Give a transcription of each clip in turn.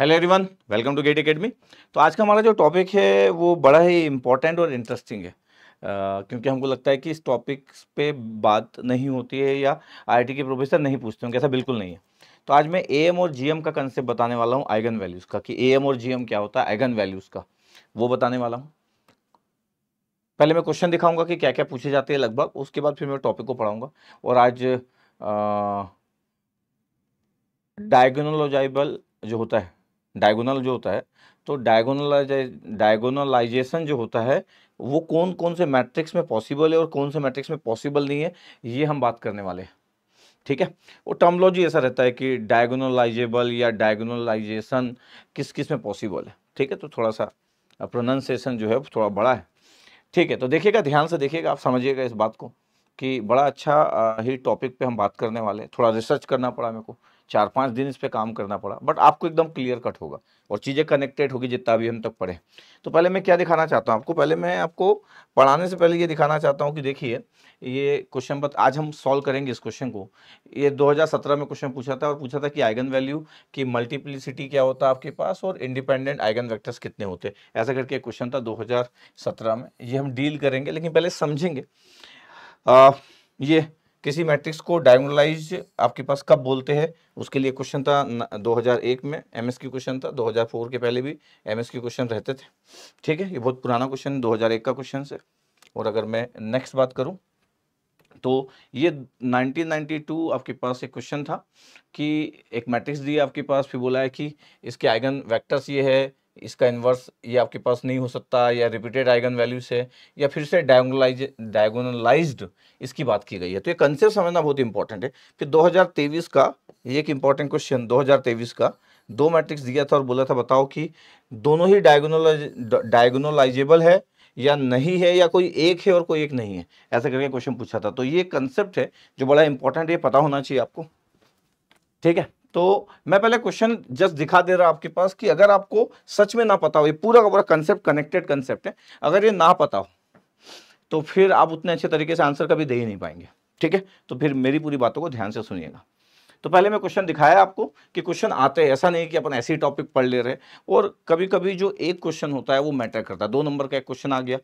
Hello everyone welcome to GATE academy तो आज का हमारा जो टॉपिक है वो बड़ा ही इम्पोर्टेंट और इंटरेस्टिंग है आ, क्योंकि हमको लगता है कि इस टॉपिक पे बात नहीं होती है या आईटी के प्रोफेसर नहीं पूछते होंगे ऐसा बिल्कुल नहीं है तो आज मैं एएम और जीएम का कंसेप्ट बताने वाला हूँ आइगन वैल्यूज़ का कि ए और जी क्या होता है आइगन वैल्यूज़ का वो बताने वाला हूँ पहले मैं क्वेश्चन दिखाऊँगा कि क्या क्या पूछे जाते हैं लगभग उसके बाद फिर मैं टॉपिक को पढ़ाऊंगा और आज डायगनोलॉजाइबल जो होता है डायगोनल जो होता है तो डायगोनलाइज डायगोनलाइजेशन जो होता है वो कौन कौन से मैट्रिक्स में पॉसिबल है और कौन से मैट्रिक्स में पॉसिबल नहीं है ये हम बात करने वाले हैं ठीक है वो टर्मोलॉजी ऐसा रहता है कि डायगोनलाइजेबल या डायगोनलाइजेशन किस किस में पॉसिबल है ठीक है तो थोड़ा सा प्रोनाउंसिएशन जो है थोड़ा बड़ा है ठीक है तो देखिएगा ध्यान से देखिएगा आप समझिएगा इस बात को कि बड़ा अच्छा ही टॉपिक पे हम बात करने वाले हैं थोड़ा रिसर्च करना पड़ा मेरे को चार पाँच दिन इस पर काम करना पड़ा बट आपको एकदम क्लियर कट होगा और चीज़ें कनेक्टेड होगी जितना भी हम तक पढ़े तो पहले मैं क्या दिखाना चाहता हूँ आपको पहले मैं आपको पढ़ाने से पहले ये दिखाना चाहता हूँ कि देखिए ये क्वेश्चन बत आज हम सॉल्व करेंगे इस क्वेश्चन को ये 2017 में क्वेश्चन पूछा था और पूछा था कि आइगन वैल्यू की मल्टीप्लिसिटी क्या होता है आपके पास और इंडिपेंडेंट आइगन वैक्टर्स कितने होते ऐसा करके क्वेश्चन था दो में ये हम डील करेंगे लेकिन पहले समझेंगे ये किसी मैट्रिक्स को डायगोनलाइज आपके पास कब बोलते हैं उसके लिए क्वेश्चन था 2001 में एमएस की क्वेश्चन था 2004 के पहले भी एमएस की क्वेश्चन रहते थे ठीक है ये बहुत पुराना क्वेश्चन 2001 का क्वेश्चन है और अगर मैं नेक्स्ट बात करूं तो ये 1992 आपके पास एक क्वेश्चन था कि एक मैट्रिक्स दिया आपके पास फिर बोला है कि इसके आइगन वेक्टर्स ये है इसका इन्वर्स ये आपके पास नहीं हो सकता या रिपीटेड आइगन वैल्यूज है या फिर से डायगोनलाइज डायगोनलाइज्ड इसकी बात की गई है तो ये कंसेप्ट समझना बहुत इंपॉर्टेंट है फिर 2023 का ये एक इंपॉर्टेंट क्वेश्चन 2023 का दो मैट्रिक्स दिया था और बोला था बताओ कि दोनों ही डायगोनोलाइज डायगोनोलाइजेबल है या नहीं है या कोई एक है और कोई एक नहीं है ऐसा करके क्वेश्चन पूछा था तो ये कंसेप्ट है जो बड़ा इंपॉर्टेंट है पता होना चाहिए आपको ठीक है तो मैं पहले क्वेश्चन जस्ट दिखा दे रहा आपके पास कि अगर आपको सच में ना पता हो ये पूरा का पूरा कंसेप्ट कनेक्टेड कंसेप्ट है अगर ये ना पता हो तो फिर आप उतने अच्छे तरीके से आंसर कभी दे ही नहीं पाएंगे ठीक है तो फिर मेरी पूरी बातों को ध्यान से सुनिएगा तो पहले मैं क्वेश्चन दिखाया आपको कि क्वेश्चन आते हैं ऐसा नहीं कि अपन ऐसे ही टॉपिक पढ़ ले रहे और कभी कभी जो एक क्वेश्चन होता है वो मैटर करता है दो नंबर का एक क्वेश्चन आ गया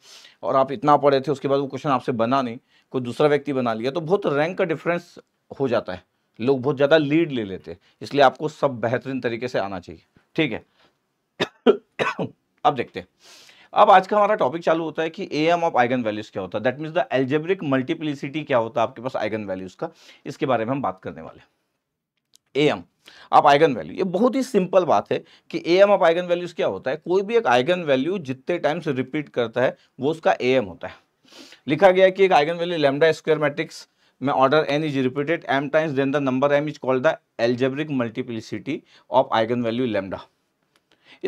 और आप इतना पढ़े थे उसके बाद वो क्वेश्चन आपसे बना नहीं कोई दूसरा व्यक्ति बना लिया तो बहुत रैंक का डिफरेंस हो जाता है लोग बहुत ज़्यादा लीड ले लेते हैं इसलिए आपको सब बेहतरीन तरीके से आना चाहिए ठीक है अब देखते हैं अब आज का हमारा टॉपिक चालू होता है कि A M of eigen values क्या होता है that means the algebraic multiplicity क्या होता है आपके पास आइगन वैल्यूज का इसके बारे में हम बात करने वाले A M of eigenvalue ये बहुत ही सिंपल बात है कि A M of eigen values क्या होता है कोई भी एक आइगन वैल्यू जितने टाइम्स रिपीट करता है वो उसका ए एम होता है लिखा गया कि एक eigen eigenvalue lambda square matrix में n is repeated m times then the number m is called the algebraic multiplicity of eigenvalue lambda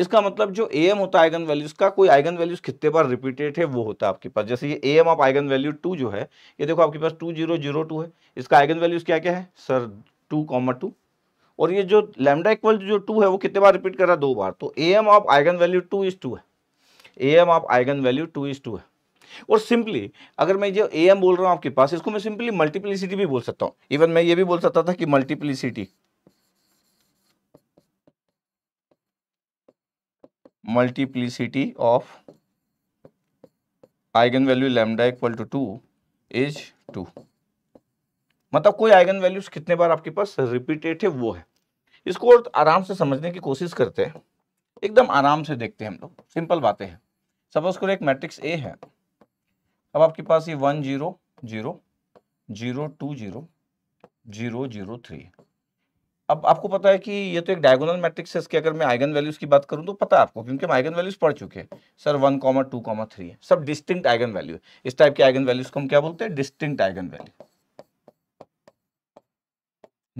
इसका मतलब जो ए एम होता है आइगन वैल्यूज का कोई आइगन वैल्यूज कितने बार रिपीटेड है वो होता है आपके पास जैसे ये A M of eigenvalue two जो है ये देखो आपके पास टू जीरो जीरो टू है इसका आइगन वैल्यूज क्या क्या है सर टू कॉमा टू और ये जो लेमडा इक्वल जो टू है वो कितने बार रिपीट कर रहा है दो बार तो A M of eigenvalue two is two है A M of eigenvalue two is two है और सिंपली अगर मैं जो ए एम बोल रहा हूँ आपके पास इसको मैं सिंपली मल्टीप्लिसिटी भी बोल सकता हूँ इवन मैं ये भी बोल सकता था कि multiplicity multiplicity of eigenvalue lambda equal to two is two मतलब कोई आइगन वैल्यूज कितने बार आपके पास रिपीटेड है वो है इसको और आराम से समझने की कोशिश करते हैं एकदम आराम से देखते हैं हम लोग सिंपल बातें हैं सपोज करो एक मैट्रिक्स ए है अब आपके पास ये one zero zero zero two zero zero zero three अब आपको पता है कि ये तो एक डायगोनल मैट्रिक्स है इसके अगर मैं आइगन वैल्यूज की बात करूं तो पता है आपको क्योंकि हम आइगन वैल्यूज पढ़ चुके हैं sir one comma two comma three है सब डिस्टिंग आइगन वैल्यू इस टाइप के आइगन वैल्यूज को हम क्या बोलते हैं distinct eigen eigenvalue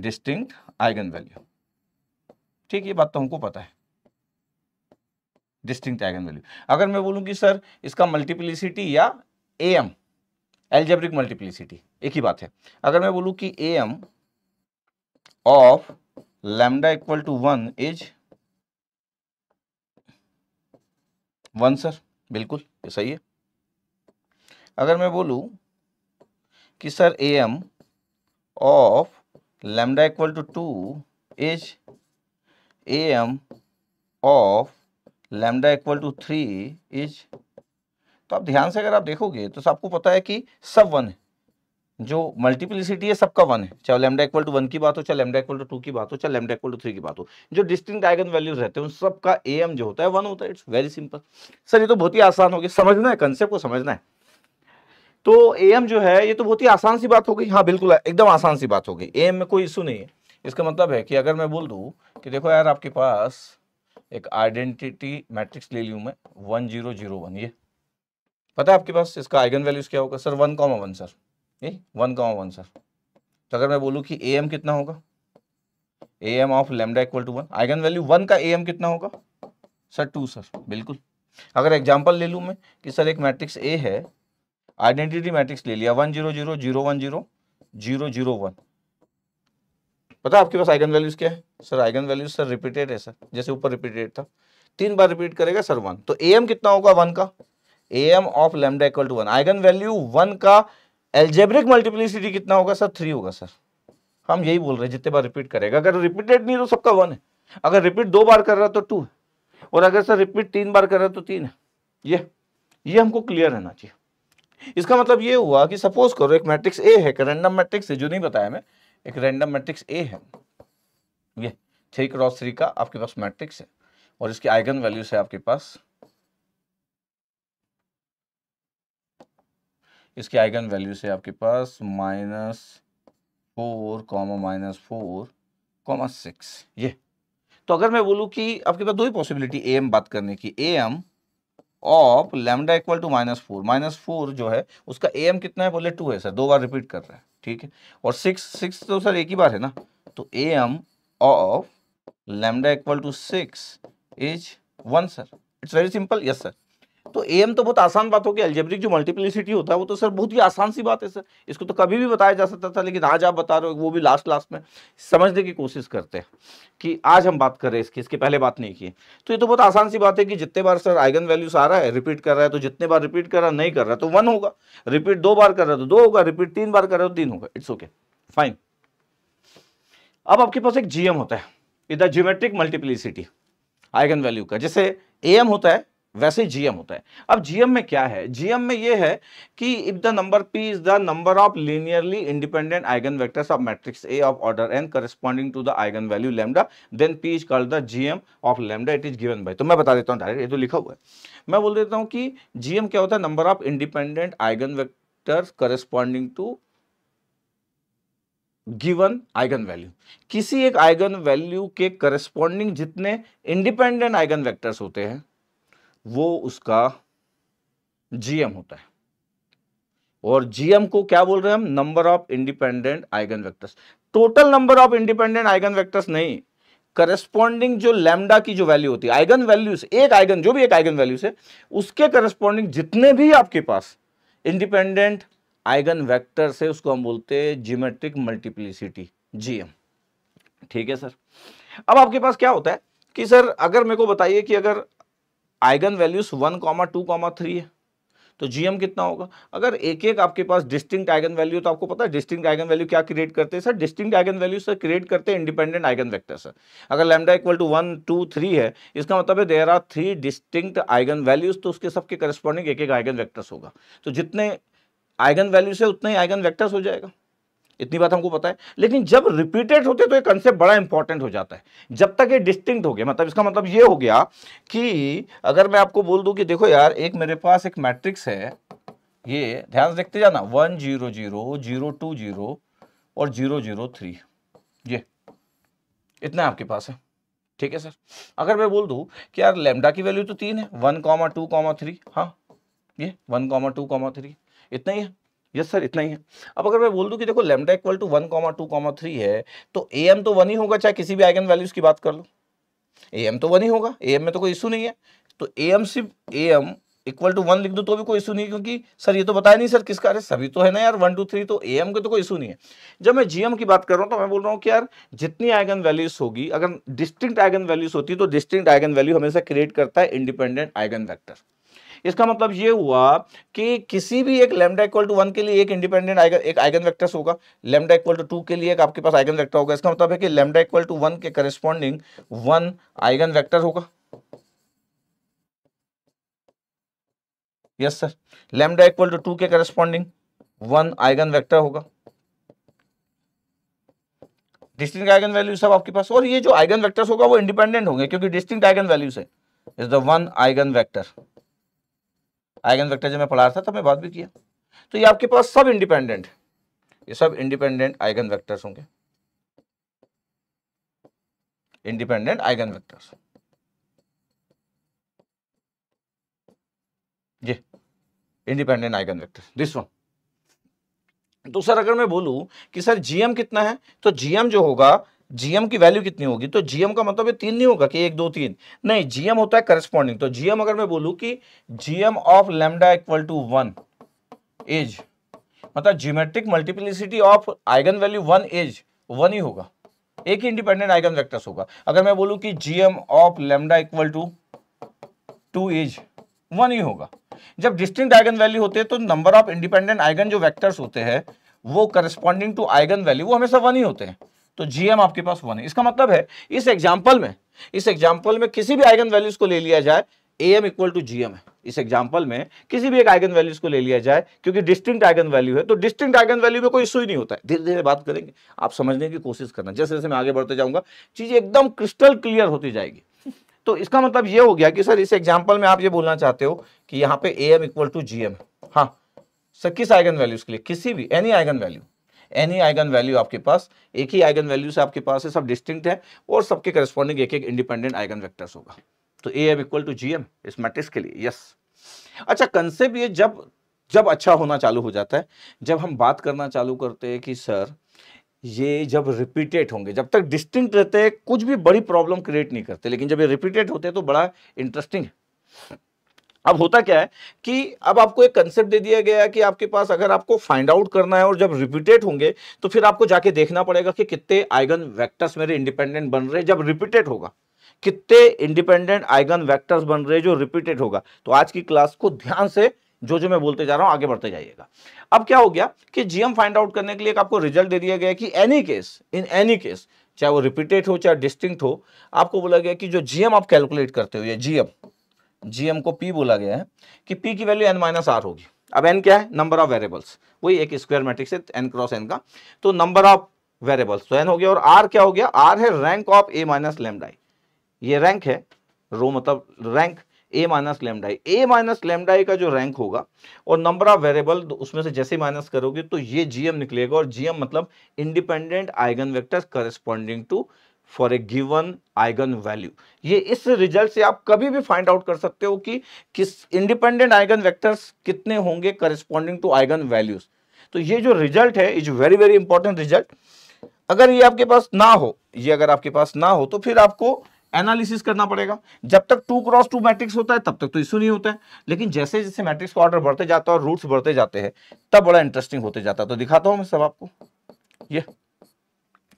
distinct eigen eigenvalue ठीक ये बात तो हमको पता है डिस्टिंग आइगन वैल्यू अगर मैं बोलूँ कि सर इसका मल्टीप्लिसिटी या ए एम एल्जेब्रिक मल्टीप्लिसिटी एक ही बात है अगर मैं बोलूँ कि A M of lambda equal to one is one sir बिल्कुल ये सही है अगर मैं बोलूँ कि sir A M of lambda equal to two is A M of lambda equal to three is तो आप ध्यान से अगर आप देखोगे तो आपको पता है कि सब वन है जो मल्टीप्लिसिटी है सबका वन है चाहे लेमडा इक्वल टू वन की बात हो चाहे लेमडा इक्वल टू टू की बात हो चाहे लेमडा इक्वल टू थ्री की बात हो जो डिस्टिंग आइगन वैल्यूज रहते हैं उन सबका ए एम जो होता है वन होता है इट्स वेरी सिंपल सर ये तो बहुत ही आसान हो गया समझना है कंसेप्ट को समझना है तो ए एम जो है ये तो बहुत ही आसान सी बात हो गई हाँ बिल्कुल एकदम आसान सी बात हो गई ए एम में कोई इशू नहीं है इसका मतलब है कि अगर मैं बोल दूँ कि देखो यार आपके पास एक आइडेंटिटी मैट्रिक्स ले लूँ मैं वन जीरो जीरो वन ये पता है आपके पास इसका आइगन वैल्यूज क्या होगा sir one comma one sir A one comma one sir तो अगर मैं बोलूँ कि ए एम कितना होगा A M of lambda equal to one eigenvalue one का ए एम कितना होगा सर टू सर बिल्कुल अगर एग्जाम्पल ले लूँ मैं कि सर एक मैट्रिक्स ए है आइडेंटिटी मैट्रिक्स ले लिया one zero zero zero one zero zero zero one पता आपके पास आइगन वैल्यूज क्या है sir eigenvalues sir repeated है सर जैसे ऊपर रिपीटेड था तीन बार रिपीट करेगा सर वन तो ए एम कितना होगा वन का A M of lambda equal to one eigenvalue one का एल्जेब्रिक मल्टीप्लिसिटी कितना होगा सर थ्री होगा सर हम यही बोल रहे हैं जितने बार रिपीट करेगा अगर रिपीटेड नहीं तो सबका वन है अगर रिपीट दो बार कर रहा है तो टू है और अगर सर रिपीट तीन बार कर रहा है तो तीन है ये ये हमको क्लियर रहना चाहिए इसका मतलब ये हुआ कि सपोज करो एक मैट्रिक्स ए है एक रैंडम मैट्रिक्स है जो नहीं बताया मैं एक रैंडम मैट्रिक्स ए है ये थ्री क्रॉस थ्री का आपके पास मैट्रिक्स है और इसकी आइगन वैल्यूज है आपके पास इसके आइगन वैल्यू से आपके पास minus four comma minus four comma six ये तो अगर मैं बोलूँ कि आपके पास दो ही पॉसिबिलिटी ए एम बात करने की A M of lambda equal to minus four minus four जो है उसका ए एम कितना है बोले टू है सर दो बार रिपीट कर रहे हैं ठीक है और सिक्स सिक्स तो सर एक ही बार है ना तो A M of lambda equal to six is one sir it's very simple yes sir तो एम तो बहुत आसान बात हो होगी एल्जेब्रिक जो मल्टीप्लिसिटी होता है वो तो सर बहुत ही आसान सी बात है सर इसको तो कभी भी बताया जा सकता था लेकिन आज आप बता रहे हो वो भी लास्ट लास्ट में समझने की कोशिश करते हैं कि आज हम बात कर रहे हैं इसकी इसके पहले बात नहीं की तो ये तो बहुत आसान सी बात है कि जितने बार सर आइगन वैल्यूस आ रहा है रिपीट कर रहा है तो जितने बार रिपीट कर रहा नहीं कर रहा तो वन होगा रिपीट दो बार कर रहा है तो दो होगा रिपीट तीन बार कर रहा है तो तीन होगा इट्स ओके फाइन अब आपके पास एक जीएम होता है इधर जियोमेट्रिक मल्टीप्लिसिटी आइगन वैल्यू का जैसे एम होता है वैसे ही जीएम होता है अब जीएम में क्या है जीएम में यह है कि if the number p is the number of linearly independent eigen vectors of matrix A of order n corresponding to the eigenvalue lambda then p is called the GM of lambda it is given by तो मैं बता देता हूं direct ये तो लिखा हुआ है मैं बोल देता हूं कि जीएम क्या होता है number of independent eigen vectors corresponding to given eigenvalue किसी एक आइगन वैल्यू के करस्पॉन्डिंग जितने इंडिपेंडेंट आइगन वेक्टर्स होते हैं वो उसका जीएम होता है और जीएम को क्या बोल रहे हैं हम number of independent eigen eigenvectors total number of independent eigen vectors नहीं करस्पॉन्डिंग जो लैमडा की जो वैल्यू होती है आइगन वैल्यूज एक आइगन जो भी एक आइगन वैल्यूज है उसके करस्पॉन्डिंग जितने भी आपके पास इंडिपेंडेंट आइगन वैक्टर है उसको हम बोलते हैं जियोमेट्रिक मल्टीप्लिसिटी जीएम ठीक है सर अब आपके पास क्या होता है कि सर अगर मेरे को बताइए कि अगर eigenvalues one comma two comma three है तो जीएम कितना होगा अगर एक एक आपके पास डिस्टिंक्ट आइगन वैल्यू तो आपको पता है डिस्टिंक्ट आइगन वैल्यू क्या क्रिएट करते हैं sir distinct eigen value sir create करते हैं इंडिपेंडेंट आइगन वेक्टर सर अगर lambda equal to one two three है इसका मतलब है there are three distinct eigen values तो उसके सबके करस्पॉन्डिंग एक एक आइगन वैक्टर्स होगा तो जितने आइगन वैल्यूज है उतना ही आइगन वैक्टर्स हो जाएगा इतनी बात हमको पता है लेकिन जब रिपीटेड होते तो ये कंसेप्ट बड़ा इंपॉर्टेंट हो जाता है जब तक ये डिस्टिंक्ट हो गया मतलब इसका मतलब ये हो गया कि अगर मैं आपको बोल दूं कि देखो यार एक मेरे पास एक मैट्रिक्स है ये ध्यान से देखते जाना one zero zero zero two zero और जीरो जीरो थ्री ये इतना आपके पास है ठीक है सर अगर मैं बोल दूँ कि यार लेमडा की वैल्यू तो तीन है one comma two comma three हाँ ये one comma two comma three इतना ही है यस सर इतना ही है अब अगर मैं बोल दूं कि देखो lambda equal to one comma two comma three है तो ए एम तो वन ही होगा चाहे किसी भी आइगन वैल्यूज की बात कर लो ए एम तो वन ही होगा ए एम में तो कोई इशू नहीं है तो ए एम सिर्फ A M equal to one लिख दो तो भी कोई इशू नहीं क्योंकि सर ये तो बताया नहीं सर किसका अरे सभी तो है ना यार वन टू थ्री तो ए एम के तो कोई इशू नहीं है जब मैं जीएम की बात कर रहा हूँ तो मैं बोल रहा हूँ कि यार जितनी आइगन वैल्यूज होगी अगर डिस्टिंक्ट आइगन वैल्यूज होती है तो डिस्टिंक्ट आइगन वैल्यू हमेशा क्रिएट करता है इंडिपेंडेंट आइगन वैक्टर इसका मतलब ये हुआ कि किसी भी एक लेमडा इक्वल टू वन के लिए एक इंडिपेंडेंट आइगन एक आइगन वेक्टर्स होगा लेमडा इक्वल टू टू के लिए एक आपके पास आइगन वेक्टर होगा इसका मतलब है कि लेमडा इक्वल टू वन के करस्पॉन्डिंग वन आइगन वेक्टर होगा yes sir lambda equal to two के करस्पॉन्डिंग वन आइगन वेक्टर होगा डिस्टिंक्ट आइगन वैल्यूज सब आपके पास और ये जो आइगन वेक्टर्स होगा वो इंडिपेंडेंट होंगे क्योंकि डिस्टिंक्ट आइगन वैल्यूज है is the one eigenvector eigenvector जब मैं पढ़ा रहा था तब मैं बात भी किया तो ये आपके पास सब इंडिपेंडेंट ये सब इंडिपेंडेंट आइगन वेक्टर्स होंगे इंडिपेंडेंट आइगन वेक्टर्स ये independent eigen eigenvector this one दूसरा अगर मैं बोलूं कि सर जीएम कितना है तो जीएम जो होगा जीएम की वैल्यू कितनी होगी तो जीएम का मतलब तीन नहीं होगा कि एक दो तीन नहीं जीएम होता है करस्पॉन्डिंग तो जीएम अगर मैं बोलू कि GM of lambda equal to one as मतलब geometric multiplicity of eigenvalue one as one ही होगा एक ही इंडिपेंडेंट आइगन वेक्टर्स होगा अगर मैं बोलूँ कि GM of lambda equal to two as one ही होगा जब डिस्टिंक्ट आइगन वैल्यू होते हैं तो नंबर ऑफ इंडिपेंडेंट आइगन जो वेक्टर्स होते हैं वो करस्पॉन्डिंग टू आइगन वैल्यू वो हमेशा वन ही होते हैं तो जीएम आपके पास वन है इसका मतलब है इस एग्जाम्पल में इस एग्जाम्पल में किसी भी आइगन वैल्यूज को ले लिया जाए A M equal to GM है इस एग्जाम्पल में किसी भी एक आइगन वैल्यूज को ले लिया जाए क्योंकि डिस्टिंक्ट आइगन वैल्यू है तो डिस्टिंक्ट आइगन वैल्यू में कोई इशू ही नहीं होता है धीरे धीरे बात करेंगे आप समझने की कोशिश करना जैसे जैसे मैं आगे बढ़ते जाऊंगा चीज़ एकदम क्रिस्टल क्लियर होती जाएगी तो इसका मतलब ये हो गया कि सर इस एग्जाम्पल में आप ये बोलना चाहते हो कि यहाँ पे A M equal to GM हाँ सर किस आइगन वैल्यूज के लिए किसी भी any eigen eigenvalue any eigen eigenvalue आपके पास एक ही आइगन वैल्यू से आपके पास है सब डिस्टिंक्ट है और सबके करस्पॉन्डिंग एक एक इंडिपेंडेंट आइगन वैक्टर्स होगा तो A M equal to G M इस मैट्रिक्स के लिए यस अच्छा कंसेप्ट ये जब जब अच्छा होना चालू हो जाता है जब हम बात करना चालू करते हैं कि सर ये जब रिपीटेड होंगे जब तक डिस्टिंक्ट रहते हैं कुछ भी बड़ी प्रॉब्लम क्रिएट नहीं करते लेकिन जब ये रिपीटेड होते हैं तो बड़ा इंटरेस्टिंग है अब होता क्या है कि अब आपको एक कंसेप्ट दे दिया गया है कि आपके पास अगर आपको फाइंड आउट करना है और जब रिपीटेड होंगे तो फिर आपको जाके देखना पड़ेगा कि कितने आइगन वैक्टर्स मेरे इंडिपेंडेंट बन रहे हैं जब रिपीटेड होगा कितने इंडिपेंडेंट आइगन वैक्टर्स बन रहे जो रिपीटेड होगा तो आज की क्लास को ध्यान से जो जो मैं बोलते जा रहा हूं आगे बढ़ते जाइएगा अब क्या हो गया कि जीएम फाइंड आउट करने के लिए आपको रिजल्ट दे दिया गया कि any case in any case चाहे वो रिपीटेड हो चाहे डिस्टिंक्ट हो आपको बोला गया कि जो जीएम आप कैलकुलेट करते हो ये जीएम जीएम को पी बोला गया है कि पी की वैल्यू एन माइनस आर होगी अब एन क्या है नंबर ऑफ वेरिएबल्स वही एक स्क्वायर मैट्रिक्स है एन क्रॉस एन का तो नंबर ऑफ वेरिएबल्स तो एन हो गया और आर क्या हो गया आर है rank of A minus lambda I ये रैंक है रो मतलब rank A minus lambda I A minus lambda I का जो रैंक होगा और नंबर ऑफ वेरिएबल उसमें से जैसे माइनस करोगे तो ये जीएम निकलेगा और जीएम मतलब independent eigen eigenvector corresponding to for a given eigenvalue ये इस रिजल्ट से आप कभी भी फाइंड आउट कर सकते हो कि किस इंडिपेंडेंट आइगन वैक्टर्स कितने होंगे करिस्पॉन्डिंग टू आइगन वैल्यूज तो ये जो रिजल्ट है is very very important result अगर ये आपके पास ना हो ये अगर आपके पास ना हो तो फिर आपको एनालिसिस करना पड़ेगा जब तक टू क्रॉस टू मैट्रिक्स होता है तब तक तो इश्यू नहीं होता है लेकिन जैसे जैसे मैट्रिक्स का ऑर्डर बढ़ते जाता है और रूट्स बढ़ते जाते हैं तब बड़ा इंटरेस्टिंग होते जाता है तो दिखाता हूं मैं सब आपको ये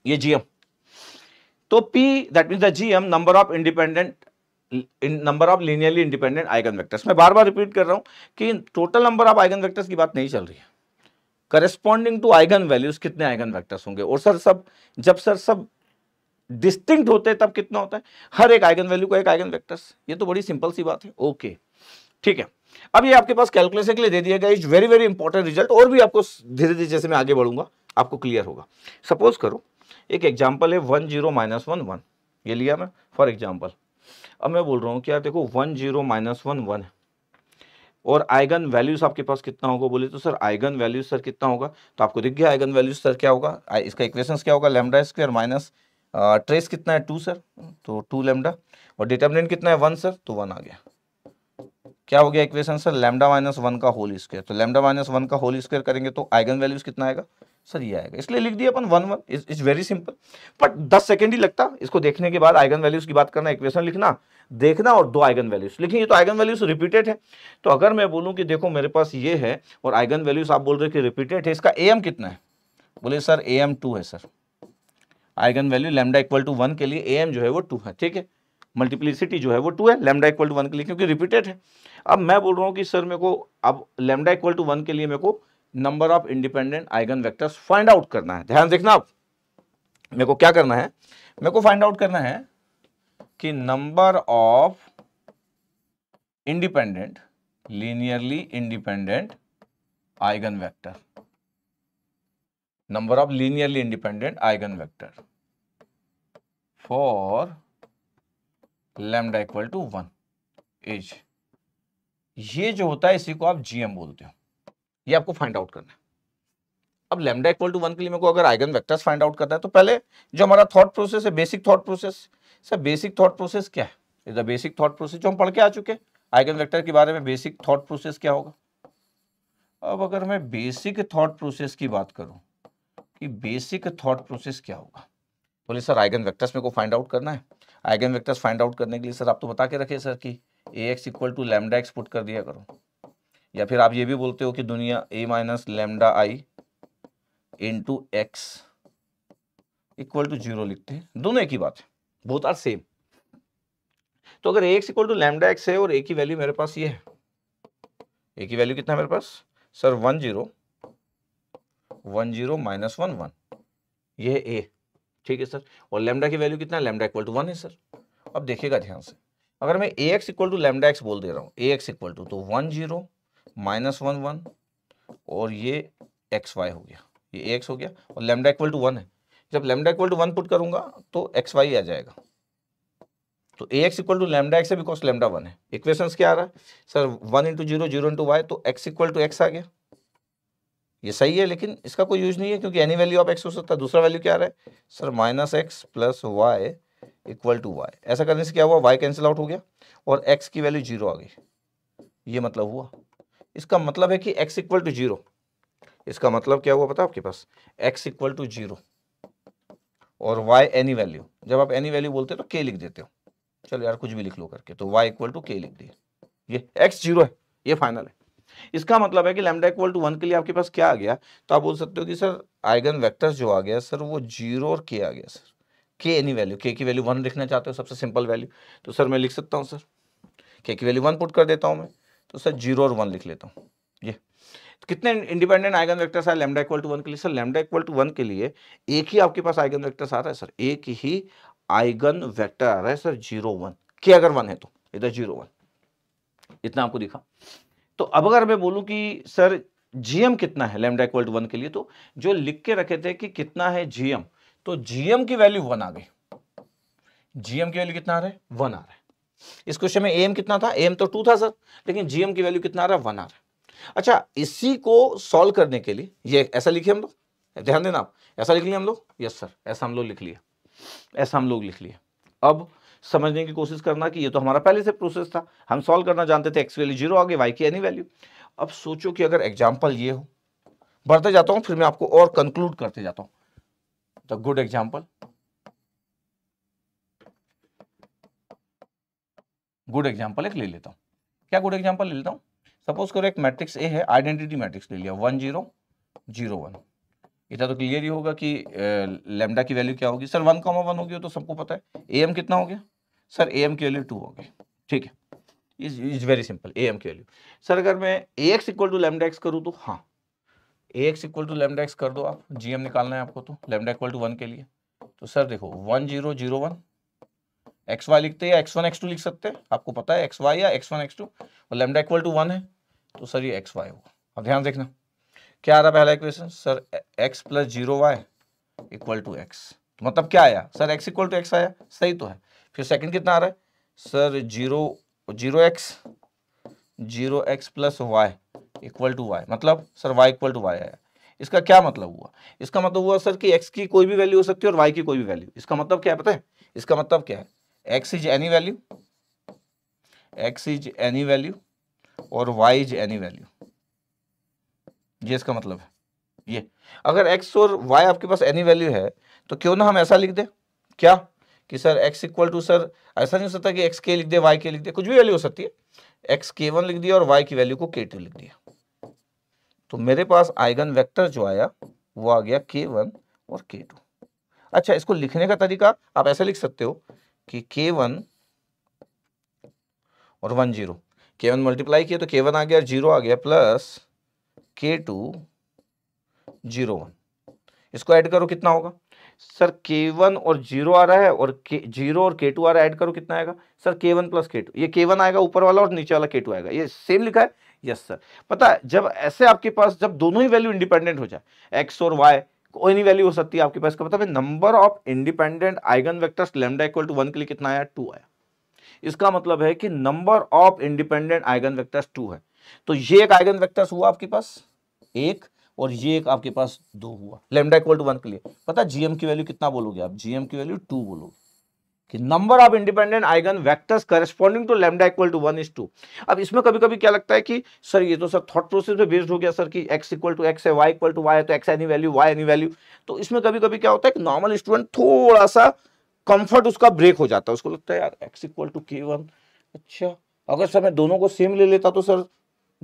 ये जीएम तो P that mean the GM number of independent number of linearly independent eigen eigenvectors मैं बार बार रिपीट कर रहा हूं कि total number of eigen eigenvectors की बात नहीं चल रही है करेस्पॉन्डिंग टू आइगन वैल्यूज कितने आइगन वेक्टर्स होंगे और सर सब जब सर सब डिस्टिंक्ट होते हैं तब कितना होता है हर एक आइगन वैल्यू को एक आइगन वैक्टर्स ये तो बड़ी सिंपल सी बात है ओके ठीक है अब ये आपके पास कैलकुलेशन के लिए दे दिया गया is very very important result और भी आपको धीरे धीरे जैसे मैं आगे बढ़ूंगा आपको क्लियर होगा सपोज करो एक एग्जाम्पल है one zero minus one one ये लिया मैं फॉर एग्जाम्पल अब मैं बोल रहा हूँ कि यार देखो one zero minus one one है और आइगन वैल्यूज आपके पास कितना होगा बोले तो सर आइगन वैल्यूज सर कितना होगा तो आपको दिख गया आइगन वैल्यूज सर क्या होगा इसका इक्वेशन क्या होगा लेमडा स्क्वेयर माइनस ट्रेस कितना है टू सर तो टू लेमडा और डिटर्मिनेंट कितना है वन सर तो वन आ गया क्या हो गया equation sir lambda minus one का होल स्क्वेयर तो लेमडा माइनस वन का होल स्क्वेयर करेंगे तो आइगन वैल्यूज कितना आएगा सर ये आएगा इसलिए लिख दिया अपन one one is very simple but दस सेकेंड ही लगता इसको देखने के बाद आइगन वैल्यूज की बात करना इक्वेशन लिखना देखना और दो आइगन वैल्यूज लिखेंगे तो आइगन वैल्यूज रिपीटेड है तो अगर मैं बोलूँ कि देखो मेरे पास ये है और आइगन वैल्यूज आप बोल रहे कि रिपीटेड है इसका ए कितना है बोले सर ए एम है sir eigen eigenvalue lambda equal to one के लिए ए जो है वो टू है ठीक है मल्टीप्लिसिटी जो है वो टू है लेमडा इक्वल टू वन के लिए क्योंकि रिपीटेड है अब मैं बोल रहा हूँ कि सर मेरे को अब लेमडा इक्वल टू वन के लिए मेरे को number of independent eigen vectors find out करना है ध्यान देखना आप मेरे को क्या करना है मेरे को फाइंड आउट करना है कि number of independent linearly independent eigen eigenvector of linearly independent eigen eigenvector for lambda equal to one as ये जो होता है इसी को आप जीएम बोलते हो ये आपको फाइंड आउट करना है अब लेमडा इक्वल टू वन के लिए मेरे को अगर आइगन वेक्टर्स फाइंड आउट करना है तो पहले जो हमारा थॉट प्रोसेस है basic thought process sir basic thought process क्या है is the basic thought process जो हम पढ़ के आ चुके हैं आइगन वेक्टर के बारे में बेसिक थॉट प्रोसेस क्या होगा अब अगर मैं बेसिक थॉट प्रोसेस की बात करूं कि बेसिक थॉट प्रोसेस क्या होगा बोले सर आइगन वेक्टर्स मेरे को फाइंड आउट करना है आइगन वेक्टर्स फाइंड आउट करने के लिए सर आप तो बता के रखिए सर कि A x equal to lambda X put कर दिया करो या फिर आप ये भी बोलते हो कि दुनिया A minus lambda I into X equal to zero लिखते हैं दोनों एक ही बात है बोथ आर सेम तो अगर X equal to lambda X है और ए की वैल्यू मेरे पास ये है ए की वैल्यू कितना है मेरे पास sir one zero one zero minus one one ये है ए ठीक है सर और लेमडा की वैल्यू कितना है लेमडा इक्वल टू वन है सर अब देखिएगा ध्यान से अगर मैं A x equal to lambda X बोल दे रहा हूँ ए एक्स इक्वल टू तो one zero minus one one और ये एक्स वाई हो गया ये एक्स हो गया और लेमडा इक्वल टू वन है जब lambda equal to one put करूंगा तो एक्स वाई आ जाएगा तो A x equal to lambda X है बिकॉज लेमडा वन है इक्वेशन क्या आ रहा है sir one into zero zero into Y तो एक्स इक्वल टू एक्स आ गया ये सही है लेकिन इसका कोई यूज नहीं है क्योंकि एनी वैल्यू ऑफ एक्स हो सकता है दूसरा वैल्यू क्या आ रहा है sir minus X plus Y equal to Y ऐसा करने से क्या हुआ वाई कैंसिल आउट हो गया और एक्स की वैल्यू जीरो आ गई ये मतलब हुआ इसका मतलब है कि एक्स इक्वल टू जीरो इसका मतलब क्या हुआ पता आपके पास एक्स इक्वल टू जीरो और वाई एनी वैल्यू जब आप एनी वैल्यू बोलते हो तो के लिख देते हो चलो यार कुछ भी लिख लो करके तो वाई इक्वल टू के लिख दिए ये एक्स जीरो है ये फाइनल है इसका मतलब है कि लेमडा इक्वल टू वन के लिए आपके पास क्या आ गया तो आप बोल सकते हो कि सर आइगन वेक्टर्स जो आ गया सर वो जीरो और के आ गया सर के एनी वैल्यू के की वैल्यू वन लिखना चाहते हो सबसे सिंपल वैल्यू तो सर मैं लिख सकता हूँ सर के की वैल्यू वन पुट कर देता हूँ मैं तो सर जीरो और वन लिख लेता हूँ ये तो कितने इंडिपेंडेंट आइगन वेक्टर्स आए लेमडा इक्वल टू वन के लिए sir lambda equal to one के लिए एक ही आपके पास आइगन वेक्टर्स आ रहा है सर एक ही आइगन वेक्टर आ रहा है सर जीरो वन के अगर वन है तो इधर जीरो वन इतना आपको दिखा तो अब अगर मैं बोलूँ कि सर जीएम कितना है लेमडा इक्वल टू वन के लिए तो जो लिख के रखे थे कि कितना है जीएम तो जीएम की वैल्यू वन आ गई जीएम की वैल्यू कितना आ रहा है वन आ रहा है इस क्वेश्चन में एम कितना था एम तो टू था सर लेकिन जीएम की वैल्यू कितना आ रहा है वन आ रहा है अच्छा इसी को सॉल्व करने के लिए ये ऐसा लिखिए हम लोग ध्यान देना आप ऐसा लिख लिया हम लोग यस सर ऐसा हम लोग लिख लिया ऐसा हम लोग लिख लिया अब समझने की कोशिश करना कि ये तो हमारा पहले से प्रोसेस था हम सॉल्व करना जानते थे एक्स वैल्यू जीरो आगे वाई की एनी वैल्यू अब सोचो कि अगर एग्जाम्पल ये हो बढ़ते जाता हूँ फिर मैं आपको और कंक्लूड करते जाता हूँ the good example good example एक ले लेता हूँ क्या गुड एग्जाम्पल ले लेता हूँ सपोज करो एक मैट्रिक्स ए है आइडेंटिटी मैट्रिक्स ले लिया वन जीरो जीरो वन इतना तो क्लियर ही होगा कि लेमडा की वैल्यू क्या होगी सर वन कॉमा वन होगी तो सबको पता है ए एम कितना हो गया सर ए एम की वैल्यू टू हो गई ठीक है is is very simple A M की वैल्यू सर अगर मैं A x equal to lambda X करूँ तो हाँ A x equal to lambda x कर दो आप जी एम निकालना है आपको तो लेमडा इक्वल टू वन के लिए तो सर देखो one zero zero one X Y लिखते या एक्स वन एक्स टू लिख सकते हैं आपको पता है एक्स वाई या एक्स वन एक्स टू और लेमडा इक्वल टू वन है तो सर ये एक्स वाई होगा अब ध्यान देखना क्या आ रहा पहला equation sir x plus zero Y equal to X मतलब क्या आया sir x equal to X आया सही तो है फिर सेकंड कितना आ रहा है sir zero zero x zero x plus Y equal to Y मतलब sir Y equal to Y आया इसका क्या मतलब हुआ इसका मतलब हुआ सर कि एक्स की कोई भी वैल्यू हो सकती है और वाई की कोई भी वैल्यू इसका मतलब क्या है पता है इसका मतलब क्या है X is any value X is any value और वाई इज एनी वैल्यू ये इसका मतलब है ये अगर एक्स और वाई आपके पास एनी वैल्यू है तो क्यों ना हम ऐसा लिख दें क्या कि sir x equal to sir ऐसा नहीं हो सकता कि एक्स के लिख दे वाई के लिख दे कुछ भी वैल्यू हो सकती है एक्स के वन लिख दिया और वाई की वैल्यू को के टू लिख दिया तो मेरे पास आइगन वेक्टर जो आया वो आ गया के वन और के टू अच्छा इसको लिखने का तरीका आप ऐसे लिख सकते हो कि के वन और one zero K one multiply किया तो के वन आ गया जीरो आ गया plus K two zero one इसको ऐड करो कितना होगा सर K1 और जीरो आ रहा है और के जीरो और के टू आ रहा है ऐड करो कितना आएगा सर के वन प्लस के टू ये के वन आएगा ऊपर वाला और नीचे वाला के टू आएगा ये सेम लिखा है यस सर पता है जब ऐसे आपके पास जब दोनों ही वैल्यू इंडिपेंडेंट हो जाए एक्स और वाई कोई नहीं वैल्यू हो सकती है आपके पास का मतलब number of independent eigen vectors lambda equal to one के लिए कितना आया टू आया इसका मतलब है कि number of independent eigen vectors two है तो ये एक आइगन वेक्टर्स हुआ आपके पास एक और ये एक आपके पास दो हुआ लेमडा इक्वल टू वन के लिए पता जीएम की वैल्यू कितना बोलोगे आप जीएम की वैल्यू टू बोलोगे कि number of independent eigen vectors corresponding to lambda equal to one is two अब इसमें कभी कभी क्या लगता है कि सर ये तो सर थॉट प्रोसेस पे बेस्ड हो गया सर कि एक्स इक्वल टू एक्स है वाई इक्वल टू वाई है तो X any value Y any value तो इसमें कभी कभी क्या होता है कि नॉर्मल स्टूडेंट थोड़ा सा कंफर्ट उसका ब्रेक हो जाता है उसको लगता है यार एक्स इक्वल टू के वन अच्छा अगर सर मैं दोनों को सेम ले लेता तो सर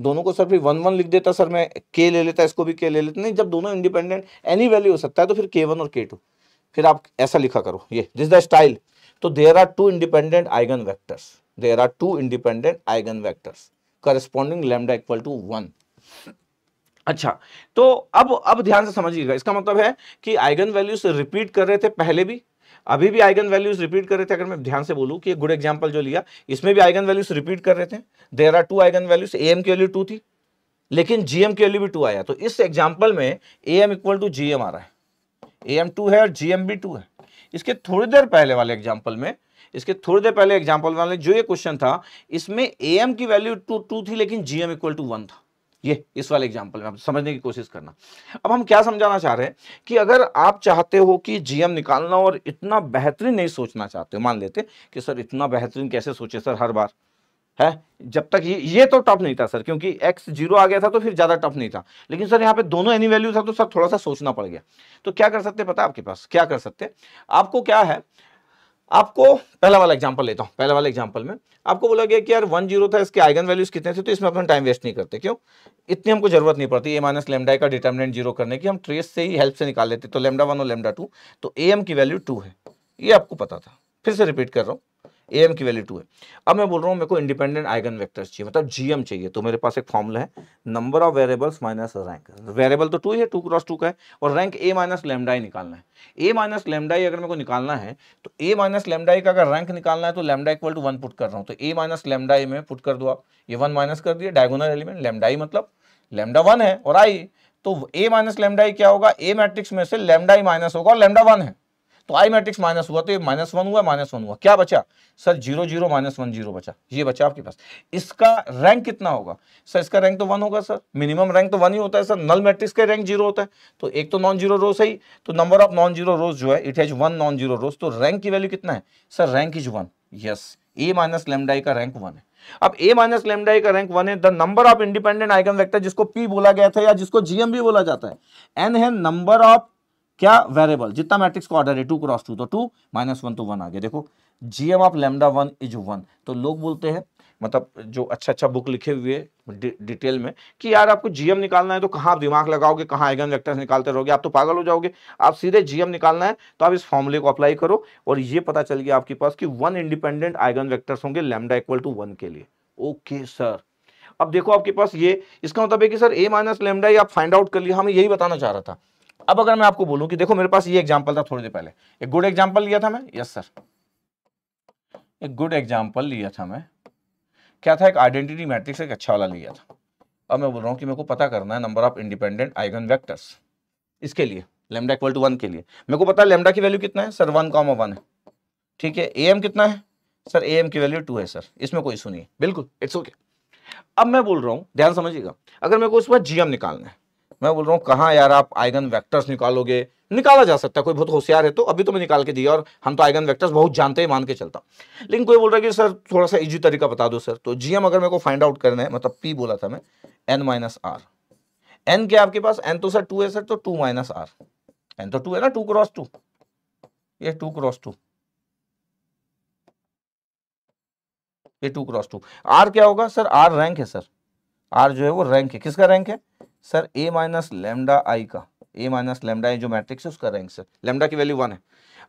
दोनों को सर फिर वन वन लिख देता सर मैं के ले लेता इसको भी के ले लेता नहीं जब दोनों इंडिपेंडेंट एनी वैल्यू हो सकता है तो फिर के वन और के टू फिर आप ऐसा लिखा करो ये दिस द स्टाइल तो there are two independent eigen eigenvectors there are two independent eigen vectors corresponding lambda equal to one अच्छा तो अब अब ध्यान से समझिएगा इसका मतलब है कि आइगन वैल्यूज रिपीट कर रहे थे पहले भी अभी भी आइगन वैल्यूज रिपीट कर रहे थे अगर मैं ध्यान से बोलूं कि गुड एग्जांपल जो लिया इसमें भी आइगन वैल्यूज रिपीट कर रहे थे there are two eigen values A M की वैल्यू टू थी लेकिन जी एम की वैल्यू भी टू आया तो इस एग्जाम्पल में A M equal to G M आ रहा है ए एम टू है और जी एम भी टू है इसके थोड़ी देर पहले वाले एग्जाम्पल में इसके थोड़ी देर पहले एग्जाम्पल वाले जो ये क्वेश्चन था इसमें ए एम की वैल्यू टू टू थी लेकिन G M equal to one था ये इस वाले एग्जाम्पल में आप समझने की कोशिश करना अब हम क्या समझाना चाह रहे हैं कि अगर आप चाहते हो कि जीएम निकालना और इतना बेहतरीन नहीं सोचना चाहते हो मान लेते कि सर इतना बेहतरीन कैसे सोचे सर हर बार है जब तक ये ये तो टफ नहीं था सर क्योंकि एक्स जीरो आ गया था तो फिर ज़्यादा टफ नहीं था लेकिन सर यहाँ पे दोनों एनी वैल्यू था तो सर थोड़ा सा सोचना पड़ गया तो क्या कर सकते पता आपके पास क्या कर सकते आपको क्या है आपको पहला वाला एग्जाम्पल लेता हूँ पहला वाला एग्जाम्पल में आपको बोला गया कि यार वन जीरो था इसके आइगन वैल्यूज कितने थे तो इसमें अपन टाइम वेस्ट नहीं करते क्यों इतनी हमको जरूरत नहीं पड़ती ए माइनस लेमडा का डिटर्मिनेंट जीरो करने की हम ट्रेस से ही हेल्प से निकाल लेते तो लेमडा वन और लेमडा टू तो ए एम की वैल्यू टू है ये आपको पता था फिर से रिपीट कर रहा हूँ ए एम की वैल्यू टू है अब मैं बोल रहा हूँ मेरे को इंडिपेंडेंट आइगन वेक्टर्स चाहिए मतलब जी एम चाहिए तो मेरे पास एक फॉर्मूला है number of variables minus rank variable तो टू ही है टू क्रॉस टू का है और रैंक ए माइनस लेमडा ही निकालना है ए माइनस लेमडा अगर मेरे को निकालना है तो ए माइनस लेमडा का अगर रैंक निकालना है तो lambda equal to one put कर रहा हूँ तो ए माइनस लेमडा में पुट कर दो आप ये वन माइनस कर दिए डायगोनल एलिमेंट लेमडा मतलब लेमडा वन है और आई तो ए माइनस लेमडा क्या होगा ए मैट्रिक्स में से लेमडा माइनस होगा और लेमडा वन है तो आई मैट्रिक्स माइनस हुआ तो ये माइनस वन हुआ माइनस वन हुआ क्या बचा sir zero zero minus one zero बचा ये बचा आपके पास इसका रैंक कितना होगा सर इसका रैंक तो वन होगा सर मिनिमम रैंक तो वन ही होता है सर नल मैट्रिक्स का रैंक जीरो होता है तो एक तो नॉन जीरो रोज सही तो number of non zero rows जो है it has one non zero rows तो रैंक की वैल्यू कितना है sir rank is one yes A minus lambda I का रैंक वन है अब ए माइनस लेमडाई का रैंक वन है the number of independent eigen vector जिसको पी बोला गया था या जिसको जीएम भी बोला जाता है एन है नंबर ऑफ क्या वेरिएबल जितना मैट्रिक्स का ऑर्डर है टू क्रॉस टू तो टू माइनस वन तो वन आ गया देखो GM of lambda one is one तो लोग बोलते हैं मतलब जो अच्छा अच्छा बुक लिखे हुए डिटेल में कि यार आपको जीएम निकालना है तो कहाँ आप दिमाग लगाओगे कहाँ आइगन वेक्टर्स निकालते रहोगे आप तो पागल हो जाओगे आप सीधे जीएम निकालना है तो आप इस फॉर्मूले को अप्लाई करो और ये पता चल गया आपके पास कि वन इंडिपेंडेंट आइगन वेक्टर्स होंगे लेमडा इक्वल टू वन के लिए ओके सर अब देखो आपके पास ये इसका मतलब है कि सर ए माइनस लेमडा ये आप फाइंड आउट कर लिया हमें हाँ, यही बताना चाह रहा था अब अगर मैं आपको बोलूं कि देखो मेरे पास ये एग्जाम्पल था थोड़ी देर पहले एक गुड एग्जाम्पल लिया था मैं यस सर एक गुड एग्जाम्पल लिया था मैं क्या था एक आइडेंटिटी मैट्रिक्स एक अच्छा वाला लिया था अब मैं बोल रहा हूँ कि मेरे को पता करना है number of independent eigen vectors इसके लिए लेमडा इक्वल टू वन के लिए मेरे को पता है लेमडा की वैल्यू कितना है सर वन कॉमा वन है ठीक है ए एम कितना है सर ए एम की वैल्यू टू है सर इसमें कोई इशू नहीं है बिल्कुल इट्स ओके okay. अब मैं बोल रहा हूँ ध्यान समझिएगा अगर मेरे को उसके बाद जी एम निकालना है मैं बोल रहा हूँ कहाँ यार आप आइगन वेक्टर्स निकालोगे निकाला जा सकता है कोई बहुत होशियार है तो अभी तो मैं निकाल के दिया और हम तो आइगन वेक्टर्स बहुत जानते हैं मान के चलता लेकिन कोई बोल रहा है कि सर थोड़ा सा इजी तरीका बता दो सर तो जी हाँ, अगर मेरे को फाइंड आउट करना है मतलब पी बोला था मैं एन माइनस आर एन क्या आपके पास एन तो सर टू है सर तो टू माइनस आर एन तो टू है ना टू क्रॉस टू ये टू क्रॉस टू ये टू क्रॉस टू आर क्या होगा सर आर रैंक है सर आर जो है वो रैंक है किसका रैंक है sir A minus lambda I का ए माइनस लेमडा जो मैट्रिक्स है उसका रैंक सर लेमडा की वैल्यू वन है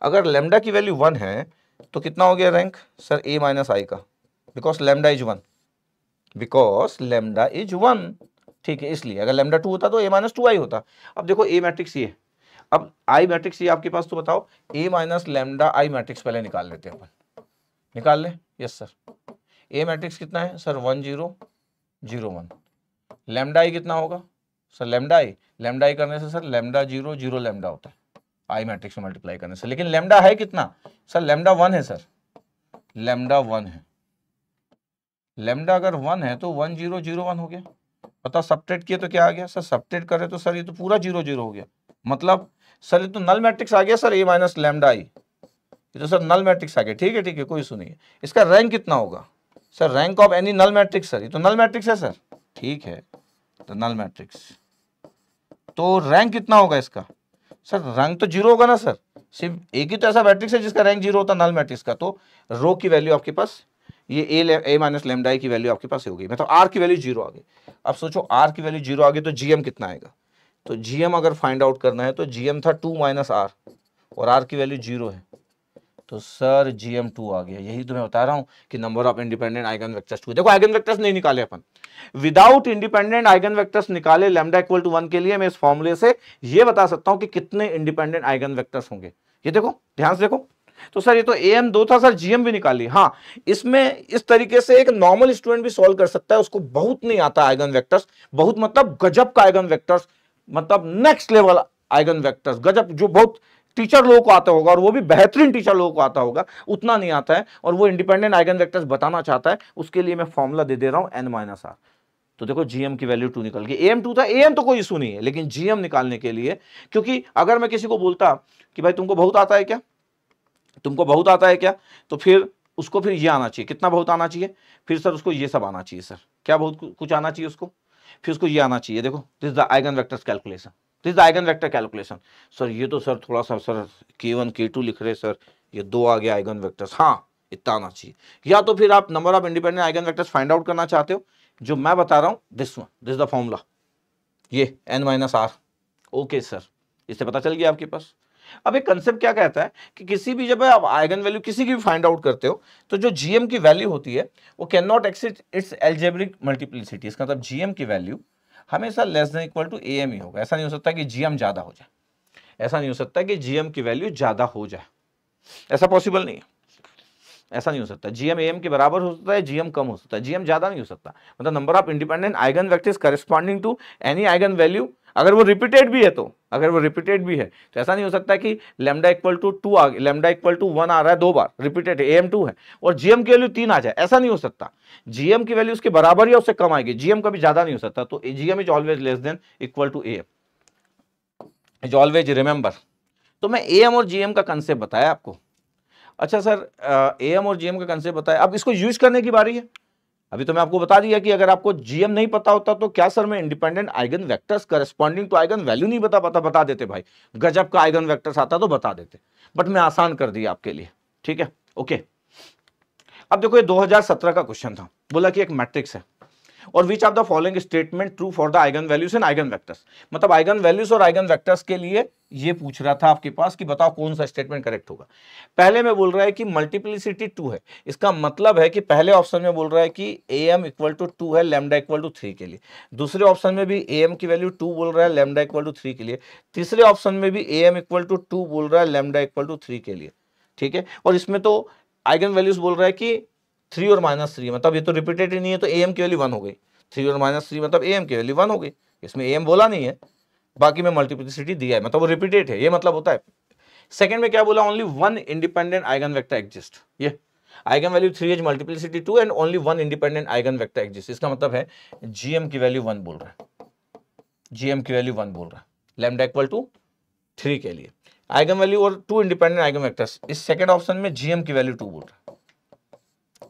अगर लेमडा की वैल्यू वन है तो कितना हो गया rank sir A minus I का because lambda is one because lambda is one ठीक है इसलिए अगर लेमडा टू होता तो ए माइनस टू आई होता अब देखो ए मैट्रिक्स ये अब आई मैट्रिक्स ये आपके पास तो बताओ A minus lambda I matrix पहले निकाल लेते हैं अपन निकाल लें यस सर ए मैट्रिक्स कितना है sir one zero zero one lambda I कितना होगा sir lambda I lambda I करने से sir lambda zero zero lambda होता है आई मैट्रिक्स में मल्टीप्लाई करने से लेकिन लेमडा है कितना सर लेमडा वन है सर लेमडा वन है लेमडा अगर वन है तो वन जीरो जीरो वन हो गया पता सब्ट्रेट किए तो क्या आ गया सर सब्ट्रेट करे तो सर ये तो पूरा जीरो जीरो हो गया मतलब सर ये तो नल मैट्रिक्स आ गया sir A minus lambda I ये तो सर नल मैट्रिक्स आ गया ठीक है ठीक है कोई सुनिए इसका रैंक कितना होगा sir rank of any null matrix sir ये तो नल मैट्रिक्स है सर ठीक है द नल मैट्रिक्स तो रैंक कितना होगा इसका सर रैंक तो जीरो होगा ना सर सिर्फ एक ही तो ऐसा मैट्रिक्स है जिसका रैंक जीरो होता है नल मैट्रिक्स का तो रो की वैल्यू आपके पास ये ए ए माइनस लेमडाई की वैल्यू आपके पास हो गई मतलब आर की वैल्यू जीरो आ गई अब सोचो आर की वैल्यू जीरो आ गई तो जीएम कितना आएगा तो जीएम अगर फाइंड आउट करना है तो जीएम था टू माइनस आर और आर की वैल्यू जीरो है तो सर जी एम टू आ गया यही तो मैं बता रहा हूँ कि number of independent eigen vectors two देखो आइगन वेक्टर्स नहीं निकाले अपन विदाउट इंडिपेंडेंट आइगन वेक्टर्स निकाले लेमडा इक्वल टू वन के लिए मैं इस फॉर्मूले से ये बता सकता हूँ कि कितने इंडिपेंडेंट आइगन वेक्टर्स होंगे ये देखो ध्यान से देखो तो सर ये तो ए एम दो था सर जीएम भी निकाली हाँ इसमें इस तरीके से एक नॉर्मल स्टूडेंट भी सॉल्व कर सकता है उसको बहुत नहीं आता आइगन वेक्टर्स बहुत मतलब गजब का आइगन वेक्टर्स मतलब नेक्स्ट लेवल आइगन वेक्टर्स गजब जो बहुत टीचर लोगों को आता होगा और वो भी बेहतरीन टीचर लोगों को आता होगा उतना नहीं आता है और वो इंडिपेंडेंट आइगन वेक्टर्स बताना चाहता है उसके लिए मैं फॉर्मूला दे दे रहा हूँ एन माइनस आर तो देखो जीएम की वैल्यू टू निकल गई एम टू था एम तो कोई इशू नहीं है लेकिन जीएम निकालने के लिए क्योंकि अगर मैं किसी को बोलता कि भाई तुमको बहुत आता है क्या तुमको बहुत आता है क्या तो फिर उसको फिर ये आना चाहिए कितना बहुत आना चाहिए फिर सर उसको ये सब आना चाहिए सर क्या बहुत कुछ आना चाहिए उसको फिर उसको ये आना चाहिए देखो this the eigen vectors calculation this the eigen vector calculation sir ये तो सर थोड़ा सा सर के वन के टू लिख रहे सर ये दो आ गया आइगन वेक्टर्स हाँ इतना आना चाहिए या तो फिर आप number of independent eigen vectors find out करना चाहते हो जो मैं बता रहा हूँ this one this the formula ये N minus are okay sir इससे पता चल गया आपके पास अब एक कंसेप्ट क्या कहता है कि किसी भी जब आप आइगन वैल्यू किसी की भी फाइंड आउट करते हो तो जो जीएम की वैल्यू होती है वो can not exist its algebraic multiplicity इसका मतलब जीएम की वैल्यू हमेशा less than equal to A M ही होगा ऐसा नहीं हो सकता कि जी ज़्यादा हो जाए ऐसा नहीं हो सकता कि जी की वैल्यू ज़्यादा हो जाए ऐसा पॉसिबल नहीं है ऐसा नहीं हो सकता जीएम एम के बराबर हो सकता है जीएम कम हो सकता है जीएम ज़्यादा नहीं हो सकता मतलब number of independent eigen vectors corresponding to any eigen value अगर वो रिपीटेड भी है तो अगर वो रिपीटेड भी है तो ऐसा नहीं हो सकता कि लेमडा इक्वल टू टू आ लेमडा इक्वल टू वन आ रहा है दो बार रिपीटेड ए एम टू है और जीएम की वैल्यू तीन आ जाए ऐसा नहीं हो सकता जीएम की वैल्यू उसके बराबर या उससे कम आएगी जीएम कभी ज्यादा नहीं हो सकता तो GM is always less than equal to A M is always remember तो मैं ए एम और जीएम का कंसेप्ट बताया आपको अच्छा सर ए एम और जी का कंसेप्ट बताया अब इसको यूज करने की बारी है अभी तो मैं आपको बता दिया कि अगर आपको जीएम नहीं पता होता तो क्या सर मैं independent eigen vectors corresponding to eigen value नहीं बता पता बता देते भाई गजब का आइगन वेक्टर्स आता तो बता देते बट मैं आसान कर दिया आपके लिए ठीक है ओके अब देखो ये 2017 का क्वेश्चन था बोला कि एक मैट्रिक्स है और which are the following statement true for the eigen values and eigen vectors मतलब आइगन वैल्यूज और आइगन वैक्टर्स के लिए ये पूछ रहा था आपके पास कि बताओ कौन सा स्टेटमेंट करेक्ट होगा पहले में बोल रहा है कि मल्टीप्लिसिटी टू है इसका मतलब है कि पहले ऑप्शन में बोल रहा है कि A M equal to two है लेमडा इक्वल टू थ्री के लिए दूसरे ऑप्शन में भी ए एम की वैल्यू टू बोल रहा है लेमडा इक्वल टू थ्री के लिए तीसरे ऑप्शन में भी A M equal to two बोल रहा है लेमडा इक्वल टू थ्री के लिए ठीक है और इसमें तो आइगन वैल्यूज बोल रहा है कि थ्री और माइनस थ्री मतलब ये तो रिपीटेड ही नहीं है तो ए एम की वैल्यू वन हो गई थ्री और माइनस थ्री मतलब ए एम की वैल्यू वन हो गई इसमें ए एम बोला नहीं है बाकी में मल्टीप्लिसिटी दिया है मतलब वो रिपीटेड है ये मतलब होता है सेकंड में क्या बोला only one independent eigen vector exist ये eigen value three as multiplicity two and only one independent eigen vector exist इसका मतलब है जीएम की वैल्यू वन बोल रहा है जीएम की वैल्यू वन बोल रहा है लेमडा इक्वल टू थ्री के लिए आइगन वैल्यू और टू इंडिपेंडेंट आइगन वेक्टर्स इस सेकंड ऑप्शन में जीएम की वैल्यू टू बोल रहा है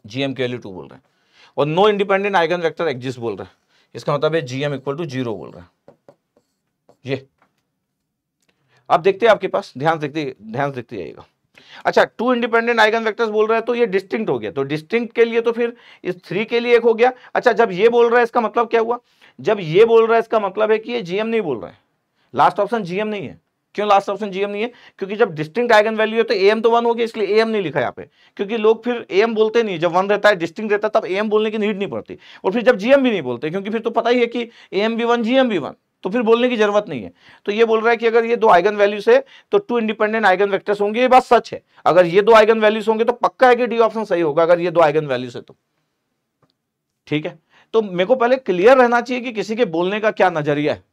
जीएम के वैल्यू टू बोल रहे हैं और no independent eigen vector exist बोल रहा है इसका मतलब है जीएम इक्वल टू जीरो बोल रहा है ये अब देखते हैं आपके पास ध्यान देखते ध्यान देखते जाइएगा अच्छा टू इंडिपेंडेंट आइगन वेक्टर्स बोल रहा है तो ये डिस्टिंक्ट हो गया तो डिस्टिंक्ट के लिए तो फिर इस थ्री के लिए एक हो गया अच्छा जब ये बोल रहा है इसका मतलब क्या हुआ जब ये बोल रहा है इसका मतलब है कि ये जीएम नहीं बोल रहा है लास्ट ऑप्शन जीएम नहीं है क्यों लास्ट ऑप्शन जीएम नहीं है क्योंकि जब डिस्टिंग आइगन वैल्यू है तो एम तो वन हो गया इसलिए एम नहीं लिखा यहाँ पे क्योंकि लोग फिर एम बोलते नहीं जब वन रहता है डिस्टिंग रहता है तब एम बोलने की नीड नहीं पड़ती और फिर जब जीएम भी नहीं बोलते क्योंकि फिर तो पता ही है कि M be one GM be one तो फिर बोलने की जरूरत नहीं है तो ये बोल रहा है कि अगर ये दो आइगन वैल्यूज है तो टू इंडिपेंडेंट आइगन वैक्टर्स होंगे ये बात सच है अगर ये दो आइगन वैल्यूज होंगे तो पक्का है कि डी ऑप्शन सही होगा अगर ये दो आइगन वैल्यूज है तो ठीक है तो मेरे को पहले क्लियर रहना चाहिए कि किसी के बोलने का क्या नजरिया है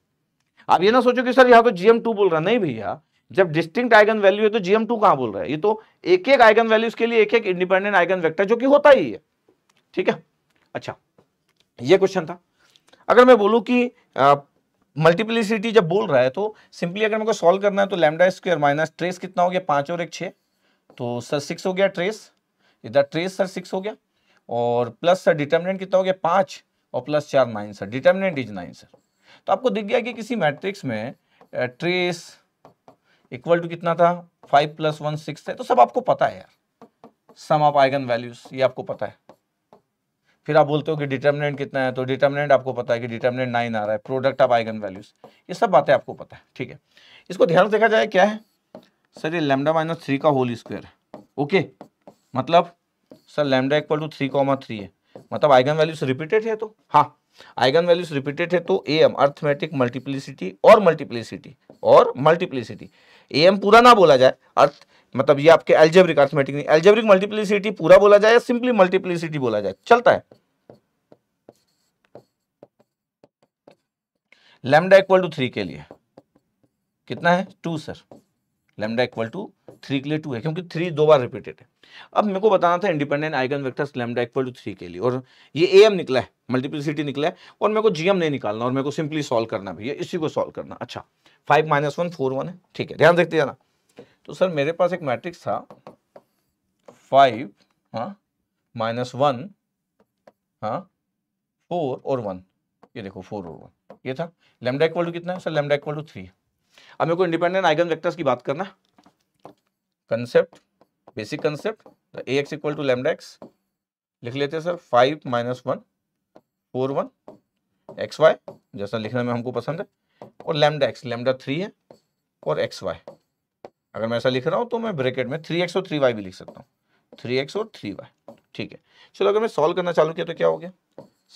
आप ये ना सोचो कि सर यहाँ तो जीएम टू बोल रहा है नहीं भैया जब डिस्टिंक्ट आइगन वैल्यू है तो जीएम टू कहां बोल रहा है ये तो एक एक आइगन वैल्यू के लिए एक एक इंडिपेंडेंट आइगन वैक्टर जो कि होता ही है ठीक है अच्छा ये क्वेश्चन था अगर मैं बोलू कि मल्टीप्लिसिटी जब बोल रहा है तो सिंपली अगर मेरे को सॉल्व करना है तो लैमडा स्क्वेयर माइनस ट्रेस कितना हो गया पांच और एक छे तो सर सिक्स हो गया ट्रेस इधर ट्रेस सर सिक्स हो गया और प्लस सर डिटर्मिनेंट कितना हो गया पांच और प्लस चार nine sir determinant is nine sir तो आपको दिख गया कि किसी मैट्रिक्स में ट्रेस इक्वल टू कितना था फाइव प्लस वन सिक्स है तो सब आपको पता है यार सम ऑफ आइगन वैल्यूज ये आपको पता है फिर आप बोलते हो कि डिटर्मिनेंट कितना है तो डिटर्मिनेंट आपको पता है कि डिटर्मिनेंट नाइन आ रहा है प्रोडक्ट ऑफ आइगन वैल्यूज ये सब बातें आपको पता है ठीक है इसको ध्यान देखा जाए क्या है सर ये लेमडा माइनस थ्री का होल स्क्वायर है ओके मतलब sir lambda equal to three comma three है मतलब आइगन वैल्यूज रिपीटेड है तो हाँ आइगन वैल्यूज रिपीटेड है तो ए एम अर्थमेटिक मल्टीप्लिसिटी और मल्टीप्लिसिटी और मल्टीप्लिसिटी ए एम पूरा ना बोला जाए अर्थ मतलब ये आपके एल्जेब्रिक अर्थमेटिक नहीं एल्जेब्रिक मल्टीप्लिसिटी पूरा बोला जाए या सिंपली मल्टीप्लिसिटी बोला जाए चलता है लेमडा इक्वल टू थ्री के लिए कितना है two sir lambda equal to three के लिए टू है क्योंकि थ्री दो बार रिपीटेड है अब मेरे को बताना था independent eigen vectors lambda equal to three के लिए और ये ए एम निकला है मल्टीप्लिसिटी निकला है और मेरे को जी एम नहीं निकालना और मेरे को सिंपली सॉल्व करना भैया इसी को सॉल्व करना अच्छा five minus one four one है ठीक है ध्यान देखते जाना तो सर मेरे पास एक मैट्रिक्स था फाइव हाँ, माइनस वन हाँ, फोर और वन ये देखो फोर और वन ये था लेमडा इक्वल टू कितना है sir lambda equal to three है अब मेरे को इंडिपेंडेंट आइगन वेक्टर्स की बात करना concept basic concept A x equal to lambda X लिख लेते हैं sir five minus one four one X Y जैसा लिखने में हमको पसंद है और लेमडा एक्स लेमडा थ्री है और एक्स वाई अगर मैं ऐसा लिख रहा हूँ तो मैं ब्रेकेट में थ्री एक्स और थ्री वाई भी लिख सकता हूँ थ्री एक्स और थ्री वाई ठीक है चलो अगर मैं सॉल्व करना चालू किया तो क्या हो गया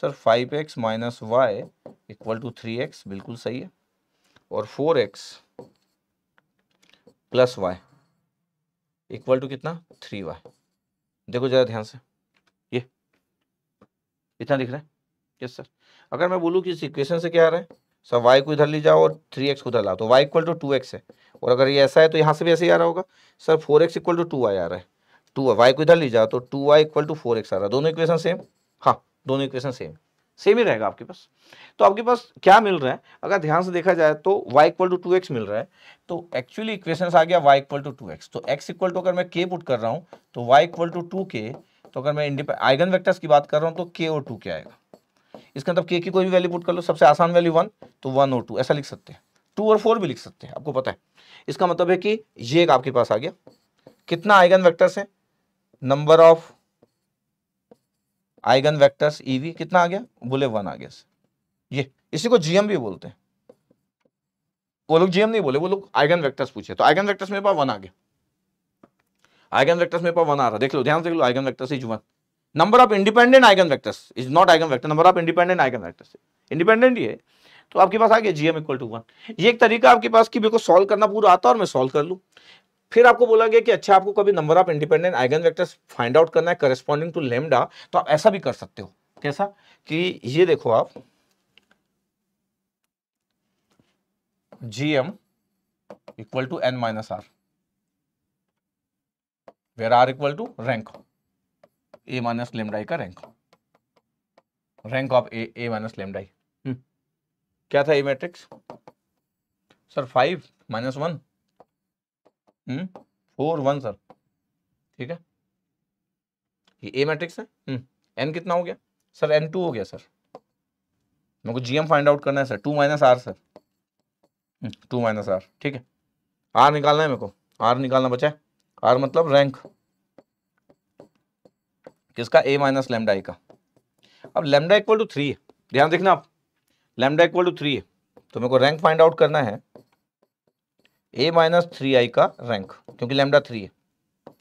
sir five X minus Y equal to three X बिल्कुल सही है और four X plus Y equal to कितना थ्री वाई देखो ज़रा ध्यान से ये इतना दिख रहा है यस सर अगर मैं बोलूँ कि इस इक्वेशन से क्या आ रहा है सर वाई को इधर ले जाओ और थ्री एक्स को उधर लाओ तो Y equal to two X है और अगर ये ऐसा है तो यहाँ से भी ऐसे ही आ रहा होगा sir four X equal to two Y आ रहा है टू वाई को इधर ले जाओ तो two Y equal to four X आ रहा है दोनों इक्वेशन सेम हाँ दोनों इक्वेशन सेम सेम ही रहेगा आपके पास तो आपके पास क्या मिल रहा है अगर ध्यान से देखा जाए तो Y equal to two x मिल रहा है तो एक्चुअली इक्वेशन आ गया y equal to two x तो एक्स इक्वल टू अगर मैं के पुट कर रहा हूँ तो वाई इक्वल टू टू के तो अगर मैं आइगन वेक्टर्स की बात कर रहा हूँ तो के और टू के आएगा इसका मतलब के की कोई भी वैल्यू पुट कर लो सबसे आसान वैल्यू वन तो वन और टू ऐसा लिख सकते हैं टू और फोर भी लिख सकते हैं आपको पता है इसका मतलब है कि ये एक आपके पास आ गया कितना आइगन वैक्टर्स है number of eigen vectors EV e कितना आ गया बोले वन आ गया ये इसी को जीएम भी बोलते हैं वो लोग जीएम नहीं बोले वो लोग आइगन वेक्टर्स पूछे तो आइगन वेक्टर्स मेरे पास वन आ गया आइगन वेक्टर्स मेरे पास वन आ रहा देख लो ध्यान से लो eigen vectors is one number of independent eigen vectors is not eigen vector number of independent eigen vectors independent ये तो आपके पास आ गया जीएम इक्वल टू वन ये एक तरीका आपके पास कि मेरे को सॉल्व करना पूरा आता और मैं सॉल्व कर लूँ फिर आपको बोला गया कि अच्छा आपको कभी number of independent eigen vectors find out करना है करेस्पॉन्डिंग टू लेमडा तो आप ऐसा भी कर सकते हो कैसा कि ये देखो आप G M equal to N minus R where R equal to rank A minus lambda I का rank rank of A A minus lambda I क्या था A matrix sir five minus one hmm, four one sir ठीक है ये A matrix है N हम्म, कितना हो गया सर एन टू हो गया सर मेरे को जीएम फाइंड आउट करना है sir two minus are sir two minus R ठीक है आर निकालना है मेरे को आर निकालना बचा है आर मतलब रैंक किसका ए माइनस लेमडाई का अब लेमडा इक्वल टू थ्री है ध्यान देखना आप लेमडा इक्वल टू थ्री है तो मेरे को रैंक फाइंड आउट करना है ए माइनस थ्री आई का रैंक क्योंकि लेमडा थ्री है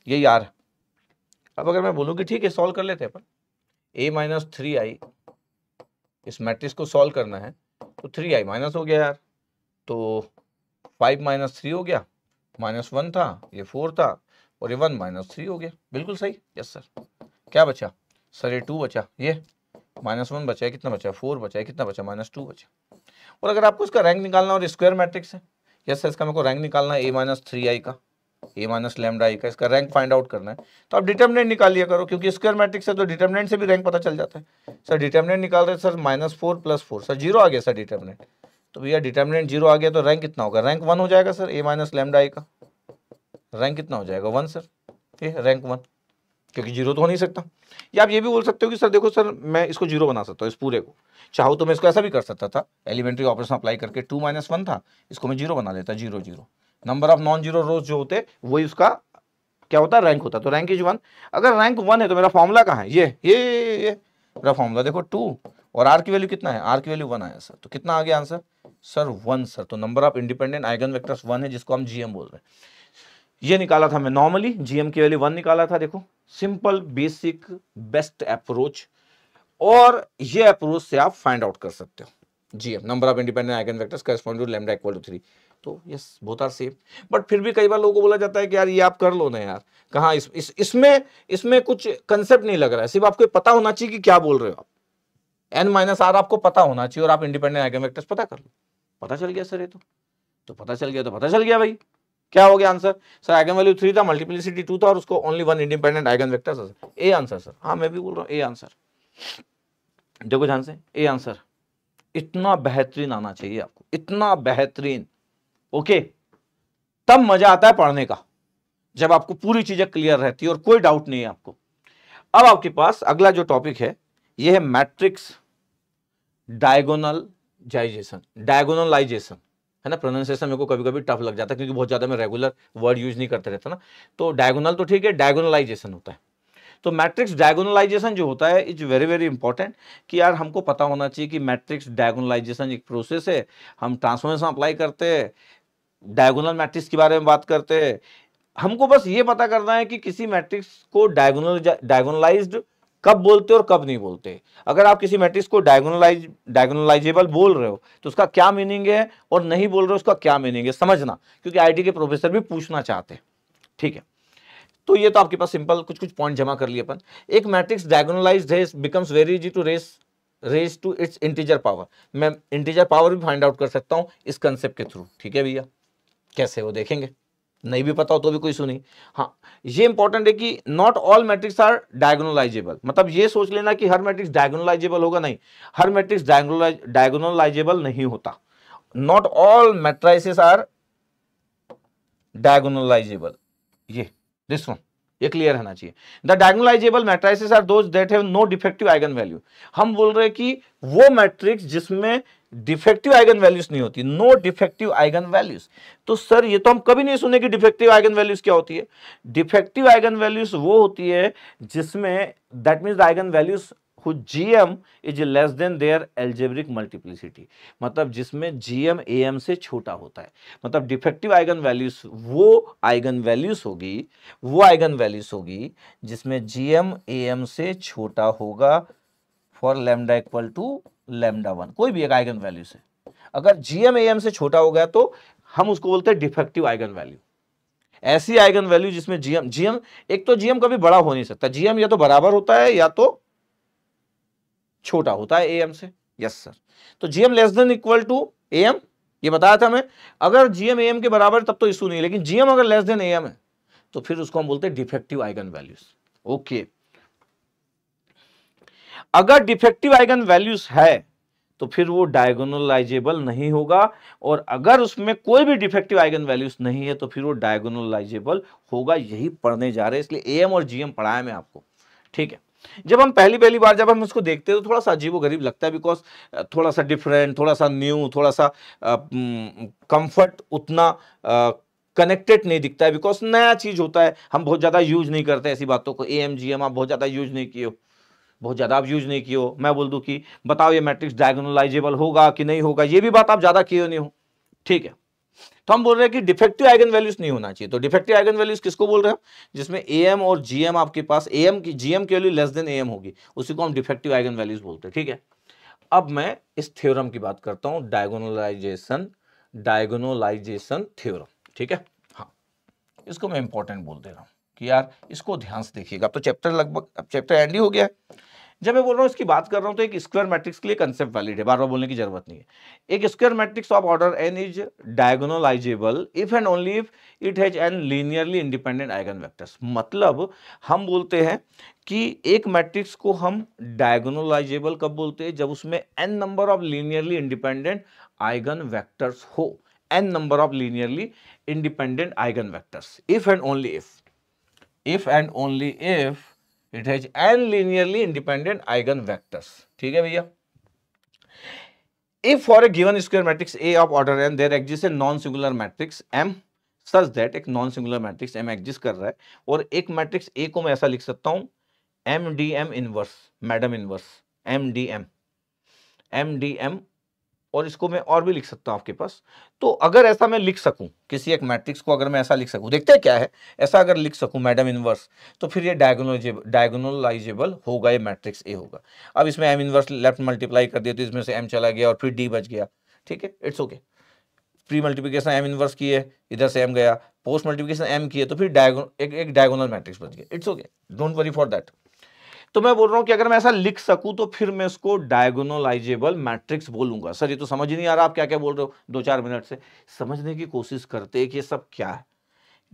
ये यार है अब अगर मैं बोलूँ कि ठीक है सॉल्व कर लेते हैं अपन ए माइनस थ्री आई इस मैट्रिक्स को सॉल्व करना है तो थ्री आई माइनस हो गया यार तो फाइव माइनस थ्री हो गया माइनस वन था ये फोर था और ये वन माइनस थ्री हो गया बिल्कुल सही यस सर क्या बचा सर ये टू बचा ये माइनस वन बचा है कितना बचा फोर बचा है कितना बचा माइनस टू बचा और अगर आपको इसका रैंक निकालना और स्क्वायर मैट्रिक्स है यस सर इसका मेरे को रैंक निकालना है ए माइनस थ्री आई का ए माइनस लेमडा आई का इसका रैंक फाइंड आउट करना है तो आप डिटर्मिनेंट निकाल लिया करो क्योंकि स्क्वायर मैट्रिक्स है तो डिटर्मिनेंट से भी रैंक पता चल जाता है सर डिटर्मिनेंट निकाल रहे sir minus four plus four sir zero आ गया सर डिटर्मिनेंट तो भैया डिटर्मिनेंट जीरो आ गया तो रैंक कितना होगा रैंक वन हो जाएगा sir A minus lambda I का रैंक कितना हो जाएगा वन सर ठीक है रैंक वन क्योंकि जीरो तो हो नहीं सकता या आप ये भी बोल सकते हो कि सर देखो सर मैं इसको जीरो बना सकता हूँ इस पूरे को चाहो तो मैं इसको ऐसा भी कर सकता था एलिमेंट्री ऑपरेशन अप्लाई करके टू माइनस वन था इसको मैं जीरो बना लेता zero zero number of non zero rows जो होते वही उसका क्या होता है रैंक होता तो रैंक इज वन अगर रैंक वन है तो मेरा फॉर्मूला कहाँ है ये ये ये मेरा फॉर्मूला देखो टू और आर की वैल्यू कितना है आर की वैल्यू वन आया सर तो कितना आ गया आंसर सर वन सर तो number of independent eigen vectors one है जिसको हम जीएम बोल रहे हैं ये निकाला था मैं नॉर्मली जीएम के वैल्यू वन निकाला था देखो सिंपल बेसिक बेस्ट अप्रोच और ये अप्रोच से आप फाइंड आउट कर सकते हो GM number of independent eigen vectors correspond to lambda equal to three तो यस बहुत आर सेम बट फिर भी कई बार लोगों को बोला जाता है कि यार ये आप कर लो ना यार कहाँ इस इसमें इस इसमें कुछ कंसेप्ट नहीं लग रहा है सिर्फ आपको पता होना चाहिए कि क्या बोल रहे हो आप एन माइनस आर आपको पता होना चाहिए और आप इंडिपेंडेंट आइगन वेक्टर्स पता कर लो पता चल गया सर ये तो तो पता चल गया तो पता चल गया भाई क्या हो गया answer sir eigen value three था मल्टीप्लिसिटी टू था और उसको only one independent eigen vector sir a answer sir हाँ मैं भी बोल रहा हूँ ए आंसर देखो ध्यान से ए आंसर इतना बेहतरीन आना चाहिए आपको इतना बेहतरीन ओके तब मजा आता है पढ़ने का जब आपको पूरी चीजें क्लियर रहती है और कोई डाउट नहीं है आपको अब आपके पास अगला जो टॉपिक है यह है मैट्रिक्स डायगोनलाइजेशन डायगोनलाइजेशन है ना प्रोनाउंसिएशन मेरे को कभी कभी टफ लग जाता है क्योंकि बहुत ज़्यादा मैं रेगुलर वर्ड यूज नहीं करते रहता ना तो डायगोनल तो ठीक है डायगोनलाइजेशन होता है तो मैट्रिक्स डायगोनलाइजेशन जो होता है इज वेरी वेरी इंपॉर्टेंट कि यार हमको पता होना चाहिए कि मैट्रिक्स डायगोनलाइजेशन एक प्रोसेस है हम ट्रांसफॉर्मेशन अप्लाई करते हैं डायगोनल मैट्रिक्स के बारे में बात करते हैं हमको बस ये पता करना है कि किसी मैट्रिक्स को डायगोनल डायगोनलाइज्ड कब बोलते और कब नहीं बोलते अगर आप किसी मैट्रिक्स को डायगोनलाइज डायगोनलाइजेबल बोल रहे हो तो उसका क्या मीनिंग है और नहीं बोल रहे हो उसका क्या मीनिंग है समझना क्योंकि आई के प्रोफेसर भी पूछना चाहते हैं ठीक है तो ये तो आपके पास सिंपल कुछ कुछ पॉइंट जमा कर लिए अपन एक matrix diagonalize raise becomes very easy to raise raise to its integer power मैं इंटीजर पावर भी फाइंड आउट कर सकता हूँ इस कंसेप्ट के थ्रू ठीक है भैया कैसे वो देखेंगे नहीं भी पता हो तो भी कोई सुनी हाँ ये इंपॉर्टेंट है कि not all matrix are diagonalizable मतलब ये सोच लेना कि हर मैट्रिक्स डायगोनलाइजेबल होगा नहीं हर मैट्रिक्स डायगोनलाइजेबल नहीं होता not all matrices are diagonalizable ये दिस वन ये क्लियर रहना चाहिए the diagonalizable matrices are those that have no defective eigen value हम बोल रहे हैं कि वो मैट्रिक्स जिसमें डिफेक्टिव आइगन वैल्यूज नहीं होती नो डिफेक्टिव आइगन वैल्यूज तो सर ये तो हम कभी नहीं सुने कि डिफेक्टिव आइगन वैल्यूज क्या होती है डिफेक्टिव आइगन वैल्यूज वो होती है जिसमें that means eigen values whose gm is less than their algebraic multiplicity मतलब जिसमें gm एम से छोटा होता है मतलब डिफेक्टिव आइगन वैल्यूज वो आइगन वैल्यूज होगी वो आइगन वैल्यूज होगी जिसमें gm एम से छोटा होगा for lambda equal to lambda one कोई भी एक आइगन वैल्यूज है अगर जीएम एम से छोटा हो गया तो हम उसको बोलते हैं डिफेक्टिव आइगन वैल्यू ऐसी आइगन वैल्यू जिसमें जीएम जीएम एक तो जीएम कभी बड़ा हो नहीं सकता जीएम या तो बराबर होता है या तो छोटा होता है ए एम से यस सर तो GM less than equal to M ये बताया था हमें अगर जीएम एम के बराबर तब तो इशू नहीं लेकिन जीएम अगर लेस देन एम है तो फिर उसको हम बोलते हैं डिफेक्टिव आइगन वैल्यूज ओके अगर डिफेक्टिव आइगन वैल्यूज है तो फिर वो डायगोनलाइजेबल नहीं होगा और अगर उसमें कोई भी डिफेक्टिव आइगन वैल्यूज नहीं है तो फिर वो डायगोनलाइजेबल होगा यही पढ़ने जा रहे हैं इसलिए एम और जीएम पढ़ाया मैं आपको ठीक है जब हम पहली पहली बार जब हम उसको देखते हैं तो थोड़ा सा अजीब गरीब लगता है बिकॉज थोड़ा सा डिफरेंट थोड़ा सा न्यू थोड़ा सा कंफर्ट उतना कनेक्टेड नहीं दिखता है बिकॉज नया चीज़ होता है हम बहुत ज़्यादा यूज नहीं करते ऐसी बातों को ए एम जी एम आप बहुत ज़्यादा यूज नहीं किए बहुत ज़्यादा आप यूज नहीं किए हो मैं बोल दूँ कि बताओ ये मैट्रिक्स डायगोनलाइजेबल होगा कि नहीं होगा ये भी बात आप ज़्यादा किए नहीं हो ठीक है तो हम बोल रहे हैं कि डिफेक्टिव आइगन वैल्यूज नहीं होना चाहिए तो डिफेक्टिव आइगन वैल्यूज किसको बोल रहे हैं जिसमें ए एम और जी एम आपके पास ए एम की जी एम की value less than A M होगी उसी को हम डिफेक्टिव आइगन वैल्यूज बोलते हैं ठीक है अब मैं इस थ्योरम की बात करता हूं डायगोनलाइजेशन डायगोनलाइजेशन थ्योरम ठीक है हाँ इसको मैं इंपॉर्टेंट बोल दे रहा हूँ कि यार इसको ध्यान से देखिएगा अब तो चैप्टर लगभग अब चैप्टर एंड ही हो गया है जब मैं बोल रहा हूँ इसकी बात कर रहा हूँ तो एक स्क्वायर मैट्रिक्स के लिए कंसेप्ट वैलिड है बार बार बोलने की जरूरत नहीं है एक square matrix of order N is diagonalizable if and only if it has N linearly independent eigen vectors मतलब हम बोलते हैं कि एक मैट्रिक्स को हम डायगोनलाइजेबल कब बोलते हैं जब उसमें N number of linearly independent eigen vectors हो N number of linearly independent eigen vectors if and only if if and only if it has N linearly independent eigen vectors ठीक है भैया if for a given square matrix A of order N there exist a non singular matrix M such that एक non singular matrix M exist कर रहा है और एक matrix ए को मैं ऐसा लिख सकता हूं M D M inverse madam inverse M D M M D M और इसको मैं और भी लिख सकता हूं आपके पास तो अगर ऐसा मैं लिख सकूं किसी एक मैट्रिक्स को अगर मैं ऐसा लिख सकूं देखते हैं क्या है ऐसा अगर लिख सकूं मैडम इनवर्स तो फिर ये डायगोनलाइजेबल डायगोनोलाइजेबल होगा ये मैट्रिक्स ए होगा अब इसमें एम इनवर्स लेफ्ट मल्टीप्लाई कर दिया तो इसमें से एम चला गया और फिर डी बच गया ठीक है it's okay pre multiplication M inverse की है इधर से एम गया पोस्ट मल्टीप्लीकेशन एम की है तो फिर डायगो एक एक डायगोनल मैट्रिक्स बच गया it's okay don't worry for that तो मैं बोल रहा हूं कि अगर मैं ऐसा लिख सकूं तो फिर मैं इसको डायगोनोलाइजेबल मैट्रिक्स बोलूंगा सर ये तो समझ नहीं आ रहा आप क्या क्या बोल रहे हो दो चार मिनट से समझने की कोशिश करते कि ये सब क्या है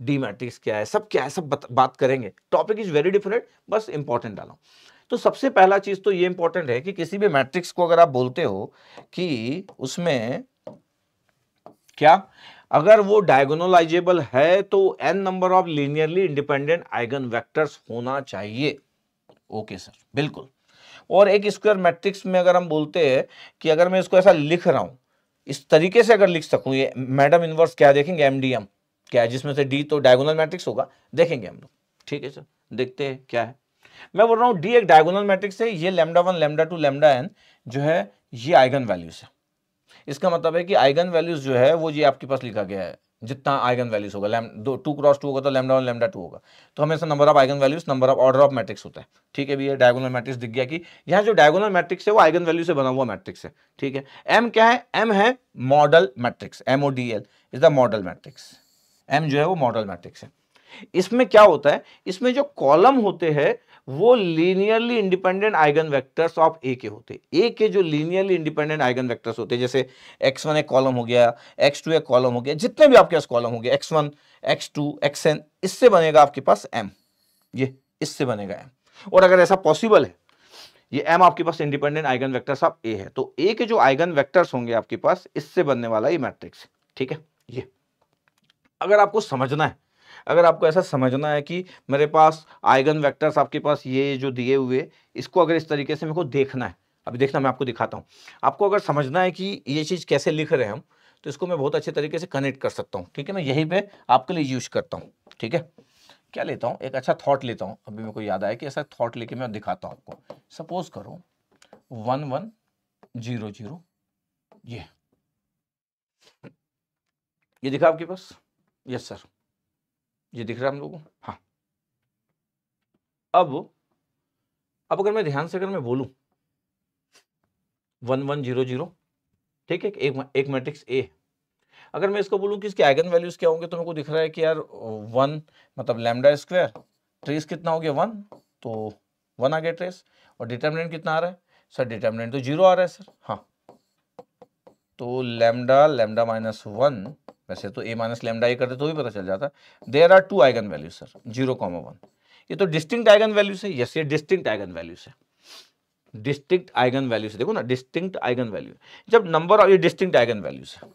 डी मैट्रिक्स क्या है सब क्या है सब बात करेंगे टॉपिक इज वेरी डिफरेंट बस इंपॉर्टेंट डालो तो सबसे पहला चीज तो ये इंपॉर्टेंट है कि किसी भी मैट्रिक्स को अगर आप बोलते हो कि उसमें क्या अगर वो डायगोनलाइजेबल है तो N number of linearly independent eigen vectors होना चाहिए ओके सर बिल्कुल और एक स्क्वायर मैट्रिक्स में अगर हम बोलते हैं कि अगर मैं इसको ऐसा लिख रहा हूँ इस तरीके से अगर लिख सकूँ ये मैडम इनवर्स क्या देखेंगे एमडीएम क्या है जिसमें से डी तो डायगोनल मैट्रिक्स होगा देखेंगे हम लोग ठीक है सर देखते हैं क्या है मैं बोल रहा हूँ डी एक डायगोनल मैट्रिक्स है ये lambda one lambda two lambda N जो है ये आइगन वैल्यूज है इसका मतलब है कि आइगन वैल्यूज जो है वो ये आपके पास लिखा गया है जितना आइगन वैल्यूज होगा दो टू क्रॉस टू होगा तो लेमडा वन लेमडा टू होगा तो हमेशा number of eigen values number of order of matrix होता है ठीक है भैया डायगोनल मैट्रिक्स दिख गया कि यहाँ जो डायगोनल मैट्रिक्स है वो आइगन वैल्यू से बना हुआ मैट्रिक्स है ठीक है एम क्या है एम है model matrix M O D L is the model matrix M जो है वो मॉडल मैट्रिक्स है इसमें क्या होता है इसमें जो कॉलम होते हैं वो linearly independent eigen vectors of A के होते ए के जो लीनियरली इंडिपेंडेंट आइगन वेक्टर्स होते जैसे एक्स वन एक कॉलम हो गया एक्स टू एक कॉलम हो गया जितने भी आपके पास कॉलम हो गए x one x two x N इससे बनेगा आपके पास एम ये इससे बनेगा एम और अगर ऐसा पॉसिबल है ये एम आपके पास independent eigen vectors of A है तो ए के जो आइगन वैक्टर्स होंगे आपके पास इससे बनने वाला ये मैट्रिक्स ठीक है ये अगर आपको समझना है अगर आपको ऐसा समझना है कि मेरे पास आइगन वैक्टर्स आपके पास ये जो दिए हुए इसको अगर इस तरीके से मेरे को देखना है अभी देखना मैं आपको दिखाता हूँ आपको अगर समझना है कि ये चीज़ कैसे लिख रहे हैं हम तो इसको मैं बहुत अच्छे तरीके से कनेक्ट कर सकता हूँ ठीक है मैं यहीं पर आपके लिए यूज करता हूँ ठीक है क्या लेता हूँ एक अच्छा थॉट लेता हूँ अभी मेरे को याद आया कि ऐसा थॉट लेके मैं दिखाता हूँ आपको सपोज करो वन वन जीरो जीरो ये ये दिखा आपके पास यस सर ये दिख रहा है हम लोगों को हाँ अब अब अगर मैं ध्यान से अगर मैं बोलूं वन वन जीरो जीरो ठीक है एक एक मैट्रिक्स ए अगर मैं इसको बोलूं कि इसके आइगन वैल्यूज क्या होंगे तो मेरे को दिख रहा है कि यार वन मतलब लैमडा स्क्वायर ट्रेस कितना हो गया वन तो वन आ गया ट्रेस और डिटर्मिनेंट कितना आ रहा है सर डिटर्मिनेंट तो जीरो आ रहा है सर हाँ तो लैमडा लैमडा माइनस वन वैसे तो ए माइनस लेमडा ए करते तो भी पता चल जाता there are two eigen value sir zero comma one ये तो डिस्टिंक्ट आइगन वैल्यू है यस ये डिस्टिंक्ट आइगन वैल्यू से डिस्टिंक्ट आइगन से देखो ना डिस्टिंक्ट आइगन वैल्यू जब नंबर ऑफ ये डिस्टिंक्ट आइगन वैल्यू से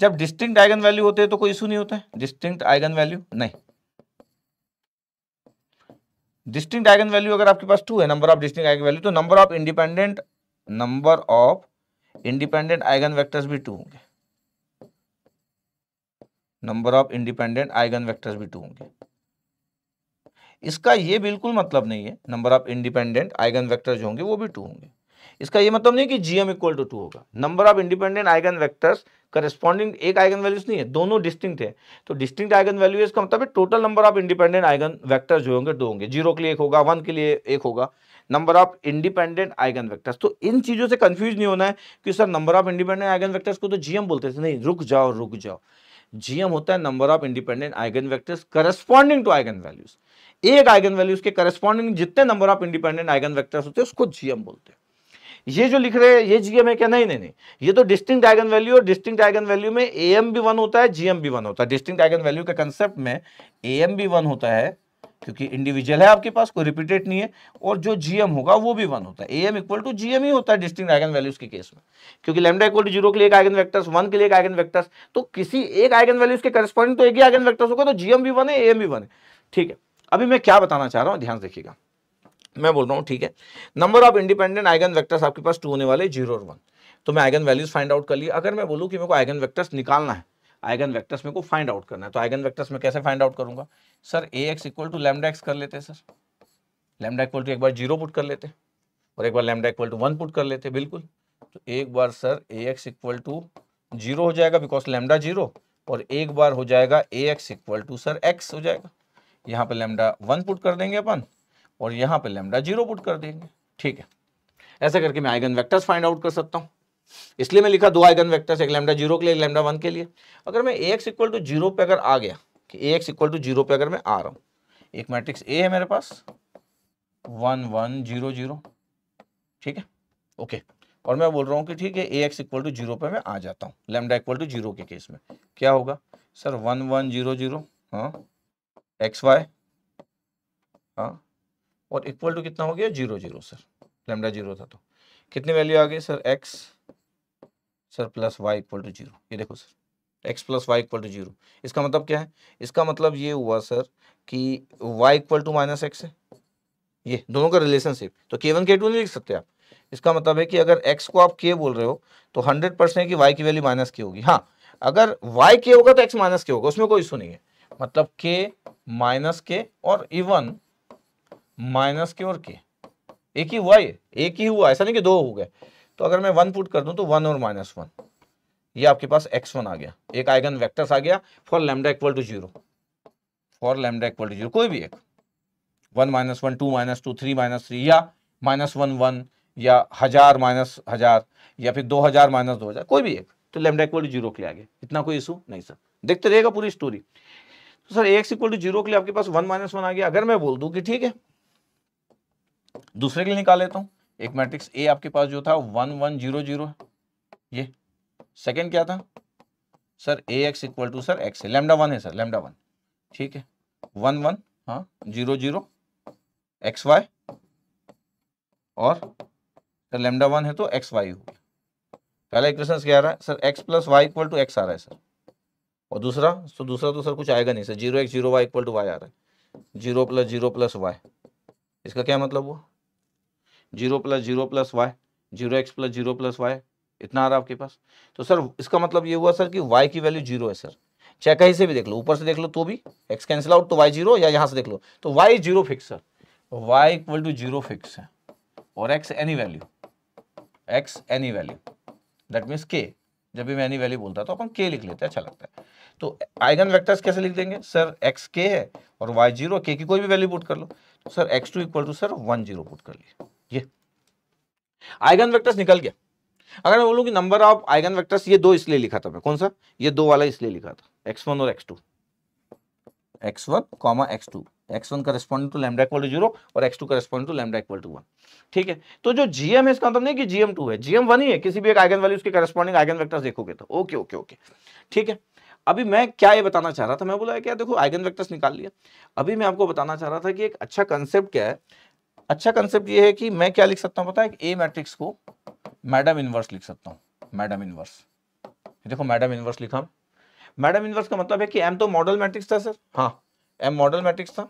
जब डिस्टिंक्ट आइगन वैल्यू होते हैं तो कोई इशू नहीं होता है डिस्टिंक्ट आइगन वैल्यू नहीं डिस्टिंक्ट आइगन वैल्यू अगर आपके पास टू है number of distinct eigen value तो number of independent number of independent eigen vectors भी टू होंगे number of independent eigen vectors भी टू होंगे इसका ये बिल्कुल मतलब नहीं है number of independent eigen vectors होंगे वो भी टू होंगे इसका ये मतलब नहीं कि जीएम इक्वल टू टू होगा number of independent eigen vectors corresponding एक आइगन वैल्यूज नहीं है दोनों डिस्टिंक्ट है तो डिस्टिंक्ट आइगन वैल्यू इसका मतलब है total number of independent eigen vectors जो होंगे दो होंगे जीरो के लिए एक होगा वन के लिए एक होगा number of independent eigen vectors तो इन चीज़ों से कंफ्यूज नहीं होना है कि sir number of independent eigen vectors को तो जीएम बोलते थे नहीं रुक जाओ रुक जाओ जीएम होता है number of independent eigen vectors corresponding to eigen values एक आइगन वैल्यूज के करस्पॉन्डिंग जितने number of independent eigen vectors होते हैं उसको जीएम बोलते हैं ये जो लिख रहे हैं ये जीएम है क्या नहीं नहीं नहीं ये तो डिस्टिंग आइगन वैल्यू और डिस्टिंग आइगन वैल्यू में ए एम बी वन होता है जीएम बी वन होता है डिस्टिंग आइगन वैल्यू के कंसेप्ट में ए एम बी वन होता है क्योंकि इंडिविजुअल है आपके पास कोई रिपीटेड नहीं है और जो जीएम होगा वो भी वन होता है A M equal to GM ही होता है डिस्टिंग आइगन वैल्यूज के केस में क्योंकि लेमडा इक्वल टू जीरो के लिए आइगन वेक्टर्स वन के लिए आइगन वेक्टर्स तो किसी एक आइगन वैल्यूज के करस्पॉन्डिंग तो एक ही आइगन वैक्टर्स होगा तो जीएम भी वन है ए एम भी वन है ठीक है अभी मैं क्या बताना चाह रहा हूँ ध्यान देखिएगा मैं बोल रहा हूँ ठीक है number of independent eigen vectors आपके पास टू होने वाले जीरो और वन तो मैं आइगन वैल्यूज फाइंड आउट कर लिया अगर मैं बोलूँ कि मेरे को आइगन वैक्टर्स निकालना है आइगन वेक्टर्स मेरे को फाइंड आउट करना है तो आइगन वेक्टर्स में कैसे फाइंड आउट करूंगा sir A x equal to lambda x कर लेते सर लेमडा इक्वल टू एक बार जीरो पुट कर लेते और एक बार lambda equal to one put कर लेते बिल्कुल तो एक बार sir A x equal to zero हो जाएगा बिकॉज लेमडा जीरो और एक बार हो जाएगा A x equal to sir x हो जाएगा यहाँ पर लेमडा वन पुट कर देंगे अपन और यहाँ पर लेमडा जीरो पुट कर देंगे ठीक है ऐसा करके मैं आइगन वैक्टर्स फाइंड आउट कर सकता हूँ इसलिए मैं लिखा दो आइगन वेक्टर्स एक लैम्डा जीरो के लिए लैम्डा वन के लिए अगर मैं A x equal to zero पे अगर आ गया कि A x equal to zero पे अगर मैं आ रहा हूँ एक मैट्रिक्स ए है मेरे पास वन वन जीरो जीरो ठीक है ओके और मैं बोल रहा हूँ कि ठीक है A x equal to zero पे मैं आ जाता हूँ लेमडा इक्वल टू जीरो के केस में क्या होगा sir one one zero zero हाँ एक्स वाई हाँ और इक्वल टू कितना हो गया zero zero sir lambda zero था तो कितनी वैल्यू आ गई sir x sir plus Y equal to zero ये देखो sir x plus Y equal to zero इसका मतलब क्या है इसका मतलब ये हुआ सर कि y equal to minus x है ये दोनों का रिलेशनशिप तो के वन के टू नहीं लिख सकते आप इसका मतलब है कि अगर एक्स को आप के बोल रहे हो तो हंड्रेड परसेंट की वाई की वैल्यू माइनस के होगी हाँ अगर वाई के होगा तो एक्स माइनस के होगा उसमें कोई इशू नहीं है मतलब के माइनस के और इवन माइनस के और के एक ही हुआ ये एक ही हुआ ऐसा नहीं कि दो हो गए तो अगर मैं वन पुट कर दूं तो वन और माइनस वन ये आपके पास एक्स वन आ गया एक आइगन वेक्टर्स आ गया for lambda equal to zero for lambda equal to zero कोई भी एक one minus one two minus two three minus three या माइनस वन वन या हजार माइनस हजार या फिर दो हजार माइनस दो हजार कोई भी एक तो लेमडा इक्वल टू जीरो के लिए आ गया इतना कोई इशू नहीं सर देखते रहेगा पूरी स्टोरी तो sir x equal to zero के लिए आपके पास वन माइनस वन आ गया अगर मैं बोल दूं कि ठीक है दूसरे के लिए निकाल लेता हूं एक मैट्रिक्स ए आपके पास जो था वन वन जीरो जीरो ये सेकेंड क्या था sir A x equal to sir x है लेमडा वन है सर लेमडा वन ठीक है वन वन हाँ जीरो जीरो एक्स वाई और सर लेमडा वन है तो एक्स वाई हो गया पहला इक्वेशन क्या आ रहा है sir x plus Y equal to x आ रहा है सर और दूसरा तो दूसरा तो सर कुछ आएगा नहीं sir zero x zero Y equal to Y आ रहा है zero plus zero plus y इसका क्या मतलब हुआ zero plus zero plus y zero x plus zero plus y इतना आ रहा है आपके पास तो सर इसका मतलब ये हुआ सर कि वाई की वैल्यू जीरो है सर चाहे कहीं से भी देख लो ऊपर से देख लो तो भी एक्स कैंसिल आउट तो वाई जीरो या यहाँ से देख लो तो y zero fix sir Y equal to zero fix है और x any value x any value that means के जब भी मैं एनी वैल्यू बोलता तो अपन के लिख लेते हैं अच्छा लगता है तो आइगन वेक्टर्स कैसे लिख देंगे सर एक्स के है और वाई जीरो के की कोई भी वैल्यू पुट कर लो तो sir x two equal to sir one zero put कर लिए ये आइगन वेक्टर्स निकल गया अगर मैं बोलूँ कि नंबर ऑफ आइगन वेक्टर्स ये दो इसलिए लिखा था मैं कौन सा ये दो वाला इसलिए लिखा था एक्स वन और x two x one comma x two x one corresponding to lambda equal to zero और x two corresponding to lambda equal to one ठीक है तो जो जीएम है इसका मतलब नहीं कि जीएम टू है जीएम वन ही है किसी भी एक आइगन वैल्यू उसके करस्पॉन्डिंग आइगन वेक्टर्स देखोगे तो ओके ओके ओके ठीक है अभी मैं क्या ये बताना चाह रहा था मैं बोला क्या देखो आइगन वेक्टर्स निकाल लिया अभी मैं आपको बताना चाह रहा था कि एक अच्छा कंसेप्ट क्या है अच्छा कंसेप्ट ये है कि मैं क्या लिख सकता हूं पता है ए मैट्रिक्स को मैडम इनवर्स लिख सकता हूं मैडम इनवर्स देखो मैडम इनवर्स लिखा मैडम इनवर्स का मतलब है कि एम तो मॉडल मैट्रिक्स था सर हाँ एम मॉडल मैट्रिक्स था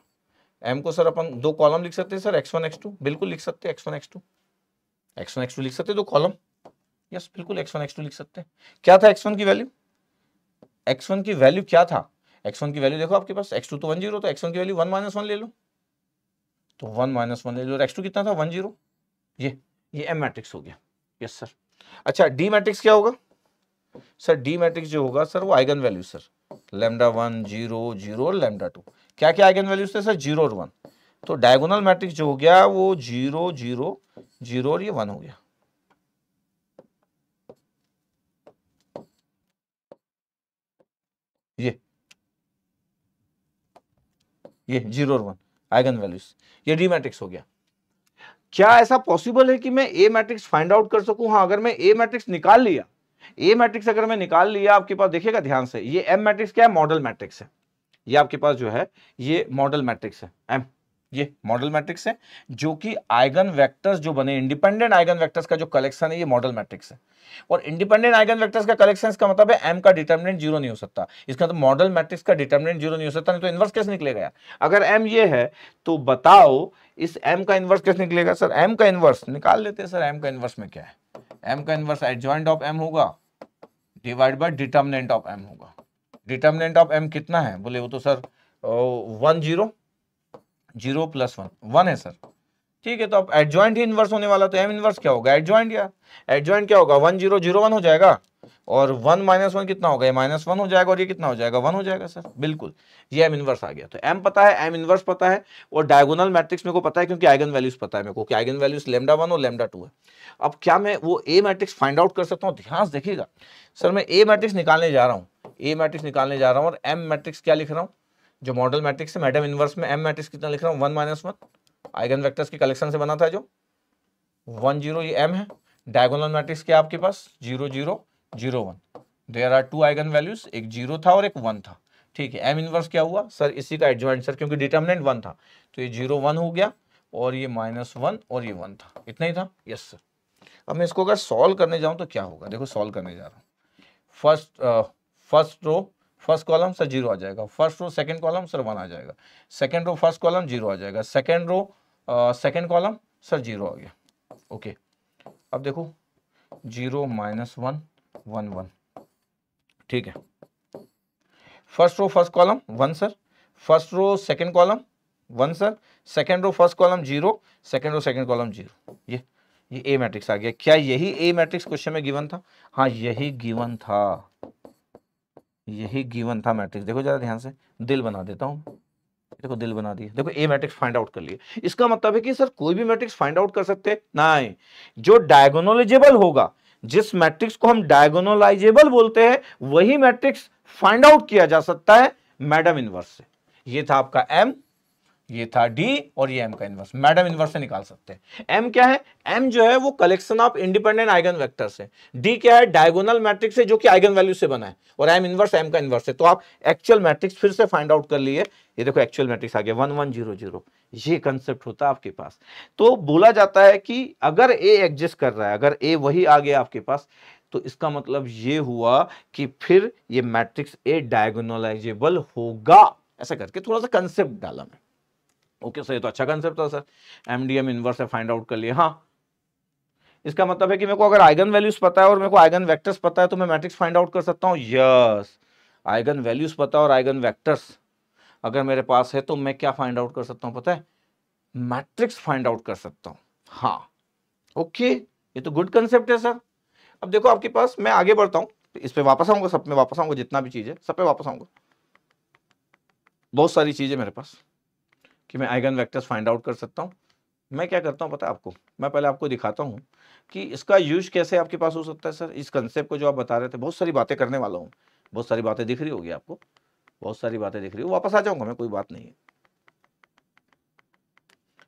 एम को सर अपन दो कॉलम लिख सकते हैं sir x one x two बिल्कुल लिख सकते x one x two x one x two लिख सकते दो कॉलम यस बिल्कुल एक्स वन एक्स टू लिख सकते हैं क्या था एक्स वन की वैल्यू एक्स वन की वैल्यू क्या था एक्स वन की वैल्यू देखो आपके पास एक्स टू तो वन जीरो तो एक्स वन की वैल्यू वन माइनस वन ले लो तो वन माइनस वन ले एक्स टू कितना था वन जीरो ये ये एम मैट्रिक्स हो गया यस सर अच्छा डी मैट्रिक्स क्या होगा सर डी मैट्रिक्स जो होगा सर वो eigen value sir lambda one zero zero और लेमडा टू क्या क्या आइगन वैल्यूज थे सर जीरो और वन तो डायगोनल मैट्रिक्स जो हो गया वो जीरो जीरो जीरो और ये वन हो गया ये ये जीरो और वन आइगन वैल्यूज ये डी मैट्रिक्स हो गया क्या ऐसा पॉसिबल है कि मैं ए मैट्रिक्स फाइंड आउट कर सकूं हाँ अगर मैं ए मैट्रिक्स निकाल लिया ए मैट्रिक्स अगर मैं निकाल लिया आपके पास देखिएगा ध्यान से ये एम मैट्रिक्स क्या है मॉडल मैट्रिक्स है ये आपके पास जो है ये मॉडल मैट्रिक्स है एम ये मॉडल मैट्रिक्स है जो कि आइगन वेक्टर्स जो बने इंडिपेंडेंट आइगन वेक्टर्स का जो कलेक्शन है ये मॉडल मैट्रिक्स है और इंडिपेंडेंट आइगन वेक्टर्स का कलेक्शन का मतलब है एम का डिटरमिनेंट जीरो नहीं हो सकता इसका मतलब मॉडल मैट्रिक्स का डिटरमिनेंट जीरो नहीं हो सकता नहीं तो इन्वर्स कैसे निकलेगा अगर एम ये है तो बताओ इस एम का इन्वर्स कैसे निकलेगा सर एम का इन्वर्स निकाल लेते हैं सर एम का इन्वर्स में क्या है एम का इन्वर्स एडजॉइंट ऑफ एम होगा divide by determinant of M होगा डिटर्मिनेंट ऑफ एम कितना है बोले वो तो sir one zero zero plus one one है सर ठीक है तो अब एडजॉइंट ही इन्वर्स होने वाला तो एम इन्वर्स क्या होगा एडजॉइंट या एडजॉइंट क्या होगा वन जीरो जीरो वन हो जाएगा और वन माइनस वन कितना होगा ये माइनस वन हो जाएगा और ये कितना हो जाएगा वन हो जाएगा सर बिल्कुल ये एम इन्वर्स आ गया तो एम पता है एम इन्वर्स पता है और डायगोनल मैट्रिक्स मेरे को पता है क्योंकि आइगन वैल्यूज पता है मेरे को कि आइगन वैल्यूज लेमडा वन और लेमडा टू है अब क्या मैं वो ए मैट्रिक्स फाइंड आउट कर सकता हूँ ध्यान देखिएगा सर मैं ए मैट्रिक्स निकालने जा रहा हूँ ए मैट्रिक्स निकालने जा रहा हूँ और एम मैट्रिक्स क्या लिख रहा हूँ जो मॉडल मैट्रिक्स है मैडम इनवर्स में एम मैट्रिक्स कितना लिख रहा हूँ one minus one eigen vectors के कलेक्शन से बना था जो वन जीरो ये एम है डायगोनल मैट्रिक्स क्या आपके पास zero zero zero one there are two eigen values एक जीरो था और एक वन था ठीक है एम इनवर्स क्या हुआ सर इसी का एडजॉइंट सर क्योंकि डिटर्मिनेंट वन था तो ये जीरो वन हो गया और ये माइनस वन और ये वन था इतना ही था यस सर अब मैं इसको अगर सॉल्व करने जाऊँ तो क्या होगा देखो सॉल्व करने जा रहा हूँ first first row first column sir zero आ जाएगा first row second column sir one आ जाएगा second row first column zero आ जाएगा second row second column sir zero आ गया ओके अब देखो zero minus one one one ठीक है first row first column one sir first row second column one sir second row first column zero second row second column zero ये ये A matrix आ गया क्या यही ए मैट्रिक्स क्वेश्चन में given था हाँ यही गिवन था यही गिवन था मैट्रिक्स देखो जरा ध्यान से दिल बना देता हूँ देखो दिल बना दिया देखो ए मैट्रिक्स फाइंड आउट कर लिए इसका मतलब है कि सर कोई भी मैट्रिक्स फाइंड आउट कर सकते नहीं जो डायगोनोलाइजेबल होगा जिस मैट्रिक्स को हम डायगोनोलाइजेबल बोलते हैं वही मैट्रिक्स फाइंड आउट किया जा सकता है मैडम इनवर्स से ये था आपका एम ये था डी और ये एम का इन्वर्स मैडम इन्वर्स से निकाल सकते हैं एम क्या है एम जो है वो collection of independent eigen eigenvector से डी क्या है डायगोनल मैट्रिक्स है जो कि आइगन वैल्यू से बना है और एम इन्वर्स एम का इन्वर्स है तो आप एक्चुअल मैट्रिक्स फिर से फाइंड आउट कर लिए ये देखो एक्चुअल मैट्रिक्स आ गया वन वन जीरो जीरो ये कंसेप्ट होता है आपके पास तो बोला जाता है कि अगर ए एग्जिस्ट कर रहा है अगर ए वही आ गया आपके पास तो इसका मतलब ये हुआ कि फिर ये मैट्रिक्स ए डायगोनलाइजेबल होगा ऐसा करके थोड़ा सा कंसेप्ट डाला मैं ओके सर ये तो अच्छा कंसेप्ट था sir M D M inverse है फाइंड आउट कर लिए हाँ इसका मतलब है कि मेरे को अगर आइगन वैल्यूज पता है और मेरे को आइगन वेक्टर्स पता है तो मैं मैट्रिक्स फाइंड आउट कर सकता हूँ यस आइगन वैल्यूज पता और आइगन वैक्टर्स अगर मेरे पास है तो मैं क्या फाइंड आउट कर सकता हूँ पता है मैट्रिक्स फाइंड आउट कर सकता हूँ हाँ ओके ये तो गुड कंसेप्ट है सर अब देखो आपके पास मैं आगे बढ़ता हूँ इस पर वापस आऊँगा सब में वापस आऊँगा जितना भी चीज़ है सब पे वापस आऊँगा बहुत सारी चीज़ें मेरे पास कि मैं आइगन वेक्टर्स फाइंड आउट कर सकता हूँ मैं क्या करता हूँ पता आपको मैं पहले आपको दिखाता हूँ कि इसका यूज कैसे आपके पास हो सकता है सर इस कंसेप्ट को जो आप बता रहे थे बहुत सारी बातें करने वाला हूँ बहुत सारी बातें दिख रही होगी आपको बहुत सारी बातें दिख रही हो वापस आ जाऊँगा मैं कोई बात नहीं है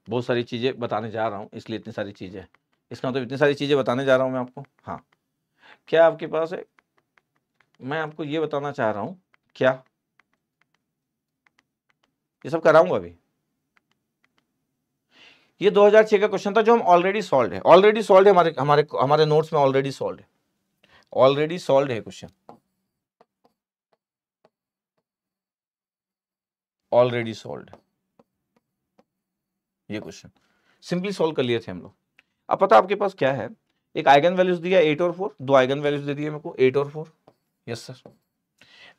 बहुत सारी चीज़ें बताने जा रहा हूँ इसलिए इतनी सारी चीज़ें इसका मतलब इतनी सारी चीज़ें बताने जा रहा हूँ मैं आपको हाँ क्या आपके पास है मैं आपको ये बताना चाह रहा हूँ क्या ये सब कराऊंगा अभी ये 2006 का क्वेश्चन था जो हम ऑलरेडी सॉल्व है ऑलरेडी सॉल्व है हमारे हमारे हमारे नोट्स में ऑलरेडी सॉल्व है ऑलरेडी सॉल्व है क्वेश्चन ऑलरेडी सॉल्व ये क्वेश्चन सिंपली सॉल्व कर लिए थे हम लोग अब पता आपके पास क्या है एक आइगन वैल्यूज दिया एट और फोर दो आइगन वैल्यूज दे दिए मेरे को एट और four yes sir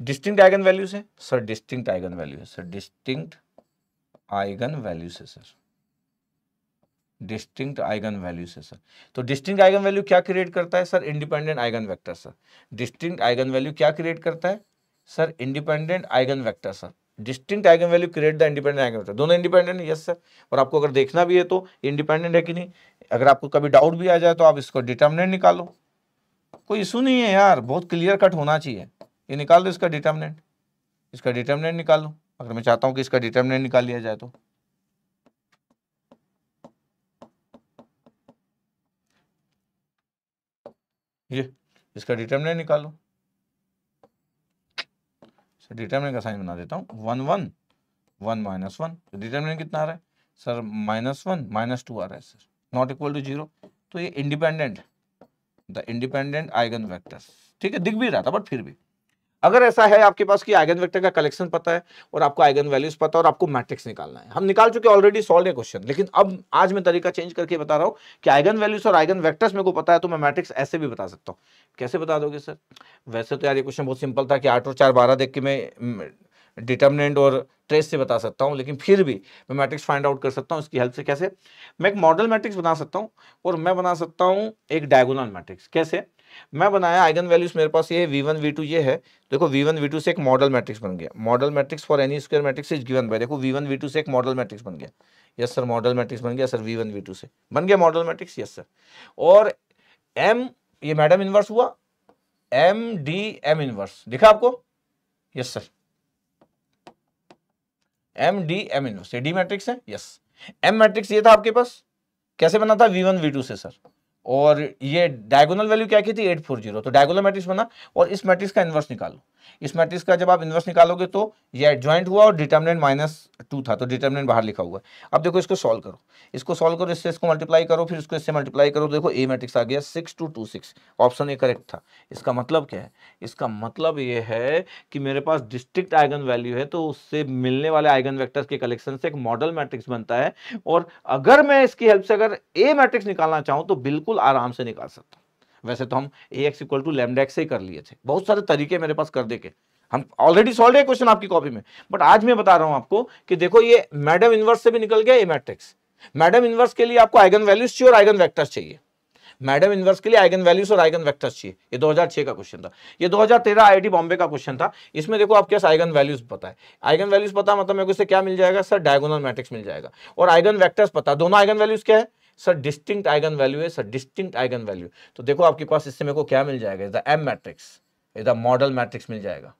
distinct eigen values है सर डिस्टिंक्ट आइगन वैल्यू है सर डिस्टिंक्ट आइगन वैल्यूज है सर डिस्टिंक्ट आइगन वैल्यू से सर तो डिस्टिंक्ट आइगन वैल्यू क्या क्रिएट करता है sir independent eigenvector sir distinct eigen eigenvalue क्या create करता है sir independent eigenvector sir distinct eigen value create the independent eigenvector दोनों independent है यस सर और आपको अगर देखना भी है तो इंडिपेंडेंट है कि नहीं अगर आपको कभी डाउट भी आ जाए तो आप इसको डिटर्मिनेंट निकालो कोई इशू नहीं है यार बहुत क्लियर कट होना चाहिए ये निकाल दो इसका डिटर्मिनेंट इसका डिटर्मिनेंट निकाल लो अगर मैं चाहता हूँ कि इसका डिटर्मिनेंट निकाल लिया जाए तो ये इसका डिटर्मिनेंट निकालो डिटर्मिनेंट का साइन बना देता हूँ one one one minus one तो डिटर्मिनेंट कितना आ रहा है sir minus one minus two आ रहा है sir not equal to zero तो ये independent the independent eigen vectors ठीक है दिख भी रहा था बट फिर भी अगर ऐसा है आपके पास कि आइगन वेक्टर का कलेक्शन पता है और आपको आइगन वैल्यूज पता है और आपको मैट्रिक्स निकालना है हम निकाल चुके ऑलरेडी सॉल्व है क्वेश्चन लेकिन अब आज मैं तरीका चेंज करके बता रहा हूँ कि आइगन वैल्यूज और आइगन वेक्टर्स मेरे को पता है तो मैं मैट्रिक्स ऐसे भी बता सकता हूँ कैसे बता दोगे सर वैसे तो यार ये क्वेश्चन बहुत सिंपल था कि आठ और चार बारह देख के मैं डिटर्मिनेंट और ट्रेस से बता सकता हूँ लेकिन फिर भी मैं मैट्रिक्स फाइंड आउट कर सकता हूँ इसकी हेल्प से कैसे मैं एक मॉडल मैट्रिक्स बना सकता हूँ और मैं बना सकता हूँ एक डायगोनल मैट्रिक्स कैसे मैं बनाया आइगन वैल्यूज मेरे पास ये वी वन वी टू ये है देखो वी वन वी टू से एक मॉडल मैट्रिक्स बन गया model matrix for any square matrix is given by देखो वी वन वी टू से एक मॉडल मैट्रिक्स बन गया यस सर मॉडल मैट्रिक्स बन गया sir v one v two से बन गया मॉडल मैट्रिक्स यस सर और एम ये मैडम इनवर्स हुआ एम डी एम इनवर्स दिखा आपको yes sir M D M inverse ये डी मैट्रिक्स है यस एम मैट्रिक्स ये था आपके पास कैसे बना था वी वन वी टू से सर और ये डायगोनल वैल्यू क्या की थी एट फोर जीरो तो डायगोनल मैट्रिक्स बना और इस मैट्रिक्स का इन्वर्स निकालो इस मैट्रिक्स का जब आप इन्वर्स निकालोगे तो ये ज्वाइंट हुआ और डिटर्मिनेंट माइनस टू था तो डिटर्मिनेंट बाहर लिखा हुआ है अब देखो इसको सॉल्व करो इसको सॉल्व करो इससे इसको मल्टीप्लाई करो फिर इसको इससे मल्टीप्लाई करो देखो ए मैट्रिक्स आ गया six two two six option A correct था इसका मतलब क्या है इसका मतलब ये है कि मेरे पास डिस्ट्रिक्ट आइगन वैल्यू है तो उससे मिलने वाले आइगन वैक्टर्स के कलेक्शन से एक मॉडल मैट्रिक्स बनता है और अगर मैं इसकी हेल्प से अगर ए मैट्रिक्स निकालना चाहूँ तो बिल्कुल बिल्कुल आराम से निकाल सकता हूँ वैसे तो हम A x equal to lambda x से ही कर लिए थे बहुत सारे तरीके मेरे पास कर दे के हम ऑलरेडी सॉल्व है क्वेश्चन आपकी कॉपी में बट आज मैं बता रहा हूँ आपको कि देखो ये मैडम इनवर्स से भी निकल गया ए मैट्रिक्स मैडम इनवर्स के लिए आपको आइगन वैल्यूज चाहिए और आइगन वेक्टर्स चाहिए मैडम इनवर्स के लिए आइगन वैल्यूज और आइगन वेक्टर्स चाहिए ये 2006 का क्वेश्चन था ये 2013 आईआईटी बॉम्बे का क्वेश्चन था इसमें देखो आपके पास आइगन वैल्यूज पता है आइगन वैल्यूज पता मतलब मेरे को इससे क्या मिल जाएगा सर डायगोनल मैट्रिक्स मिल जाएगा और आइगन वैक्टर्स पता दोनों आइगन वैल्यूज क्या है सर डिस्टिंक्ट आइगन वैल्यू है सर डिस्टिंक्ट आइगन वैल्यू तो देखो आपके पास इससे मेरे को क्या मिल जाएगा is the M matrix is the model matrix मिल जाएगा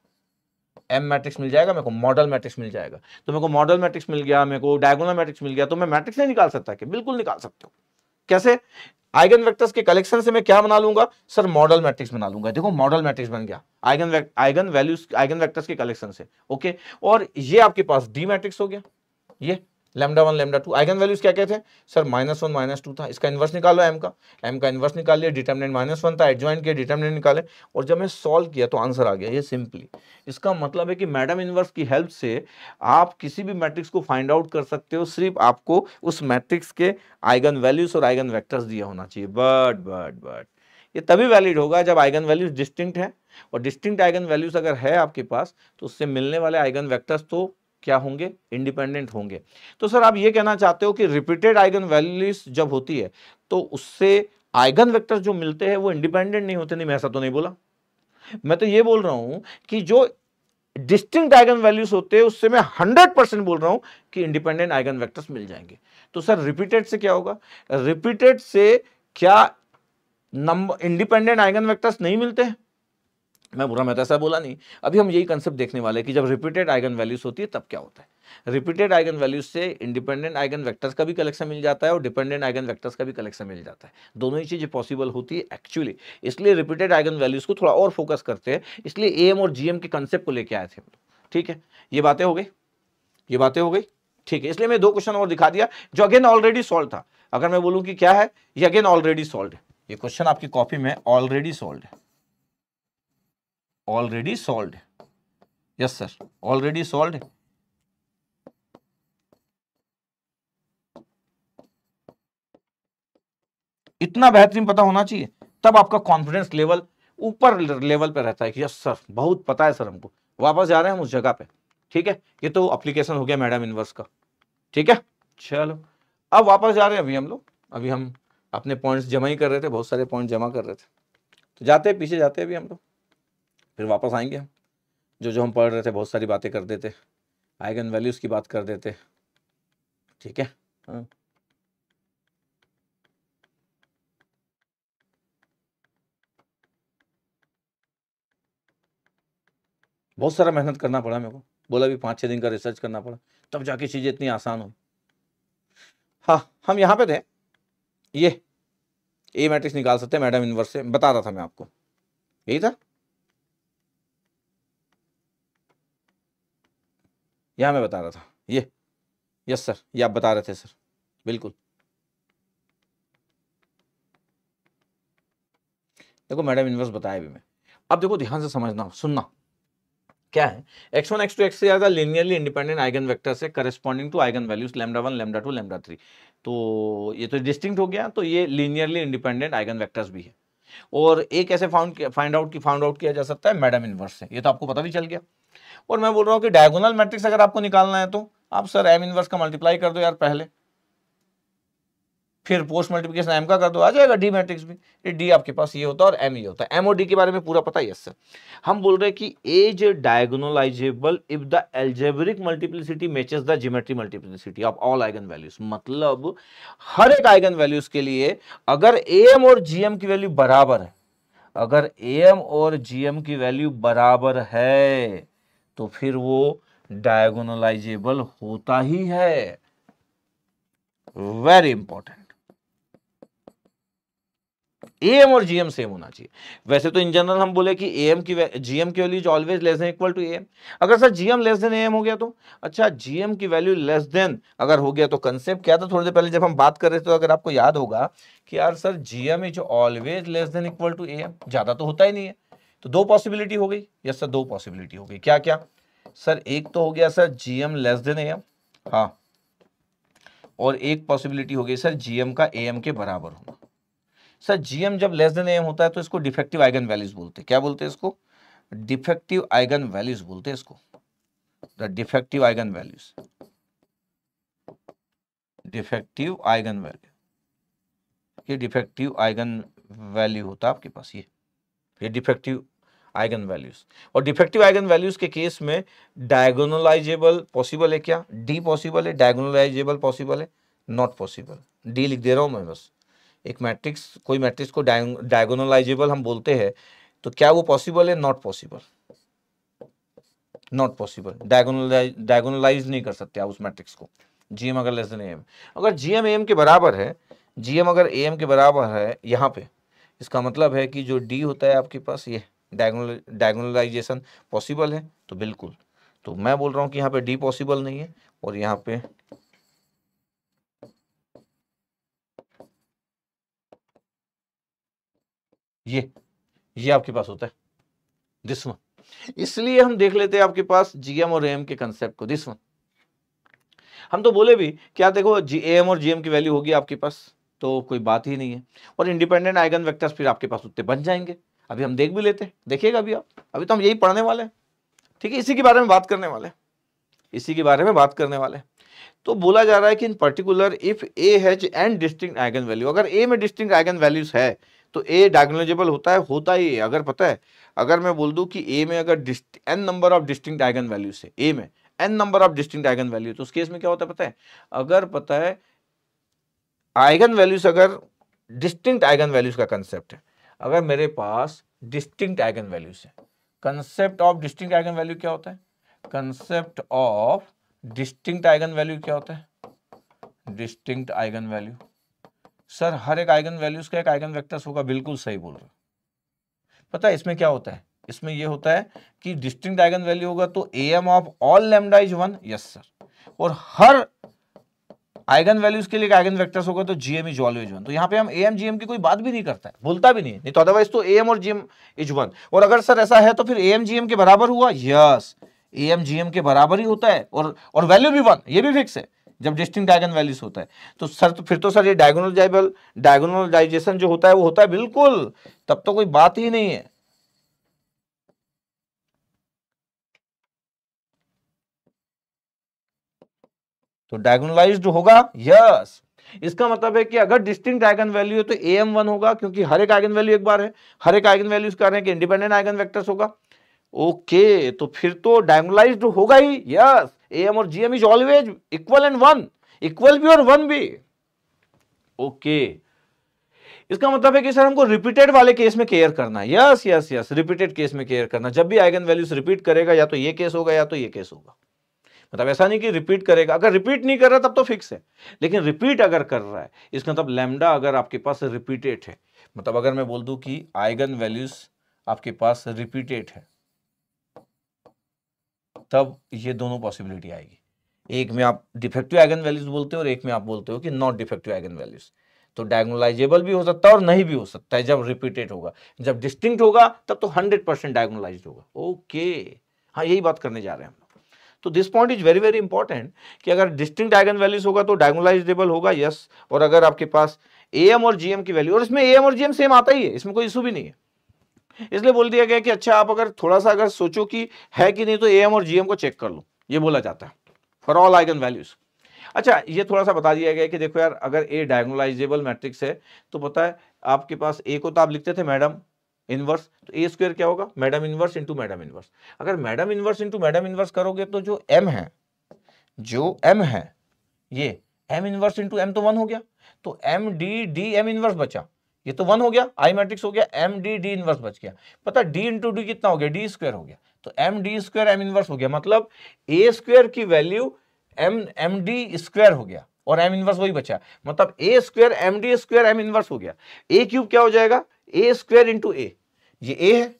एम मैट्रिक्स मिल जाएगा मेरे को मॉडल मैट्रिक्स मिल जाएगा तो मेरे को मॉडल मैट्रिक्स मिल गया मेरे को डायगोनल मैट्रिक्स मिल गया तो मैं मैट्रिक्स नहीं निकाल सकता कि बिल्कुल निकाल सकते हो कैसे आइगन वेक्टर्स के कलेक्शन से मैं क्या बना लूंगा सर मॉडल मैट्रिक्स बना लूंगा देखो मॉडल मैट्रिक्स बन गया eigen eigenvalues eigen vectors के कलेक्शन से ओके और ये आपके पास डी मैट्रिक्स हो गया ये lambda one lambda two eigen values क्या क्या हैं sir minus one minus two था इसका इन्वर्स निकालो एम का एम का इन्वर्स निकाल लिया डिटर्मिनेंट माइनस वन था एडजॉइंट किया डिटर्मिनेंट निकाले और जब मैं सॉल्व किया तो आंसर आ गया ये सिंपली इसका मतलब है कि मैडम इन्वर्स की हेल्प से आप किसी भी मैट्रिक्स को फाइंड आउट कर सकते हो सिर्फ आपको उस मैट्रिक्स के आइगन वैल्यूज और आइगन वैक्टर्स दिया होना चाहिए बट बट बट ये तभी वैलिड होगा जब आइगन वैल्यूज डिस्टिंक्ट है और डिस्टिंक्ट आइगन वैल्यूज अगर है आपके पास तो उससे मिलने वाले आइगन वैक्टर्स तो क्या होंगे इंडिपेंडेंट होंगे तो सर आप ये कहना चाहते हो कि रिपीटेड आइगन वैल्यूज जब होती है तो उससे आइगन वेक्टर जो मिलते हैं वो इंडिपेंडेंट नहीं होते नहीं मैं ऐसा तो नहीं बोला मैं तो ये बोल रहा हूं कि जो डिस्टिंक्ट आइगन वैल्यूज होते हैं उससे मैं हंड्रेड परसेंट बोल रहा हूं कि इंडिपेंडेंट आइगन वैक्टर्स मिल जाएंगे तो सर रिपीटेड से क्या होगा रिपीटेड से क्या नंबर इंडिपेंडेंट आइगन वैक्टर्स नहीं मिलते हैं मैं बुरा मेहता ऐसा बोला नहीं अभी हम यही कंसेप्ट देखने वाले हैं कि जब रिपीटेड आइगन वैल्यूज होती है तब क्या होता है रिपीटेड आइगन वैल्यूज से इंडिपेंडेंट आइगन वेक्टर्स का भी कलेक्शन मिल जाता है और डिपेंडेंट आइगन वेक्टर्स का भी कलेक्शन मिल जाता है दोनों ही चीज़ें पॉसिबल होती है एक्चुअली इसलिए रिपीटेड आइगन वैल्यूज को थोड़ा और फोकस करते हैं इसलिए ए और जी के कंसेप्ट को लेकर आए थे ठीक है ये बातें हो गई ये बातें हो गई ठीक है इसलिए मैं दो क्वेश्चन और दिखा दिया जो अगेन ऑलरेडी सॉल्व था अगर मैं बोलूँ कि क्या है ये अगेन ऑलरेडी सॉल्व है ये क्वेश्चन आपकी कॉपी में ऑलरेडी सॉल्व है already solved yes sir already solved इतना बेहतरीन पता होना चाहिए तब आपका कॉन्फिडेंस लेवल ऊपर लेवल पर रहता है कि यस सर बहुत पता है सर हमको वापस जा रहे हैं हम उस जगह पे ठीक है ये तो अप्लीकेशन हो गया मैडम इनवर्स का ठीक है चलो अब वापस जा रहे हैं अभी हम लोग अभी हम अपने पॉइंट्स जमा ही कर रहे थे बहुत सारे पॉइंट जमा कर रहे थे तो जाते पीछे जाते अभी हम लोग फिर वापस आएंगे हम जो जो हम पढ़ रहे थे बहुत सारी बातें कर देते आइगन वैल्यूज़ की बात कर देते ठीक है हाँ। बहुत सारा मेहनत करना पड़ा मेरे को बोला भी पाँच छः दिन का रिसर्च करना पड़ा तब जाके चीज़ें इतनी आसान हुई हाँ हम यहाँ पे थे ये ए मैट्रिक्स निकाल सकते हैं मैडम इनवर्स से बता रहा था मैं आपको यही था यह मैं बता रहा था ये यस सर ये आप बता रहे थे सर बिल्कुल देखो मैडम इनवर्स बताया भी मैं अब देखो ध्यान से समझना सुनना क्या है x one x two x से ज्यादा लिनियरली इंडिपेंडेंट आइगन वेक्टर से corresponding to eigen eigenvalues lambda one lambda two lambda three तो ये तो डिस्टिंक्ट हो गया तो ये लिनियरली इंडिपेंडेंट आइगन वैक्टर्स भी है और एक ऐसे फाउंड फाइंड आउट की फाउंड आउट किया जा सकता है मैडम इनवर्स से ये तो आपको पता भी चल गया और मैं बोल रहा हूँ कि डायगोनल मैट्रिक्स अगर आपको निकालना है तो आप सर एम इनवर्स का मल्टीप्लाई कर दो यार पहले फिर पोस्ट मल्टीप्लिकेशन एम का कर दो आ जाएगा डी मैट्रिक्स भी डी आपके पास ये होता है और एम ये होता है एम और डी के बारे में पूरा पता है यस सर हम बोल रहे हैं कि as diagonalisable if the algebraic multiplicity matches the geometry multiplicity of all eigen eigenvalues मतलब हर एक आइगन वैल्यूज के लिए अगर ए एम और जी एम की वैल्यू बराबर है अगर ए एम और जी एम की वैल्यू बराबर है तो फिर वो डायगोनलाइजेबल होता ही है वेरी इंपॉर्टेंट एम और जीएम सेम होना चाहिए वैसे तो इन जनरल हम बोले कि एम की जीएम की value is always less than equal to M अगर sir GM less than M हो गया तो अच्छा जीएम की वैल्यू लेस देन अगर हो गया तो कंसेप्ट क्या था थोड़ी देर पहले जब हम बात कर रहे थे तो अगर आपको याद होगा कि यार sir GM is always less than equal to M ज्यादा तो होता ही नहीं है तो दो पॉसिबिलिटी हो गई यस सर दो पॉसिबिलिटी हो गई क्या क्या सर एक तो हो गया sir GM less than M हाँ और एक पॉसिबिलिटी हो गई सर जीएम का एम के बराबर होना सर जीएम जब लेस देन एम होता है तो इसको डिफेक्टिव आइगन वैल्यूज बोलते हैं क्या बोलते हैं इसको डिफेक्टिव आइगन वैल्यूज बोलते हैं इसको the defective eigen eigenvalues defective eigen eigenvalue ये डिफेक्टिव आइगन वैल्यू होता है आपके पास ये ये डिफेक्टिव आइगन वैल्यूज और डिफेक्टिव आइगन वैल्यूज के केस में डायगोनलाइजेबल पॉसिबल है क्या डी पॉसिबल है डायगोनलाइजेबल पॉसिबल है नॉट पॉसिबल डी लिख दे रहा हूँ मैं बस एक मैट्रिक्स कोई मैट्रिक्स को डायगोनलाइजेबल हम बोलते हैं तो क्या वो पॉसिबल है not possible not possible diagonalise diagonalise नहीं कर सकते आप उस मैट्रिक्स को जीएम अगर लेस देन एम अगर जीएम एम के बराबर है जीएम अगर एम के बराबर है यहाँ पे इसका मतलब है कि जो डी होता है आपके पास ये डायगोनल डायगोनलाइजेशन पॉसिबल है तो बिल्कुल तो मैं बोल रहा हूँ कि यहाँ पे डी पॉसिबल नहीं है और यहाँ पे ये ये आपके पास होता है दिस वन इसलिए हम देख लेते हैं आपके पास जीएम और एम के कंसेप्ट को दिस वन हम तो बोले भी क्या देखो जी एम और जीएम की वैल्यू होगी आपके पास तो कोई बात ही नहीं है और इंडिपेंडेंट आइगन वेक्टर्स फिर आपके पास उतने बन जाएंगे अभी हम देख भी लेते हैं देखिएगा अभी आप अभी तो हम यही पढ़ने वाले हैं ठीक है इसी के बारे में बात करने वाले इसी के बारे में बात करने वाले हैं तो बोला जा रहा है कि in particular if A has n distinct eigen value अगर ए में डिस्टिंग आइगन वैल्यूज है तो ए डायग्नोलाइजेबल होता है होता ही है अगर पता है अगर मैं बोल दूं कि ए में अगर n number of distinct eigen values है ए में n number of distinct eigen value तो उस केस में क्या होता है पता है अगर पता है आइगन वैल्यूज अगर डिस्टिंक्ट आइगन वैल्यूज का कंसेप्ट है अगर मेरे पास डिस्टिंक्ट आइगन वैल्यूज है concept of distinct eigen eigenvalue क्या होता है concept of distinct eigen eigenvalue क्या होता है डिस्टिंक्ट आइगन वैल्यू सर हर एक आइगन वैल्यूज का एक आइगन वेक्टर्स होगा बिल्कुल सही बोल रहे हो पता है इसमें क्या होता है इसमें ये होता है कि डिस्टिंक्ट आइगन वैल्यू होगा तो A M of all lambda is one yes sir और हर आइगन वैल्यूज के लिए आइगन वेक्टर्स होगा तो जीएम इज ऑलवेज वन तो यहाँ पे हम एम जीएम की कोई बात भी नहीं करता है बोलता भी नहीं तो अदरवाइज तो एम और जीएम इज वन और अगर सर ऐसा है तो फिर एम जीएम के बराबर हुआ यस एम जीएम के बराबर ही होता है और और वैल्यू भी वन ये भी फिक्स है जब डिस्टिंग आइगन वैल्यूज होता है तो सर तो फिर तो सर ये डायगोनल डायगोनलाइजेशन जो होता है वो होता है बिल्कुल तब तो कोई बात ही नहीं है तो डायगोनलाइज्ड होगा यस इसका मतलब है कि अगर डिस्टिंक्ट आइगन वैल्यू है तो ए एम वन होगा क्योंकि हर एक आइगन वैल्यू एक बार है हर एक आइगन वैल्यू कह रहे हैं कि इंडिपेंडेंट आइगन वेक्टर्स होगा ओके तो फिर तो डायगोनलाइज्ड होगा ही यस ए एम और G M is always equal and one equal भी और वन भी ओके इसका मतलब है कि सर हमको रिपीटेड वाले केस में केयर करना है yes yes yes repeated case में केयर करना जब भी आइगन वैल्यूज रिपीट करेगा या तो ये केस होगा या तो ये केस होगा मतलब ऐसा नहीं कि रिपीट करेगा अगर रिपीट नहीं कर रहा तब तो फिक्स है लेकिन रिपीट अगर कर रहा है इसका मतलब लैमडा अगर आपके पास रिपीटेड है मतलब अगर मैं बोल दूं कि आइगन वैल्यूज आपके पास रिपीटेड है तब ये दोनों पॉसिबिलिटी आएगी एक में आप डिफेक्टिव आइगन वैल्यूज बोलते हो और एक में आप बोलते हो कि नॉट डिफेक्टिव आइगन वैल्यूज तो डायगोनलाइजेबल भी हो सकता है और नहीं भी हो सकता है जब रिपीटेड होगा जब डिस्टिंक्ट होगा तब तो हंड्रेड परसेंट डायगोनलाइज होगा ओके हाँ यही बात करने जा रहे हैं तो this point is very very important कि अगर डिस्टिंग आइगन वैल्यूज होगा तो डायगोलाइजेबल होगा यस और अगर आपके पास ए एम और जी की वैल्यू और इसमें ए एम और जीएम सेम आता ही है इसमें कोई इशू भी नहीं है इसलिए बोल दिया गया कि अच्छा आप अगर थोड़ा सा अगर सोचो कि है कि नहीं तो ए एम और जी को चेक कर लो ये बोला जाता है फॉर ऑल आइगन वैल्यूज अच्छा ये थोड़ा सा बता दिया गया कि देखो यार अगर ए डायगोलाइजेबल मैट्रिक्स है तो पता है आपके पास ए को तो आप लिखते थे मैडम इनवर्स तो ए स्क्वायर क्या होगा madam inverse into madam inverse अगर madam inverse into madam inverse करोगे तो जो एम है जो एम है ये एम इनवर्स इंटू एम तो वन हो गया तो M D D M inverse बचा ये तो वन हो गया आई मैट्रिक्स हो गया एम डी डी इनवर्स बच गया पता डी इंटू डी कितना हो गया डी स्क्वायर हो गया तो M D square M inverse हो गया मतलब ए स्क्वायर की value M M D square हो गया और एम इनवर्स वही बचा मतलब A square M D square M inverse हो गया ए क्यूब क्या हो जाएगा ए स्क्वायर इंटू ए ये ए है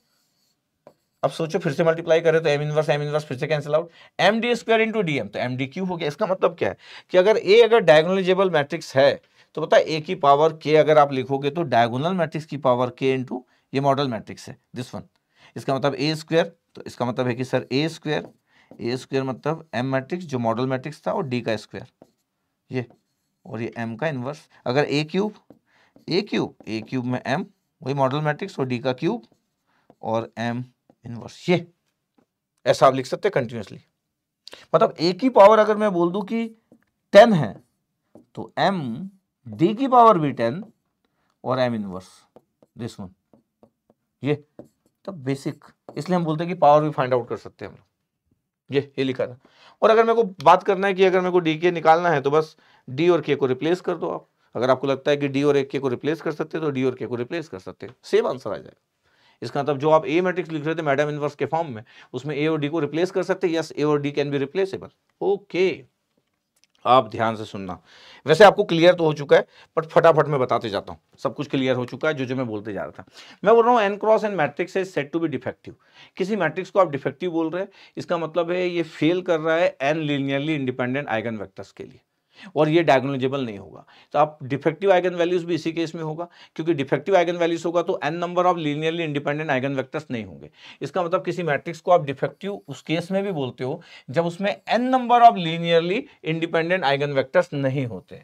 अब सोचो फिर से मल्टीप्लाई करें तो एम इनवर्स एम इनवर्स फिर से cancel out M D square into D M तो एम डी क्यू हो गया इसका मतलब क्या है कि अगर ए अगर डायगोनलाइजेबल मैट्रिक्स है तो बता ए की पावर के अगर आप लिखोगे तो डायगोनल मैट्रिक्स की पावर के इंटू ये मॉडल मैट्रिक्स है दिस वन इसका मतलब ए स्क्वायर तो इसका मतलब है कि sir A square A square मतलब एम मैट्रिक्स जो मॉडल मैट्रिक्स था और डी का स्क्वायर ये और ये एम का इनवर्स अगर A cube A cube A cube में एम वही मॉडल मैट्रिक्स और डी का क्यूब और एम इनवर्स ये ऐसा आप लिख सकते कंटिन्यूसली मतलब ए की पावर अगर मैं बोल दू कि टेन है तो एम डी की पावर भी टेन और एम इनवर्स दिस वन ये तब बेसिक इसलिए हम बोलते हैं कि पावर भी फाइंड आउट कर सकते हैं हम लोग ये ये लिखा था और अगर मेरे को बात करना है कि अगर मेरे को डी के निकालना है तो बस डी और के को रिप्लेस कर दो आप अगर आपको लगता है कि डी और ए के को रिप्लेस कर सकते हैं तो डी और के को रिप्लेस कर सकते हैं सेम आंसर आ जाएगा इसका मतलब जो आप ए मैट्रिक्स लिख रहे थे मैडम इनवर्स के फॉर्म में उसमें ए और डी को रिप्लेस कर सकते हैं यस ए और D can be replaceable okay आप ध्यान से सुनना वैसे आपको क्लियर तो हो चुका है बट फटाफट मैं बताते जाता हूँ सब कुछ क्लियर हो चुका है जो जो मैं बोलते जा रहा था मैं बोल रहा हूँ n cross n matrix is set to be defective किसी मैट्रिक्स को आप डिफेक्टिव बोल रहे हैं इसका मतलब है ये फेल कर रहा है n linearly independent eigen vectors के लिए और ये डायग्नोलिजेबल नहीं होगा तो आप डिफेक्टिव आइगन वैल्यूज भी इसी केस में होगा क्योंकि डिफेक्टिव आइगन वैल्यूज होगा तो N number of linearly independent eigen eigenvectors नहीं होंगे इसका मतलब किसी मैट्रिक्स को आप डिफेक्टिव उस केस में भी बोलते हो जब उसमें N number of linearly independent eigen eigenvectors नहीं होते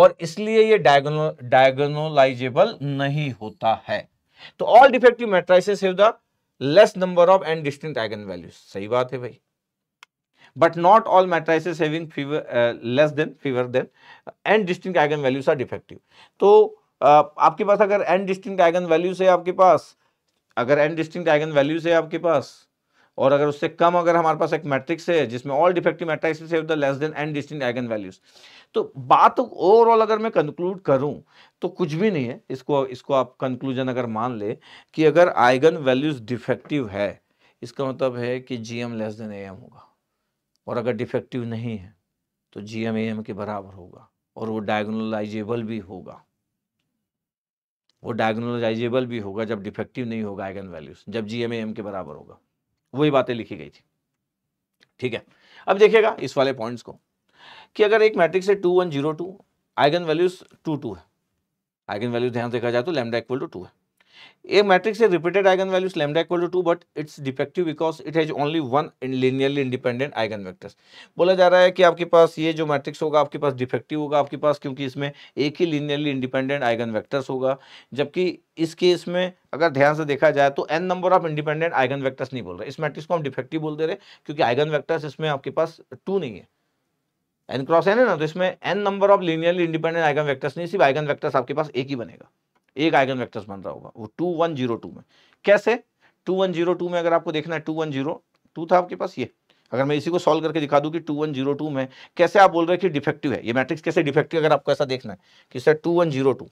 और इसलिए ये डायगोनो डायगोनोलाइजेबल नहीं होता है तो all defective matrices have the less number of n distinct eigen eigenvalues सही बात है भाई but not all matrices having fewer uh, less than fewer than uh, and distinct eigen values are defective तो uh, आपके पास अगर n distinct eigen values है आपके पास अगर n distinct eigen values है आपके पास और अगर उससे कम अगर हमारे पास एक मैट्रिक्स है जिसमें ऑल डिफेक्टिव मैट्रिक्स है the less than n distinct eigen values तो बात ओवरऑल अगर मैं कंक्लूड करूं तो कुछ भी नहीं है इसको इसको आप कंक्लूजन अगर मान ले कि अगर आइगन वैल्यूज डिफेक्टिव है इसका मतलब है कि G M less than AM M होगा और अगर डिफेक्टिव नहीं है तो जी एम ए एम के बराबर होगा और वो डायग्नोलाइजेबल भी होगा वो डायग्नोलाइजेबल भी होगा जब डिफेक्टिव नहीं होगा आइगन वैल्यूज जब जी एम एम के बराबर होगा वही बातें लिखी गई थी ठीक है अब देखिएगा इस वाले पॉइंट्स को कि अगर एक मैट्रिक्स है two one zero two eigen values two two है आइगन वैल्यू ध्यान देखा जाए तो लेमडा इक्वल टू टू है A matrix A repeated eigen eigenvalues lambda equal to two but it's defective because it has only one linearly independent eigen eigenvectors बोला जा रहा है कि आपके पास ये जो मैट्रिक्स होगा आपके पास डिफेक्टिव होगा आपके पास क्योंकि इसमें एक ही लिनियरली इंडिपेंडेंट आइगन वैक्टर्स होगा जबकि इस केस में अगर ध्यान से देखा जाए तो N number of independent eigen eigenvectors नहीं बोल रहे इस मैट्रिक्स को हम डिफेक्टिव बोल दे रहे क्योंकि आइगन वैक्टर्स इसमें आपके पास टू नहीं है एन क्रॉस एन है ना तो इसमें n number of linearly independent eigen eigenvectors नहीं सिर्फ आइगन वैक्टर्स आपके पास एक ही बनेगा एक आइगन वेक्टर्स बन रहा होगा वो टू वन जीरो टू में कैसे टू वन जीरो टू में अगर आपको देखना है टू वन जीरो टू था आपके पास ये अगर मैं इसी को सॉल्व करके दिखा दूं कि टू वन जीरो टू में कैसे आप बोल रहे हैं कि डिफेक्टिव है ये मैट्रिक्स कैसे डिफेक्टिव अगर आपको ऐसा देखना है कि sir two one zero two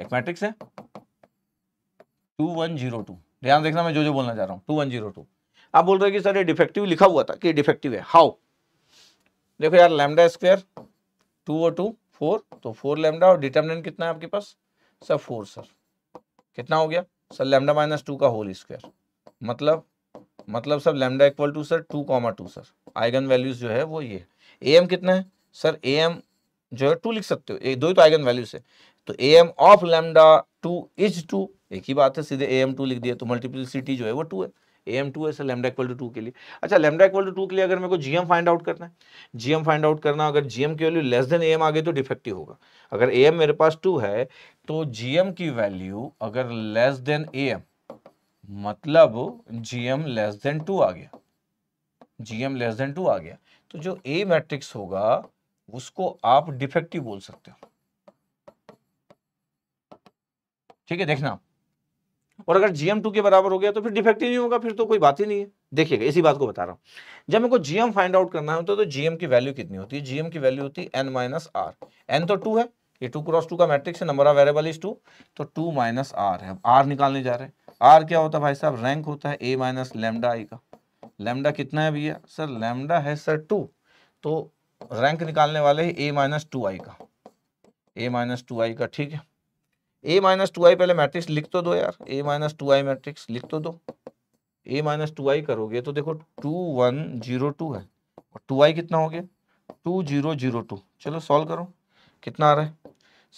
एक मैट्रिक्स है टू वन जीरो टू ध्यान देखना मैं जो जो बोलना चाह रहा हूँ टू वन जीरो टू आप बोल रहे हैं कि सर ये डिफेक्टिव लिखा हुआ था कि डिफेक्टिव है हाउ देखो यार लेमडा स्क्वायर टू और टू फोर तो फोर लेमडा और डिटर्मिनेंट कितना है आपके पास सर फोर सर कितना हो गया सर लेमडा माइनस टू का होल स्क्वायर मतलब मतलब sir lambda equal to sir two comma two sir eigen values जो है वो ये ए एम कितना है सर ए एम जो है टू लिख सकते हो एक दो ही तो आइगन वैल्यूज है तो A M of lambda two is two एक ही बात है सीधे ए एम टू लिख दिया तो मल्टीप्लिसिटी जो है वो टू है ए एम टू है लेमडा इक्वल टू टू के लिए अच्छा लेमडा इक्वल टू टू के लिए अगर मेरे को जीएम फाइंड आउट करना है जीएम फाइंड आउट करना अगर जीएम की value less than A M आ गई तो डिफेक्टिव होगा अगर ए एम मेरे पास टू है तो जीएम की वैल्यू अगर लेस देन ए एम मतलब जीएम लेस देन टू आ गया जीएम लेस देन टू आ गया तो जो ए मैट्रिक्स होगा उसको आप डिफेक्टिव बोल सकते हो ठीक है देखना और अगर जीएम टू के बराबर हो गया तो फिर डिफेक्टिव नहीं होगा फिर तो कोई बात ही नहीं है देखिएगा इसी बात को बता रहा हूँ जब मेरे को जीएम फाइंड आउट करना होता है तो जीएम तो की वैल्यू कितनी होती है जीएम की वैल्यू होती है एन माइनस आर एन तो टू है ये टू क्रॉस टू का मैट्रिक्स है number of variable is two तो टू माइनस आर है अब आर निकालने जा रहे हैं आर क्या होता है भाई साहब रैंक होता है ए माइनस लेमडा आई का लेमडा कितना है भैया सर लेमडा है सर टू तो रैंक निकालने वाले ए माइनस टू आई का ए माइनस टू आई का ठीक है ए माइनस टू आई पहले मैट्रिक्स लिख तो दो यार A minus two I matrix लिख तो दो ए माइनस टू आई करोगे तो देखो टू वन जीरो टू है और टू आई कितना हो गया टू जीरो जीरो टू चलो सॉल्व करो कितना आ रहा है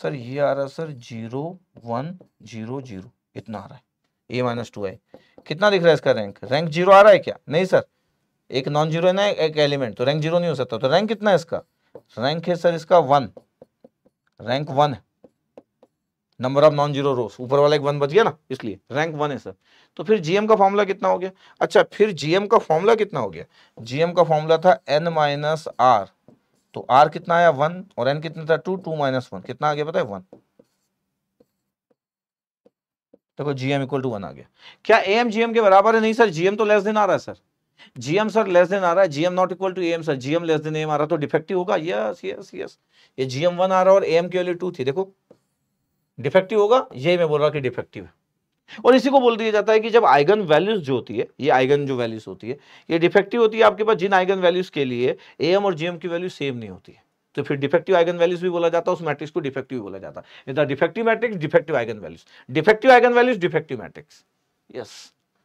सर ये आ रहा है sir zero one zero zero इतना आ रहा है ए माइनस टू आई कितना दिख रहा है इसका रैंक रैंक जीरो आ रहा है क्या नहीं सर एक नॉन जीरो है ना एक एलिमेंट तो रैंक जीरो नहीं हो सकता तो रैंक कितना है इसका रैंक है सर इसका वन रैंक वन है number of non zero rows ऊपर वाला एक वन बच गया ना इसलिए रैंक वन है सर तो फिर जीएम का फॉर्मूला कितना हो गया अच्छा फिर जीएम का फॉर्मूला कितना हो गया जीएम का फॉर्मूला था एन माइनस आर तो आर कितना आया वन और एन कितना था टू टू माइनस वन कितना आ गया बताए वन देखो जीएम इक्वल टू वन आ गया क्या ए एम जीएम के बराबर है नहीं सर जीएम तो लेस देन आ रहा है sir GM sir less than आ रहा है GM not equal to M sir GM less than M आ रहा है तो डिफेक्टिव होगा यस यस यस ये जीएम वन आ रहा है और एम की वैल्यू टू थी देखो डिफेक्टिव होगा यही मैं बोल रहा हूँ कि डिफेक्टिव है और इसी को बोल दिया जाता है कि जब आइगन वैल्यूज जो होती है ये आइगन जो वैल्यूज होती है ये डिफेक्टिव होती है आपके पास जिन आइगन वैल्यूज के लिए एम और जीएम की वैल्यू सेम नहीं होती है तो फिर डिफेक्टिव आइगन वैल्यूज भी बोला जाता है उस मैट्रिक्स को डिफेक्टिव बोला जाता है the defective matrix defective eigen eigenvalues defective eigen eigenvalues defective matrix yes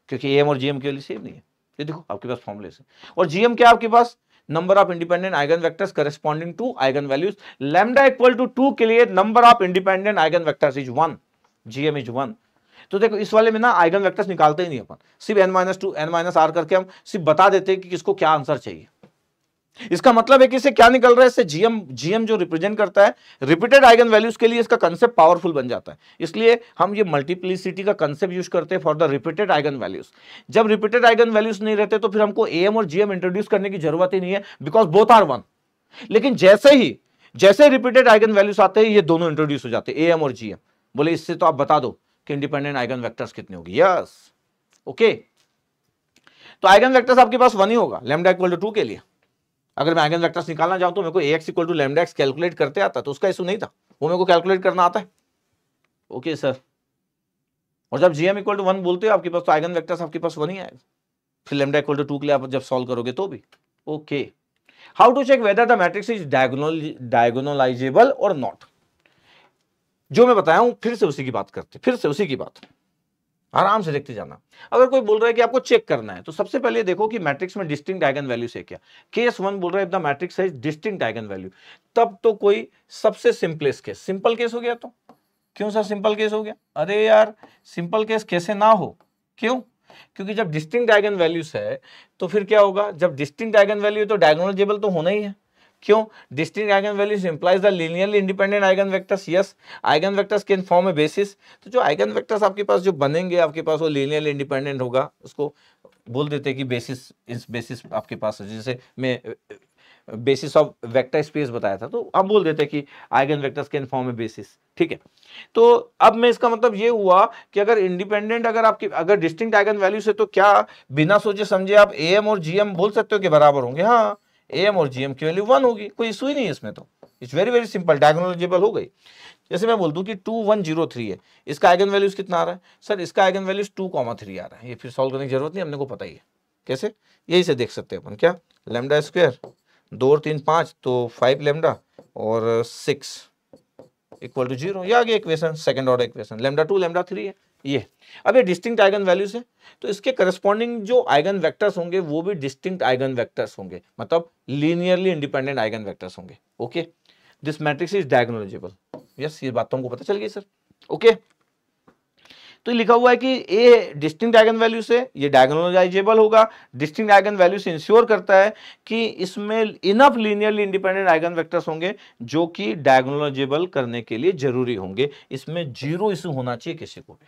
क्योंकि एम और जीएम की वैल्यू सेम नहीं है ये देखो आपके पास फॉर्मुले से और जीएम क्या आपके पास number of independent eigen vectors corresponding to eigen eigenvalues lambda equal to two के लिए number of independent eigen eigenvectors is one GM is one तो देखो इस वाले में ना आइगन वैक्टर्स निकालते ही नहीं अपन सिर्फ n minus two N minus r करके हम सिर्फ बता देते हैं कि किसको क्या आंसर चाहिए इसका मतलब है कि इसे क्या निकल रहा है इससे जीएम जीएम जो रिप्रेजेंट करता है रिपीटेड आइगन वैल्यूज के लिए इसका कंसेप्ट पावरफुल बन जाता है इसलिए हम ये मल्टीप्लिसिटी का कंसेप्ट यूज करते हैं for the repeated eigen values जब रिपीटेड आइगन वैल्यूज नहीं रहते तो फिर हमको एम और जीएम इंट्रोड्यूस करने की जरूरत ही नहीं है बिकॉज बोथ आर वन लेकिन जैसे ही जैसे रिपीटेड आइगन वैल्यूज आते हैं ये दोनों इंट्रोड्यूस हो जाते हैं एम और जीएम बोले इससे तो आप बता दो कि इंडिपेंडेंट आइगन वैक्टर्स कितने होगी यस ओके तो आइगन वैक्टर्स आपके पास वन ही होगा लेमडा इक्वल टू टू के लिए अगर मैं आइगन वेक्टर्स निकालना चाहूँ तो मेरे को A x equal to lambda X calculate करते आता तो उसका इशू नहीं था वो मेरे को कैलकुलेट करना आता है ओके सर और जब G M equal to one बोलते हो आपके पास तो आइगन वेक्टर्स आपके पास वन ही आएगा फिर लेमडा इक्वल टू टू के लिए आप जब सॉल्व करोगे तो भी okay how to check whether the matrix is diagonal diagonalizable और नॉट जो मैं बताया हूं फिर से उसी की बात करते फिर से उसी की बात आराम से देखते जाना अगर कोई बोल रहा है कि आपको चेक करना है तो सबसे पहले देखो कि मैट्रिक्स में डिस्टिंक्ट आइगन वैल्यू से क्या केस वन बोल रहा है मैट्रिक्स है डिस्टिंक्ट आइगन वैल्यू तब तो कोई सबसे सिंपलेस्ट केस सिंपल केस हो गया तो क्यों सर सिंपल केस हो गया अरे यार सिंपल केस कैसे ना हो क्यों क्योंकि जब डिस्टिंक्ट आइगन वैल्यूज है तो फिर क्या होगा जब डिस्टिंक्ट आइगन वैल्यू तो डायगोनलाइजेबल तो होना ही है क्यों distinct eigen values implies the linearly independent eigen vectors yes eigen vectors can form a basis तो जो आइगन वेक्टर्स आपके पास जो बनेंगे आपके पास वो लीनियरली इंडिपेंडेंट होगा उसको बोल देते कि बेसिस इस बेसिस आपके पास है जैसे मैं बेसिस ऑफ वेक्टर स्पेस बताया था तो आप बोल देते कि eigen vectors can form a basis ठीक है तो अब मैं इसका मतलब ये हुआ कि अगर इंडिपेंडेंट अगर आपके अगर डिस्टिंक्ट आइगन वैल्यू से तो क्या बिना सोचे समझे आप ए एम और जी एम बोल सकते हो कि बराबर होंगे हाँ ए एम और जी एम की वैल्यू वन होगी कोई इशू ही नहीं है इसमें तो it's very very simple diagonalizable हो गई जैसे मैं बोल दूं कि टू वन जीरो थ्री है इसका आइगन वैल्यूज कितना आ रहा है सर इसका eigen values two comma three आ रहा है ये फिर सॉल्व करने की जरूरत नहीं हमने को पता ही है कैसे यही से देख सकते हैं अपन क्या लेमडा स्क्वेयर दो और तीन पाँच तो फाइव लेमडा और सिक्स इक्वल टू जीरो ये आगे equation second order equation lambda two lambda three है ये अब ये डिस्टिंक्ट आइगन वैल्यूज है तो इसके करस्पॉन्डिंग जो आइगन वेक्टर्स होंगे वो भी डिस्टिंक्ट आइगन वेक्टर्स होंगे मतलब लीनियरली इंडिपेंडेंट आइगन वेक्टर्स होंगे okay this matrix is diagonalizable yes ये बात तो हमको पता चल गई सर ओके तो लिखा हुआ है कि ए डिस्टिंक्ट आइगन वैल्यू से ये डायगोनलाइजेबल होगा डिस्टिंक्ट आइगन वैल्यू से इंश्योर करता है कि इसमें enough linearly independent eigen vectors होंगे जो कि डायगोनलाइजेबल करने के लिए जरूरी होंगे इसमें जीरो इशू होना चाहिए किसी को भी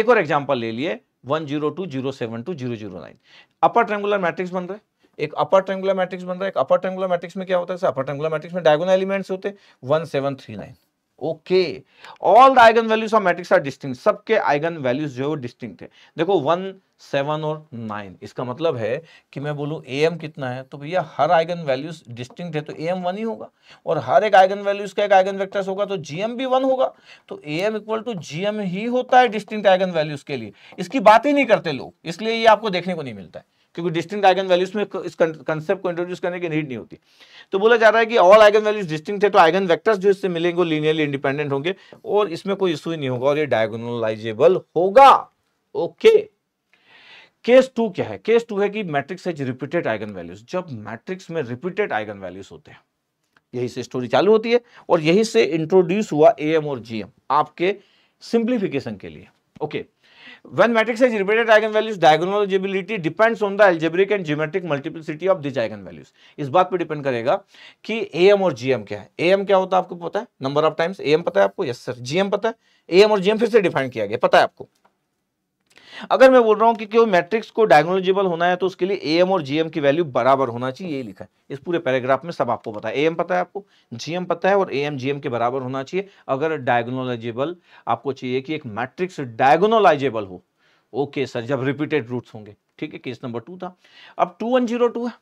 एक और एग्जाम्पल ले लिए one zero two zero seven two zero zero nine upper triangular matrix बन रहा है एक अपर ट्रेंगुलर मैट्रिक्स बन रहा है एक अपर ट्रेंगुलर मैट्रिक्स में क्या होता है अपर ट्रेंगुलर मैट्रिक्स में डायगोनल एलिमेंट्स होते हैं one seven three nine okay all the eigen values of matrix are distinct सबके आइगन वैल्यूज जो है वो डिस्टिंग थे देखो वन सेवन और नाइन इसका मतलब है कि मैं बोलूं ए एम कितना है तो भैया हर आइगन वैल्यूज डिस्टिंक्ट है तो ए एम वन ही होगा और हर एक आइगन वैल्यूज का एक आइगन वेक्टर्स होगा तो जी एम भी वन होगा तो A M equal to G M ही होता है डिस्टिंक्ट आइगन वैल्यूज के लिए इसकी बात ही नहीं करते लोग इसलिए ये आपको देखने को नहीं मिलता है क्योंकि डिस्टिंक्ट आइगन वैल्यूज में इस कंसेप्ट को इंट्रोड्यूस करने की नीड नहीं होती तो बोला जा रहा है कि ऑल आइगन वैल्यूज डिस्टिंक्ट है तो आइगन वैक्टर्स जो इससे मिलेंगे वो लीनियरली इंडिपेंडेंट होंगे और इसमें कोई इशू ही नहीं होगा और ये डायगोनलाइजेबल होगा ओके केस टू क्या है केस टू है कि मैट्रिक्स है रिपीटेड आइगन वैल्यूज जब मैट्रिक्स में रिपीटेड आइगन वैल्यूज होते हैं यही से स्टोरी चालू होती है और यही से इंट्रोड्यूस हुआ एएम और जीएम आपके सिंप्लीफिकेशन के लिए okay okay. When matrix has repeated eigenvalues, diagonal eligibility depends on the algebraic and geometric multiplicity of these eigenvalues. इस बात पे डिपेंड करेगा कि AM और GM क्या है AM क्या होता है आपको पता है नंबर ऑफ टाइम्स AM पता है आपको यस सर GM पता है AM और GM फिर से डिफाइन किया गया पता है आपको अगर मैं बोल रहा हूँ कि क्यों मैट्रिक्स को डायग्नोलॉजिबल होना है तो उसके लिए ए एम और जीएम की वैल्यू बराबर होना चाहिए ये लिखा है इस पूरे पैराग्राफ में सब आपको पता है ए एम पता है आपको जीएम पता है और ए एएम जीएम के बराबर होना चाहिए अगर डायग्नोलॉजिबल आपको चाहिए कि एक मैट्रिक्स डायग्नोलाइजेबल हो ओके सर जब रिपीटेड रूट्स होंगे ठीक है केस नंबर टू था अब टू वन जीरो टू है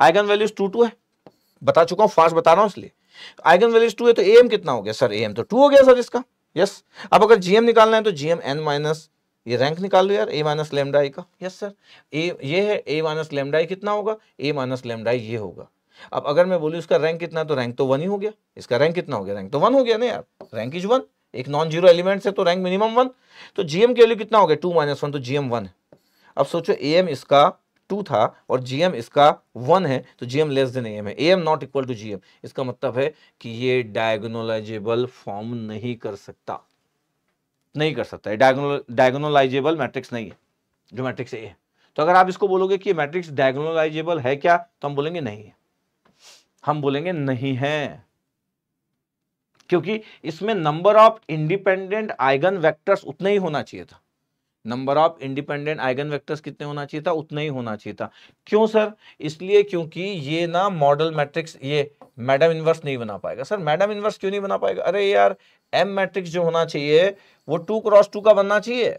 आइगन वैल्यूज टू टू है बता चुका हूँ फास्ट बता रहा हूँ इसलिए आइगन वैल्यूज टू है तो ए एम कितना हो गया सर ए एम तो टू हो गया सर इसका यस yes. अब अगर जीएम निकालना है तो जीएम एन माइनस ये रैंक निकाल लो यार ए माइनस लेमडाई का यस सर ए ये है ए माइनस लेमडाई कितना होगा ए माइनस लेमडाई ये होगा अब अगर मैं बोलूँ इसका रैंक कितना तो रैंक तो वन ही हो गया इसका रैंक कितना हो गया रैंक तो वन हो गया ना यार रैंक इज वन एक नॉन जीरो एलिमेंट है तो रैंक मिनिमम वन तो जीएम के वैल्यू कितना हो गया टू माइनस वन तो जीएम वन अब सोचो ए एम इसका टू था और जीएम इसका वन है तो जीएम लेस देन एम है A M not equal to GM इसका मतलब है कि ये डायग्नोलाइजेबल फॉर्म नहीं कर सकता नहीं कर सकता है डायगोनल डायगोनलाइजेबल मैट्रिक्स नहीं है जो मैट्रिक्स ए है तो अगर आप इसको बोलोगे कि मैट्रिक्स डायगोनलाइजेबल है क्या तो हम बोलेंगे नहीं है हम बोलेंगे नहीं है क्योंकि इसमें number of independent eigen vectors उतने ही होना चाहिए था number of independent eigen vectors कितने होना चाहिए था उतना ही होना चाहिए था क्यों सर इसलिए क्योंकि ये ना मॉडल मैट्रिक्स ये मैडम इनवर्स नहीं बना पाएगा सर मैडम इनवर्स क्यों नहीं बना पाएगा अरे यार एम मैट्रिक्स जो होना चाहिए वो टू क्रॉस टू का बनना चाहिए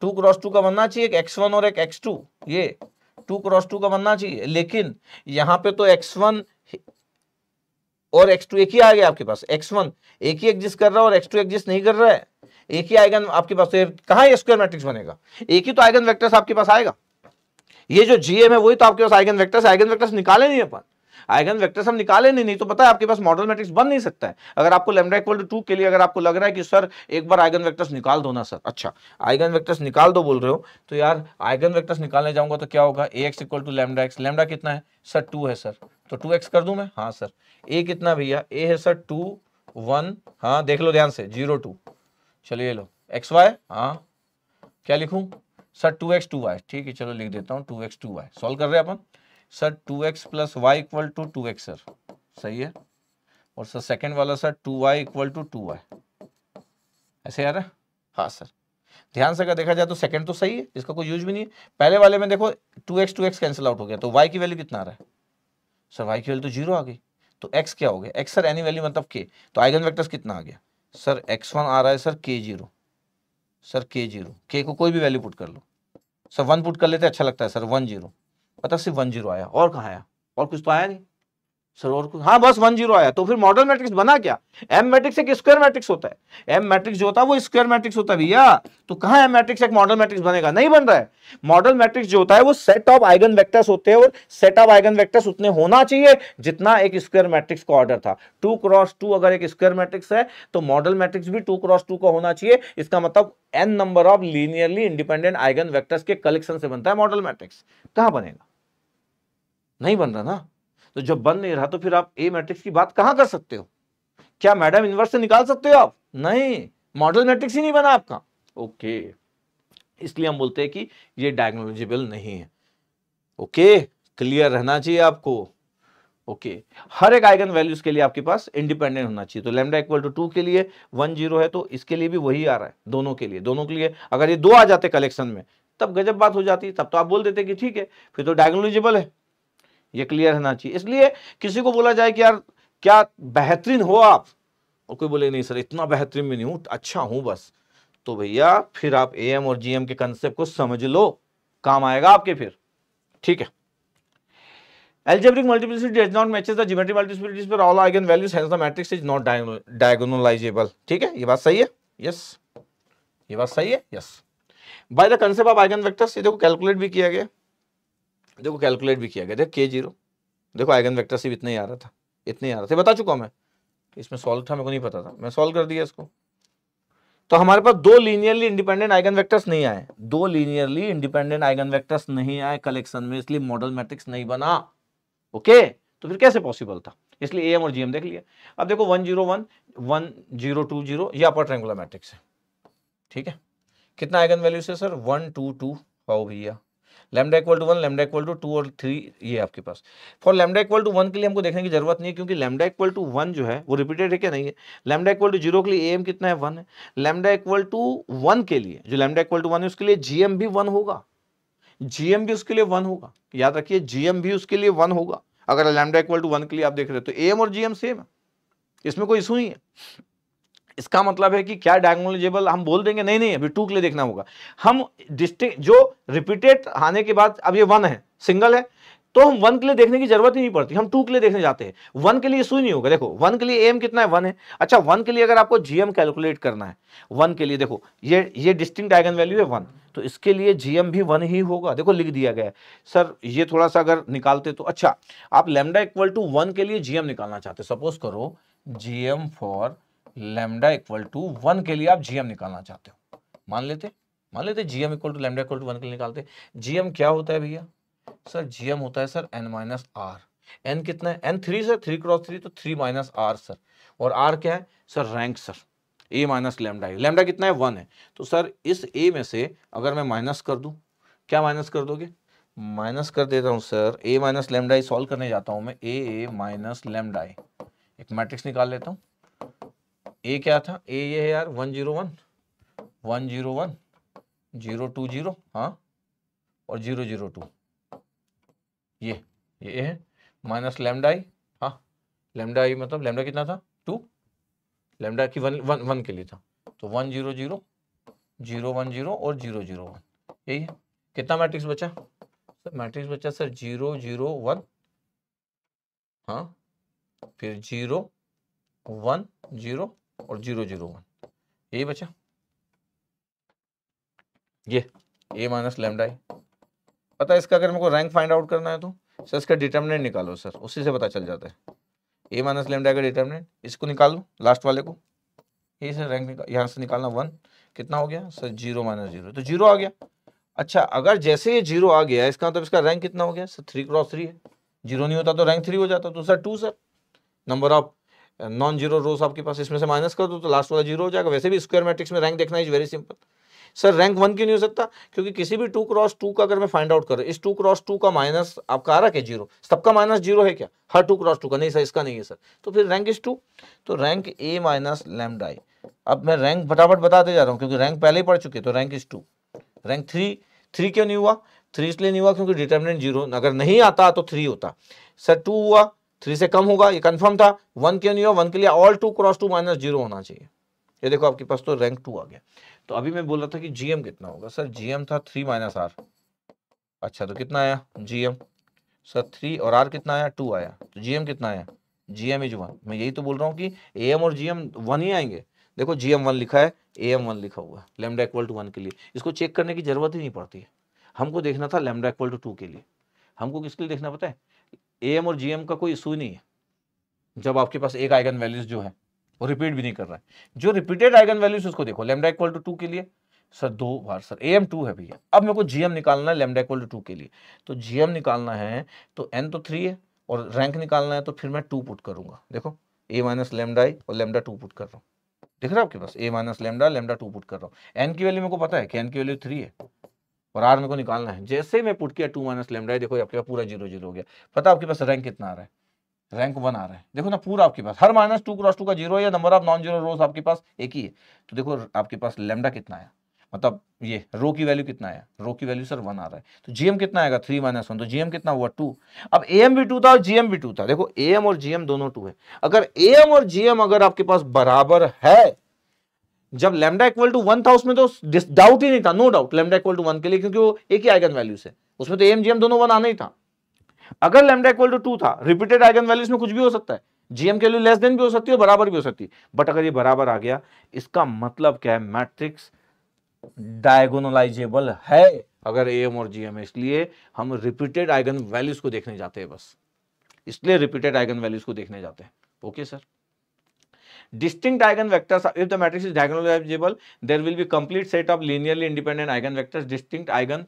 टू क्रॉस टू का बनना चाहिए एक एक्स वन और एक एक्स टू ये टू क्रॉस टू का बनना चाहिए लेकिन यहाँ पे तो एक्स वन और एक्स टू एक ही आ गया आपके पास एक्स वन एक ही एग्जिस्ट कर रहा है और एक्स टू एग्जिस्ट नहीं कर रहा है एक ही आइगन आपके पास कहा स्क्वायर मैट्रिक्स बनेगा एक ही तो आइगन वेक्टर्स आपके पास आएगा ये जो जीएम है वही तो आपके पास आइगन वेक्टर्स आइगन वेक्टर्स निकाले नहीं अपन आइगन वेक्टर्स हम निकाले नहीं नहीं तो पता है आपके पास मॉडल मैट्रिक्स बन नहीं सकता है अगर आपको लेमडा इक्वल टू टू के लिए अगर आपको लग रहा है कि सर एक बार आइगन वेक्टर्स निकाल दो ना सर अच्छा आइगन वेक्टर्स निकाल दो बोल रहे हो तो यार आइगन वेक्टर्स निकालने जाऊंगा तो क्या होगा A x equal to lambda x lambda कितना है सर टू है सर तो टू एक्स कर दू मैं हाँ सर ए कितना भैया ए है सर टू वन हाँ देख लो ध्यान से जीरो टू चलिए लो एक्स वाई हाँ क्या लिखूँ sir two X two Y ठीक है चलो लिख देता हूँ two X two Y solve कर रहे हैं अपन sir two X plus Y equal to two X sir सही है और सर सेकेंड वाला sir two Y equal to two Y ऐसे आ रहा है हाँ सर ध्यान से अगर देखा जाए तो सेकंड तो सही है इसका कोई यूज भी नहीं है पहले वाले में देखो two X two X cancel out हो गया तो वाई की वैल्यू कितना आ रहा है सर वाई की वैल्यू तो जीरो आ गई तो एक्स क्या हो गया एक्स सर एनी वैल्यू मतलब के तो आइगन वेक्टर्स कितना आ गया सर एक्स वन आ रहा है सर के जीरो सर के जीरो के को कोई भी वैल्यू पुट कर लो सर वन पुट कर लेते अच्छा लगता है सर वन जीरो पता सिर्फ वन जीरो आया और कहाँ आया और कुछ तो आया नहीं सर और कुछ हाँ बस वन जीरो आया तो फिर मॉडल मैट्रिक्स बना क्या एम मैट्रिक्स एक स्क्वायर मैट्रिक्स होता है एम मैट्रिक्स जो होता है वो स्क्वायर मैट्रिक्स होता है भैया तो कहाँ एम मैट्रिक्स एक मॉडल मैट्रिक्स बनेगा नहीं बन रहा है मॉडल मैट्रिक्स जो होता है वो सेट ऑफ आइगन वेक्टर्स होते हैं और सेट ऑफ आइगन वेक्टर्स उतने होना चाहिए जितना एक स्क्वायर मैट्रिक्स का ऑर्डर था टू क्रॉस टू अगर एक स्क्वायर मैट्रिक्स है तो मॉडल मैट्रिक्स भी टू क्रॉस टू का होना चाहिए इसका मतलब N number of linearly independent eigen vectors के कलेक्शन से बनता है मॉडल मैट्रिक्स कहाँ बनेगा नहीं बन रहा ना तो जब बन नहीं रहा तो फिर आप ए मैट्रिक्स की बात कहां कर सकते हो क्या मैडम इनवर्स से निकाल सकते हो आप नहीं मॉडल मैट्रिक्स ही नहीं बना आपका ओके इसलिए हम बोलते हैं कि ये डायग्नोलॉजिबल नहीं है ओके क्लियर रहना चाहिए आपको ओके okay. हर एक आइगन वैल्यूज के लिए आपके पास इंडिपेंडेंट होना चाहिए तो लेमडा इक्वल टू टू के लिए वन जीरो है तो इसके लिए भी वही आ रहा है दोनों के लिए दोनों के लिए अगर ये दो आ जाते कलेक्शन में तब गजब बात हो जाती तब तो आप बोल देते कि ठीक है फिर तो डायग्नोलॉजिबल है ये क्लियर रहना चाहिए इसलिए किसी को बोला जाए कि यार क्या बेहतरीन हो आप और कोई बोले नहीं सर इतना बेहतरीन भी नहीं हूं अच्छा हूं बस तो भैया फिर आप एम और जीएम के कंसेप्ट को समझ लो काम आएगा आपके फिर ठीक है multiplicity does not matches the geometric geometric for all eigen values hence the matrix is not diagonalizable ठीक है ये बात सही है यस ये बात सही है yes by the concept of eigen vectors ये देखो कैलकुलेट भी किया गया देखो कैलकुलेट भी किया गया देखो के जीरो देखो आइगन वेक्टर सिर्फ इतना ही आ रहा था इतना ही आ रहा था बता चुका हूँ मैं इसमें सॉल्व था मेरे को नहीं पता था मैं सॉल्व कर दिया इसको तो हमारे पास दो लीनियरली इंडिपेंडेंट आइगन वेक्टर्स नहीं आए दो लीनियरली इंडिपेंडेंट आइगन वेक्टर्स नहीं आए कलेक्शन में इसलिए मॉडल मैट्रिक्स नहीं बना ओके तो फिर कैसे पॉसिबल था इसलिए ए एम और जी एम देख लिया अब देखो one zero one one zero two zero ये अपर ट्रेंगुलर मैट्रिक्स है ठीक है कितना आइगन वैल्यूज है सर वन टू टू पाओ भैया lambda equal to one lambda equal to two और थ्री ये आपके पास for lambda equal to one के लिए हमको देखने की जरूरत नहीं है क्योंकि लेमडा इक्वल टू वन जो है वो रिपीटेड है क्या नहीं है लेमडा इक्वल टू जीरो के लिए ए कितना है वन है लेमडा इक्वल टू वन के लिए जो लेमडा इक्वल टू वन है उसके लिए जीएम भी वन होगा जीएम भी उसके लिए वन होगा याद रखिए जीएम भी उसके लिए वन होगा अगर लेमडा इक्वल टू वन के लिए आप देख रहे हो तो एम और जीएम सेम है इसमें कोई इशू नहीं है इसका मतलब है कि क्या डायग्नोलाइजेबल हम बोल देंगे नहीं नहीं अभी टू के लिए देखना होगा हम डिस्टिंग जो रिपीटेड आने के बाद अब ये वन है सिंगल है तो हम वन के लिए देखने की जरूरत ही नहीं पड़ती हम टू के लिए देखने जाते हैं वन के लिए इशू नहीं होगा देखो वन के लिए एम कितना है वन है अच्छा वन के लिए अगर आपको जीएम कैलकुलेट करना है वन के लिए देखो ये ये डिस्टिंग डायगन वैल्यू है वन तो इसके लिए जीएम भी वन ही होगा देखो लिख दिया गया है सर ये थोड़ा सा अगर निकालते तो अच्छा आप लेमडा इक्वल टू वन के लिए जीएम निकालना चाहते सपोज करो GM for lambda equal to one के लिए आप जीएम निकालना चाहते हो मान लेते मान लेते GM equal to lambda equal to one के लिए निकालते जीएम क्या होता है भैया सर जीएम होता है sir N minus are N कितना है N three sir three cross three तो थ्री माइनस आर सर और आर क्या है sir rank sir A minus lambda lambda कितना है वन है तो सर इस ए में से अगर मैं माइनस कर दूँ क्या माइनस कर दोगे माइनस कर देता हूँ sir A minus lambda I solve करने जाता हूँ मैं ए माइनस लेमडाई एक मैट्रिक्स निकाल लेता हूँ ए क्या था ए ये है यार one zero one one zero one zero two zero हाँ और जीरो जीरो टू ये ये है माइनस लेमडा हाँ लेमडा मतलब लेमडा कितना था टू लेमडा की वन वन वन के लिए था तो one zero zero zero one zero और जीरो जीरो वन यही है कितना मैट्रिक्स बचा सर मैट्रिक्स बचा सर जीरो जीरो वन हाँ फिर जीरो वन जीरो और जीरो जीरो वन यही बचा ये ए माइनस लेमडा ही पता है इसका अगर मेरे को रैंक फाइंड आउट करना है तो सर इसका डिटर्मिनेंट निकालो सर उसी से पता चल जाता है ए माइनस लेमडा का डिटर्मिनेंट इसको निकाल लो लास्ट वाले को ये सर रैंक निकाल यहाँ से निकालना वन कितना हो गया सर जीरो माइनस जीरो तो जीरो आ गया अच्छा अगर जैसे ये जीरो आ गया इसका मतलब तो इसका रैंक कितना हो गया सर थ्री क्रॉस थ्री है जीरो नहीं होता तो रैंक थ्री हो जाता तो sir two sir number of non zero rows आपके पास इसमें से माइनस कर दो तो लास्ट वाला जीरो हो जाएगा वैसे भी स्क्वायर मैट्रिक्स में रैंक देखना is very simple sir rank one क्यों नहीं हो सकता क्योंकि किसी भी टू क्रॉस टू का अगर मैं फाइंड आउट करूँ इस टू क्रॉस टू का माइनस आपका आ रहा है जीरो सबका माइनस जीरो है क्या हर टू क्रॉस टू का नहीं सर इसका नहीं है सर तो फिर रैंक इज टू तो rank A minus lambda I अब मैं रैंक फटाफट बताते जा रहा हूँ क्योंकि रैंक पहले ही पढ़ चुके तो rank is two rank three three क्यों नहीं हुआ थ्री इसलिए नहीं हुआ क्योंकि डिटर्मिनेंट जीरो अगर नहीं आता तो थ्री होता सर टू हुआ थ्री से कम होगा ये कंफर्म था वन क्यों नहीं हो वन के लिए all two cross two minus zero होना चाहिए ये देखो आपके पास तो रैंक टू आ गया तो अभी मैं बोल रहा था कि जीएम कितना होगा सर जीएम था थ्री माइनस आर अच्छा तो कितना आया जीएम सर थ्री और आर कितना आया टू आया तो जीएम कितना आया जीएम इज वन मैं यही तो बोल रहा हूँ कि ए एम और जीएम वन ही आएंगे देखो जीएम वन लिखा है ए एम वन लिखा हुआ है लेमडा इक्वल टू वन के लिए इसको चेक करने की जरूरत ही नहीं पड़ती है हमको देखना था लेमडा इक्वल टू टू के लिए हमको किसके लिए देखना पता है ए एम और जी एम का कोई इशू नहीं है जब आपके पास एक आइगन वैल्यूज जो है वो रिपीट भी नहीं कर रहा है जो रिपीटेड आइगन वैल्यूज उसको देखो लेमडा इक्वल टू टू के लिए सर दो बार सर ए एम टू है भैया अब मेरे को जी एम निकालना है लेमडा इक्वल टू टू के लिए तो जी एम निकालना है तो एन तो थ्री है और रैंक निकालना है तो फिर मैं टू पुट करूंगा देखो ए माइनस लेमडा आई और लेमडा टू पुट कर रहा हूँ दिख रहा है आपके पास A minus lambda lambda two put कर रहा हूँ एन की वैल्यू मेरे को पता है कि एन की वैल्यू थ्री है और आर को निकालना है जैसे मैं पुट किया टू माइनस लेमडा देखो आपके पास पूरा जीरो जीरो हो गया पता आपके पास रैंक कितना आ रहा है रैंक वन आ रहा है देखो ना पूरा आपके पास हर माइनस टू क्रॉस टू का जीरो या number of non zero rows आपके पास एक ही है तो देखो आपके पास लेमडा कितना आया मतलब ये रो की वैल्यू कितना आया रो की वैल्यू सर वन आ रहा है तो जीएम कितना आएगा थ्री माइनस वन तो जीएम कितना हुआ टू अब एम भी टू था और जीएम भी टू था देखो एम और जीएम दोनों टू है अगर एम और जीएम अगर आपके पास बराबर है जब लेमडा इक्वल टू वन था उसमें तो डाउट ही नहीं था no doubt lambda equal to one के लिए क्योंकि वो एक ही आइगन वैल्यूज है उसमें तो एम दोनों वन आना ही था अगर लेमडा इक्वल टू टू था रिपीटेड आइगन वैल्यूज में कुछ भी हो सकता है जीएम के लिए लेस देन भी हो सकती है बराबर भी हो सकती है बट अगर ये बराबर आ गया इसका मतलब क्या है मैट्रिक्स डायगोनलाइजेबल है अगर एम और जीएम इसलिए हम रिपीटेड आइगन वैल्यूज को देखने जाते हैं बस इसलिए रिपीटेड आइगन वैल्यूज को देखने जाते हैं okay sir distinct eigenvectors if the matrix is diagonally algebraic there will be complete set of linearly independent eigenvectors distinct eigen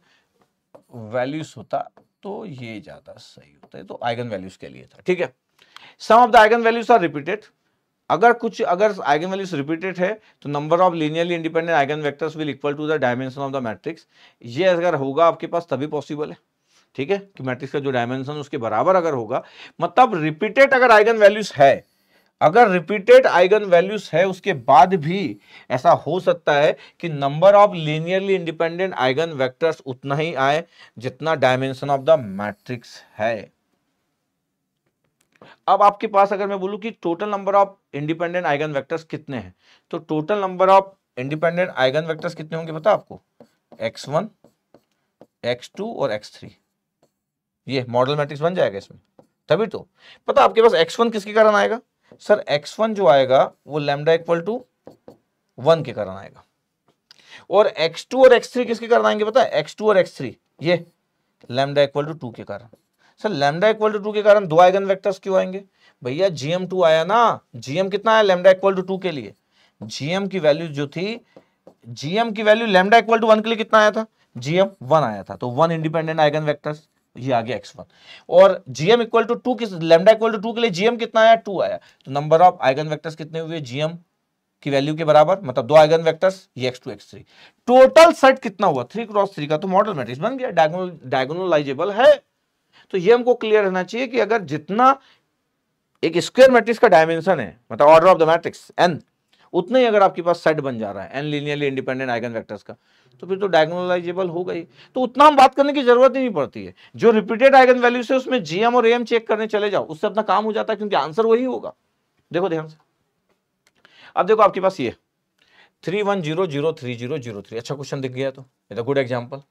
values hota to ye ज्यादा sahi hota hai to eigen values ke liye tha theek hai some of the eigen values are repeated अगर कुछ अगर eigen values repeated है तो number of linearly independent eigen vectors will equal to the dimension of the matrix ये अगर होगा आपके पास तभी पॉसिबल है ठीक है कि मैट्रिक्स का जो डायमेंशन उसके बराबर अगर होगा मतलब रिपीटेड अगर आइगन वैल्यूज है अगर रिपीटेड आइगन वैल्यूज है उसके बाद भी ऐसा हो सकता है कि number of linearly independent eigen vectors उतना ही आए जितना डायमेंशन ऑफ द मैट्रिक्स है अब आपके पास अगर मैं बोलूं कि total number of independent eigen vectors कितने हैं तो total number of independent eigen vectors कितने होंगे पता आपको एक्स वन और एक्स ये मॉडल मैट्रिक्स बन जाएगा इसमें तभी तो पता आपके पास एक्स किसके कारण आएगा सर एक्स वन जो आएगा वो लेमडा इक्वल टू वन के कारण आएगा और एक्स टू और एक्स थ्री किसके कारण आएंगे पता है एक्स टू और एक्स थ्री ये लेमडा इक्वल टू टू के कारण sir lambda equal to two के कारण दो आइगन वेक्टर्स क्यों आएंगे भैया जीएम टू आया ना जीएम कितना आया लेमडा इक्वल टू टू के लिए जीएम की वैल्यू जो थी जीएम की value lambda equal to one के लिए कितना आया था जीएम वन आया था तो वन इंडिपेंडेंट आइगन वेक्टर्स ये आ गया एक्स वन और जीएम इक्वल टू टू किस लेमडा इक्वल टू टू के लिए जीएम कितना आया टू आया तो नंबर ऑफ आइगन वेक्टर्स कितने हुए जीएम की वैल्यू के बराबर मतलब दो आइगन वेक्टर्स ये x two x three total set कितना हुआ थ्री क्रॉस थ्री का तो मॉडल मैट्रिक्स बन गया डायगोनलाइजेबल है तो ये हमको क्लियर रहना चाहिए कि अगर जितना एक स्क्वायर मैट्रिक्स का डायमेंशन है मतलब order of the matrix n उतना ही अगर आपके पास सेट बन जा रहा है n linearly independent eigen vectors का तो फिर तो डायग्नोलाइजेबल हो गई तो उतना हम बात करने की जरूरत ही नहीं पड़ती है जो रिपीटेड आइगन वैल्यू से उसमें जीएम और एम चेक करने चले जाओ उससे अपना काम हो जाता है क्योंकि आंसर वही होगा देखो ध्यान से अब देखो आपके पास ये three one zero zero three zero zero three अच्छा क्वेश्चन दिख गया तो ये गुड तो एग्जाम्पल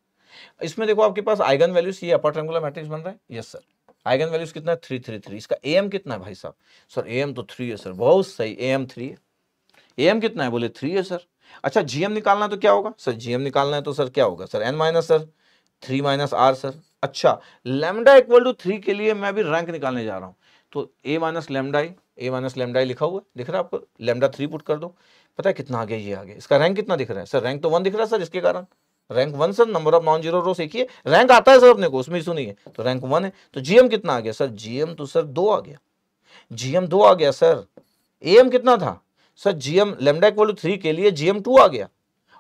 इसमें देखो आपके पास आइगन वैल्यूज ये अपर ट्रेंगुलर मैट्रिक्स बन रहा है यस सर आइगन वैल्यूज कितना है थ्री थ्री थ्री इसका एम कितना है भाई साहब सर ए एम तो थ्री है सर बहुत सही ए एम थ्री है एम कितना है बोले थ्री है सर अच्छा जीएम निकालना तो क्या होगा सर जीएम निकालना है तो सर क्या होगा sir N minus sir three minus are sir अच्छा लेमडा इक्वल टू थ्री के लिए मैं भी रैंक निकालने जा रहा हूँ तो A minus lambda I A minus लेमडाई लिखा हुआ है दिख रहा है आपको लेमडा थ्री पुट कर दो पता है कितना आ गया ये आ गया इसका रैंक कितना दिख रहा है सर रैंक तो वन दिख रहा है सर इसके कारण rank one sir number of non zero rows एक ही है रैंक आता है सर अपने को उसमें सुनिए तो रैंक वन है तो जीएम तो कितना आ गया सर जीएम तो सर दो आ गया जीएम दो आ गया सर एम कितना था sir GM lambda equal to three के लिए जीएम टू आ गया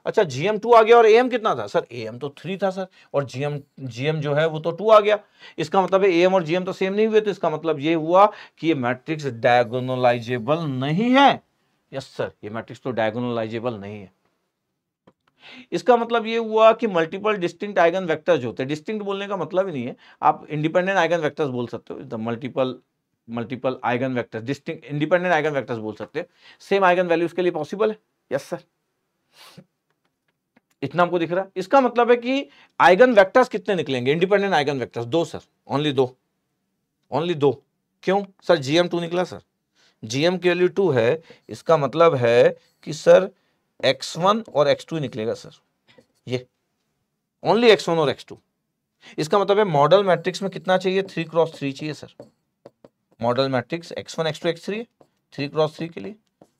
अच्छा जीएम टू आ गया और ए एम कितना था सर ए एम तो थ्री था सर और जीएम जीएम जो है वो तो टू आ गया इसका मतलब ए एम और जीएम तो सेम नहीं हुए तो इसका मतलब ये हुआ कि ये मैट्रिक्स डायगोनलाइजेबल नहीं है यस सर ये मैट्रिक्स तो डायगोनलाइजेबल नहीं है इसका मतलब ये हुआ कि मल्टीपल डिस्टिंक्ट आइगन वेक्टर्स होते हैं डिस्टिंक्ट बोलने का मतलब ही नहीं है आप इंडिपेंडेंट आइगन वेक्टर्स बोल सकते हो multiple multiple eigen vectors distinct independent eigen vectors बोल सकते हैं सेम आइगन वैल्यूज के लिए पॉसिबल है यस सर इतना आपको दिख रहा है इसका मतलब है कि आइगन वैक्टर्स कितने निकलेंगे इंडिपेंडेंट आइगन वैक्टर्स दो सर ओनली दो ओनली दो क्यों सर जीएम टू निकला सर जीएम की वैल्यू टू है इसका मतलब है कि सर एक्स वन और एक्स टू निकलेगा सर ये ओनली एक्स वन और एक्स टू इसका मतलब है मॉडल मैट्रिक्स में कितना चाहिए थ्री क्रॉस थ्री चाहिए sir model matrix x one x two x three three cross three के लिए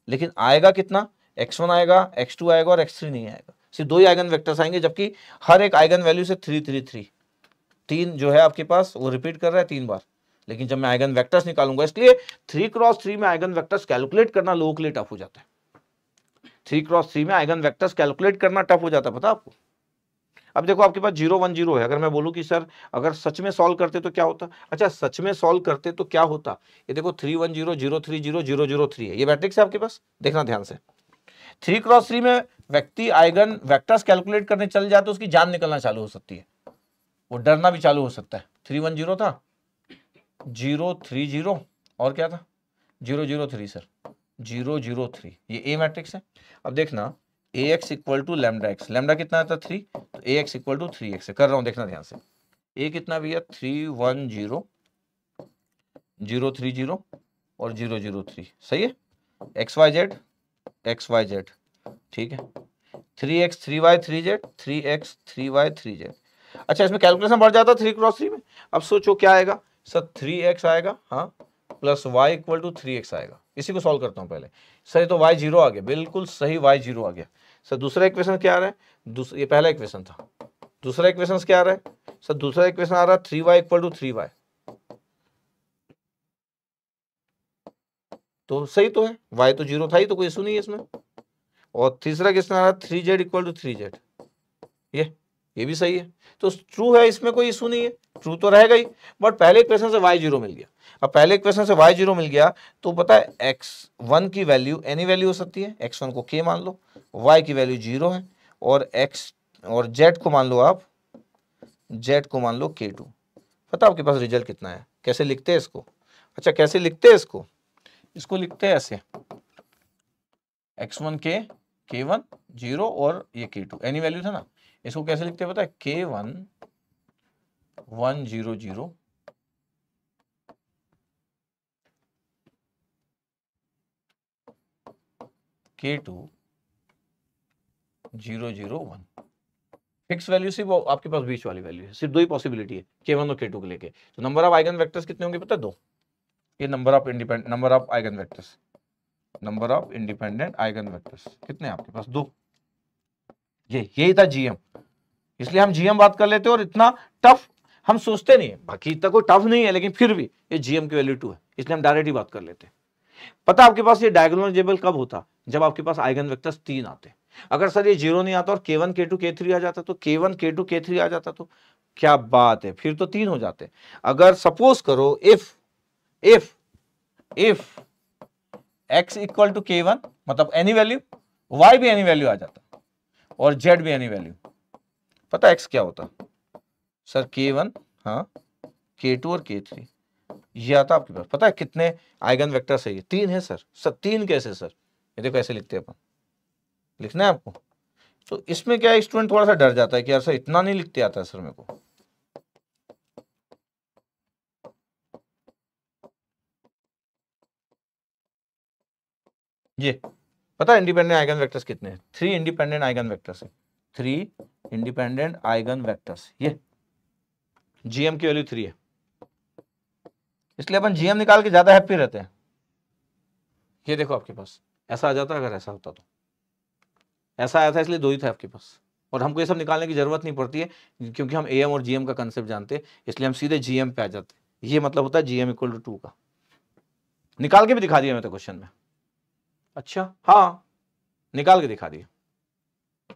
लेकिन आएगा कितना एक्स वन आएगा एक्स टू आएगा और एक्स थ्री नहीं आएगा सिर्फ दो ही आइगन वेक्टर्स आएंगे जबकि हर एक आइगन वैल्यू से थ्री थ्री थ्री तीन जो है आपके पास वो रिपीट कर रहा है तीन बार लेकिन जब मैं आइगन वेक्टर्स निकालूंगा इसलिए थ्री क्रॉस थ्री में आइगन वेक्टर्स कैलकुलेट करना लोगों के लिए टफ हो जाता है थ्री क्रॉस थ्री में आइगन वेक्टर्स कैलकुलेट करना टफ हो जाता है पता आपको अब देखो आपके पास जीरो वन जीरो है अगर मैं बोलूं कि सर अगर सच में सॉल्व करते तो क्या होता अच्छा सच में सॉल्व करते तो क्या होता ये देखो three one zero zero three zero zero zero three है ये मैट्रिक्स है आपके पास देखना ध्यान से थ्री क्रॉस थ्री में व्यक्ति आइगन वेक्टर्स कैलकुलेट करने चल जाए तो उसकी जान निकलना चालू हो सकती है वो डरना भी चालू हो सकता है थ्री वन जीरो था जीरो थ्री जीरो और क्या था zero zero three sir zero zero three ये ए मैट्रिक्स है अब देखना A x equal to lambda x lambda कितना आता थ्री तो A x equal to three x कर रहा हूं देखना ध्यान से ए कितना भैया three one zero zero three zero और जीरो जीरो थ्री सही है x y z x y Z ठीक है three x three y three z three x three y three z अच्छा इसमें कैलकुलेशन बढ़ जाता थ्री क्रॉस थ्री में अब सोचो क्या आएगा सर थ्री एक्स आएगा हाँ plus Y equal to three x आएगा इसी को सॉल्व करता हूँ पहले सर तो वाई जीरो आ गया बिल्कुल सही वाई जीरो आ गया सर दूसरा इक्वेशन क्या आ रहा है ये पहला इक्वेशन था दूसरा इक्वेशन क्या आ रहा है सर दूसरा इक्वेशन आ रहा है three y equal to three y तो सही तो है वाई तो जीरो था ही तो कोई इशू नहीं है इसमें और तीसरा क्वेश्चन आ रहा है three z equal to three z ये ये भी सही है तो ट्रू है इसमें कोई इशू नहीं है ट्रू तो रहेगा ही बट पहले क्वेश्चन से वाई जीरो मिल गया अब पहले क्वेश्चन से वाई जीरो मिल गया तो पता है एक्स वन की वैल्यू एनी वैल्यू हो सकती है एक्स वन को के मान लो वाई की वैल्यू जीरो है और एक्स और जेड को मान लो आप जेड को मान लो के टू पता आपके पास रिजल्ट कितना है कैसे लिखते हैं इसको अच्छा कैसे लिखते हैं इसको इसको लिखते हैं ऐसे एक्स वन के के वन जीरो और ये के टू एनी वैल्यू था ना इसको कैसे लिखते हैं पता है k one one zero zero k two zero zero one fix value सिर्फ आपके पास बीच वाली वैल्यू है सिर्फ दो ही पॉसिबिलिटी है के वन और के टू को लेके तो नंबर ऑफ आइगन वेक्टर्स कितने होंगे पता है दो ये number of independent number of eigen vectors number of independent eigen vectors कितने आपके पास दो ये यही था जीएम इसलिए हम जीएम बात कर लेते हैं और इतना टफ हम सोचते नहीं है बाकी इतना कोई टफ नहीं है लेकिन फिर भी ये जीएम की वैल्यू टू है इसलिए हम डायरेक्ट ही बात कर लेते हैं पता आपके पास ये डायग्नोजेबल कब होता जब आपके पास आइगन वेक्टर्स तीन आते अगर सर ये जीरो नहीं आता और के वन के टू के थ्री आ जाता तो के वन के टू के थ्री आ जाता तो क्या बात है फिर तो तीन हो जाते अगर सपोज करो if if if x equal to के वन मतलब एनी वैल्यू वाई भी एनी वैल्यू आ जाता और जेड भी एनी वैल्यू पता एक्स क्या होता सर के वन हाँ के टू और के थ्री ये आता आपके पास पता है कितने आइगन वेक्टर सही है तीन है सर सर तीन कैसे सर ये देखो ऐसे लिखते हैं अपन लिखना है आपको तो इसमें क्या स्टूडेंट थोड़ा सा डर जाता है कि यार सर इतना नहीं लिखते आता है सर मेरे को ये पता इंडिपेंडेंट आइगन वैक्टर्स कितने थ्री इंडिपेंडेंट आइगन वैक्टर्स है थ्री इंडिपेंडेंट आइगन वैक्टर्स ये जीएम की वैल्यू थ्री है इसलिए अपन जीएम निकाल के ज्यादा हैप्पी रहते हैं ये देखो आपके पास ऐसा आ जाता अगर ऐसा होता तो ऐसा आया था इसलिए दो ही था आपके पास और हमको ये सब निकालने की जरूरत नहीं पड़ती है क्योंकि हम एम और जीएम का कंसेप्ट जानते हैं इसलिए हम सीधे जीएम पे आ जाते ये मतलब होता है जीएम इक्वल टू टू का निकाल के भी दिखा दिया मैं तो क्वेश्चन में अच्छा हाँ निकाल के दिखा दिया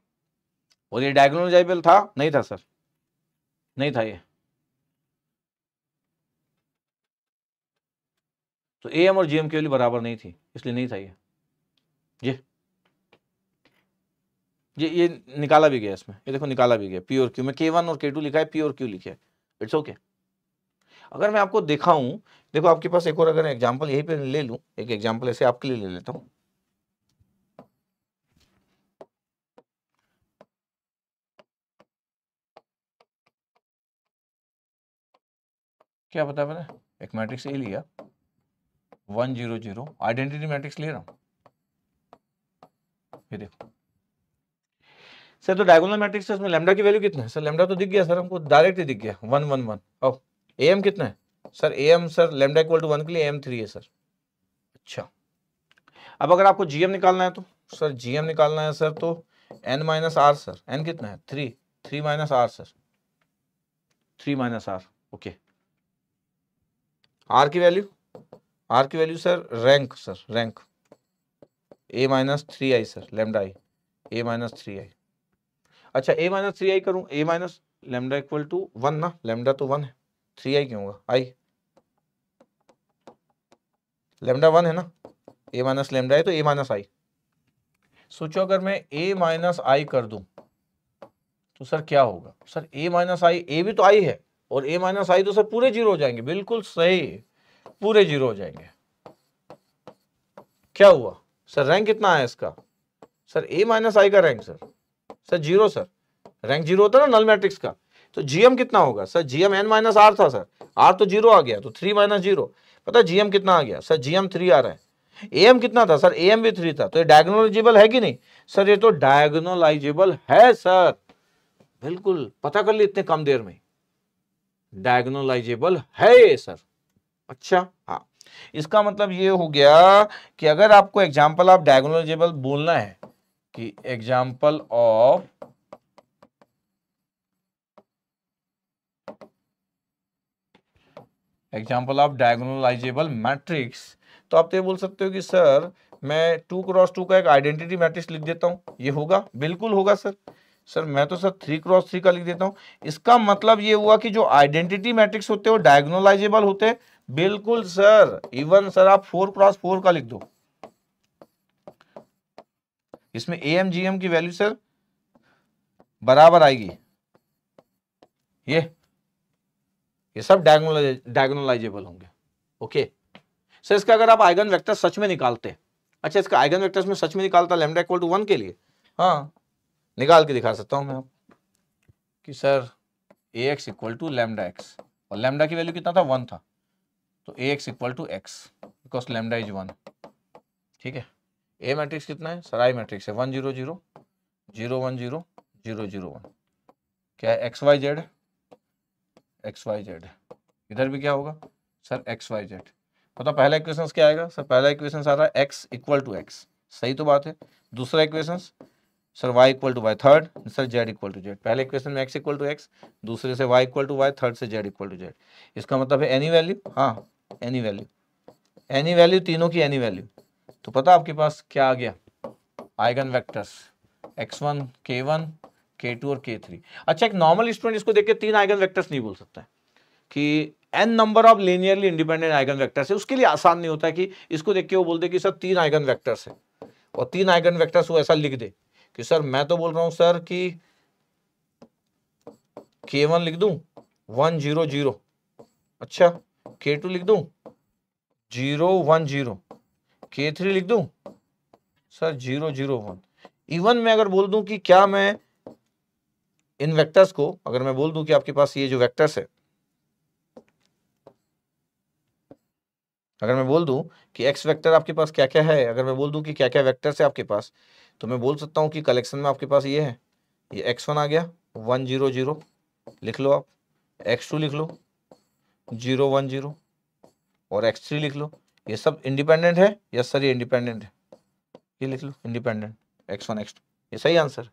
और ये डायग्नोजाइबल था नहीं था सर नहीं था ये तो एम और जीएम के लिए बराबर नहीं थी इसलिए नहीं था ये जी ये ये निकाला भी गया इसमें ये देखो निकाला भी गया पी और क्यू में के वन और के टू लिखा है पी और क्यू लिखा है इट्स ओके अगर मैं आपको दिखाऊं देखो आपके पास एक और अगर एग्जाम्पल यहीं पे ले लूँ एक एग्जाम्पल ऐसे आपके लिए ले लेता हूँ क्या पता मैंने एक मैट्रिक्स ए लिया one zero zero identity matrix ले रहा हूँ ये देखो सर तो डायगोनल मैट्रिक्स है उसमें लेमडा की वैल्यू कितना है सर लेमडा तो दिख गया सर हमको डायरेक्ट ही दिख गया वन वन वन अब ए एम कितना है sir A M sir lambda equal to one के लिए एम थ्री है सर अच्छा अब अगर आपको जीएम निकालना है तो सर जीएम निकालना है सर तो n minus are sir n कितना है three three minus are sir three minus are okay r की वैल्यू आर की value sir rank sir rank A minus three I sir lambda I A minus three I अच्छा A minus three I करूँ A minus lambda equal to one ना lambda तो one है three I क्यों होगा I lambda one है ना ए minus lambda है तो ए माइनस आई सोचो अगर मैं ए माइनस आई कर दूं तो सर क्या होगा सर ए माइनस आई ए भी तो आई है और ए माइनस आई तो सर पूरे जीरो हो जाएंगे बिल्कुल सही पूरे जीरो हो जाएंगे क्या हुआ सर रैंक कितना आया इसका सर ए माइनस आई का rank sir sir zero sir rank zero होता है ना नल मैट्रिक्स का तो जीएम कितना होगा sir GM N minus r था सर आर तो जीरो आ गया तो थ्री माइनस जीरो पता जीएम कितना आ गया सर जीएम थ्री आ रहा है एम कितना था सर एम भी थ्री था तो ये डायग्नोलॉजिबल है कि नहीं सर ये तो डायगोनलाइजेबल है सर बिल्कुल पता कर ली इतने कम देर में डायग्नोलाइजेबल है सर अच्छा हाँ इसका मतलब ये हो गया कि अगर आपको एग्जाम्पल ऑफ डायग्नोलाइजेबल बोलना है कि example of example of diagonalizable matrix तो आप तो ये बोल सकते हो कि सर मैं टू क्रॉस टू का एक आइडेंटिटी मैट्रिक्स लिख देता हूँ ये होगा बिल्कुल होगा सर सर मैं तो सर थ्री क्रॉस थ्री का लिख देता हूँ इसका मतलब ये हुआ कि जो आइडेंटिटी मैट्रिक्स होते हैं वो डायग्नोलाइजेबल होते हैं बिल्कुल सर इवन सर आप फोर क्रॉस फोर का लिख दो इसमें ए एम जी एम की वैल्यू सर बराबर आएगी ये ये सब डायग्नोलाइजेबल होंगे ओके सर इसका अगर आप आइगन वेक्टर सच में निकालते अच्छा इसका आइगन वेक्टर्स में सच में निकालता लेमडा इक्वल टू वन के लिए हाँ निकाल के दिखा सकता हूँ मैं कि sir A x equal to lambda x और लेमडा की वैल्यू कितना था वन था तो A x equal to x because lambda is one ठीक है ए मैट्रिक्स कितना है सर आई मैट्रिक्स है one zero zero zero one zero zero zero one क्या है x y z x y z इधर भी क्या होगा सर एक्स वाई जेड पता पहला इक्वेशन क्या आएगा सर पहला इक्वेशन आ रहा है एक्स इक्वल टू एक्स सही तो बात है दूसरा equation sir Y equal to y third sir z equal to z पहले क्वेश्चन में एक्स इक्वल टू एक्स दूसरे से y equal to y third से जेड इक्वल टू जेड इसका मतलब है एनी वैल्यू हाँ एनी वैल्यू एनी वैल्यू तीनों की एनी वैल्यू तो पता आपके पास क्या आ गया eigen vectors x one k one k two और के थ्री अच्छा एक नॉर्मल स्टूडेंट इसको देख के तीन आइगन वैक्टर्स नहीं बोल सकता है कि n number of linearly independent eigen vectors है उसके लिए आसान नहीं होता है कि इसको देख के वो बोल दे कि सर तीन आइगन वैक्टर्स है और तीन आइगन वैक्टर्स वो ऐसा लिख दे कि सर मैं तो बोल रहा हूं सर कि के वन लिख दू वन जीरो जीरो अच्छा के टू लिख दू zero one zero k three लिख दू sir zero zero one even मैं अगर बोल दूं कि क्या मैं इन वेक्टर्स को अगर मैं बोल दूं कि आपके पास ये जो वेक्टर्स है अगर मैं बोल दूं कि एक्स वेक्टर आपके पास क्या क्या है अगर मैं बोल दूं कि क्या क्या वेक्टर्स है आपके पास तो मैं बोल सकता हूँ कि कलेक्शन में आपके पास ये है ये एक्स वन आ गया वन जीरो जीरो लिख लो आप एक्स टू लिख लो जीरो वन जीरो और एक्स थ्री लिख लो ये सब इंडिपेंडेंट है यस सर ये इंडिपेंडेंट है ये लिख लो independent x one x two ये सही आंसर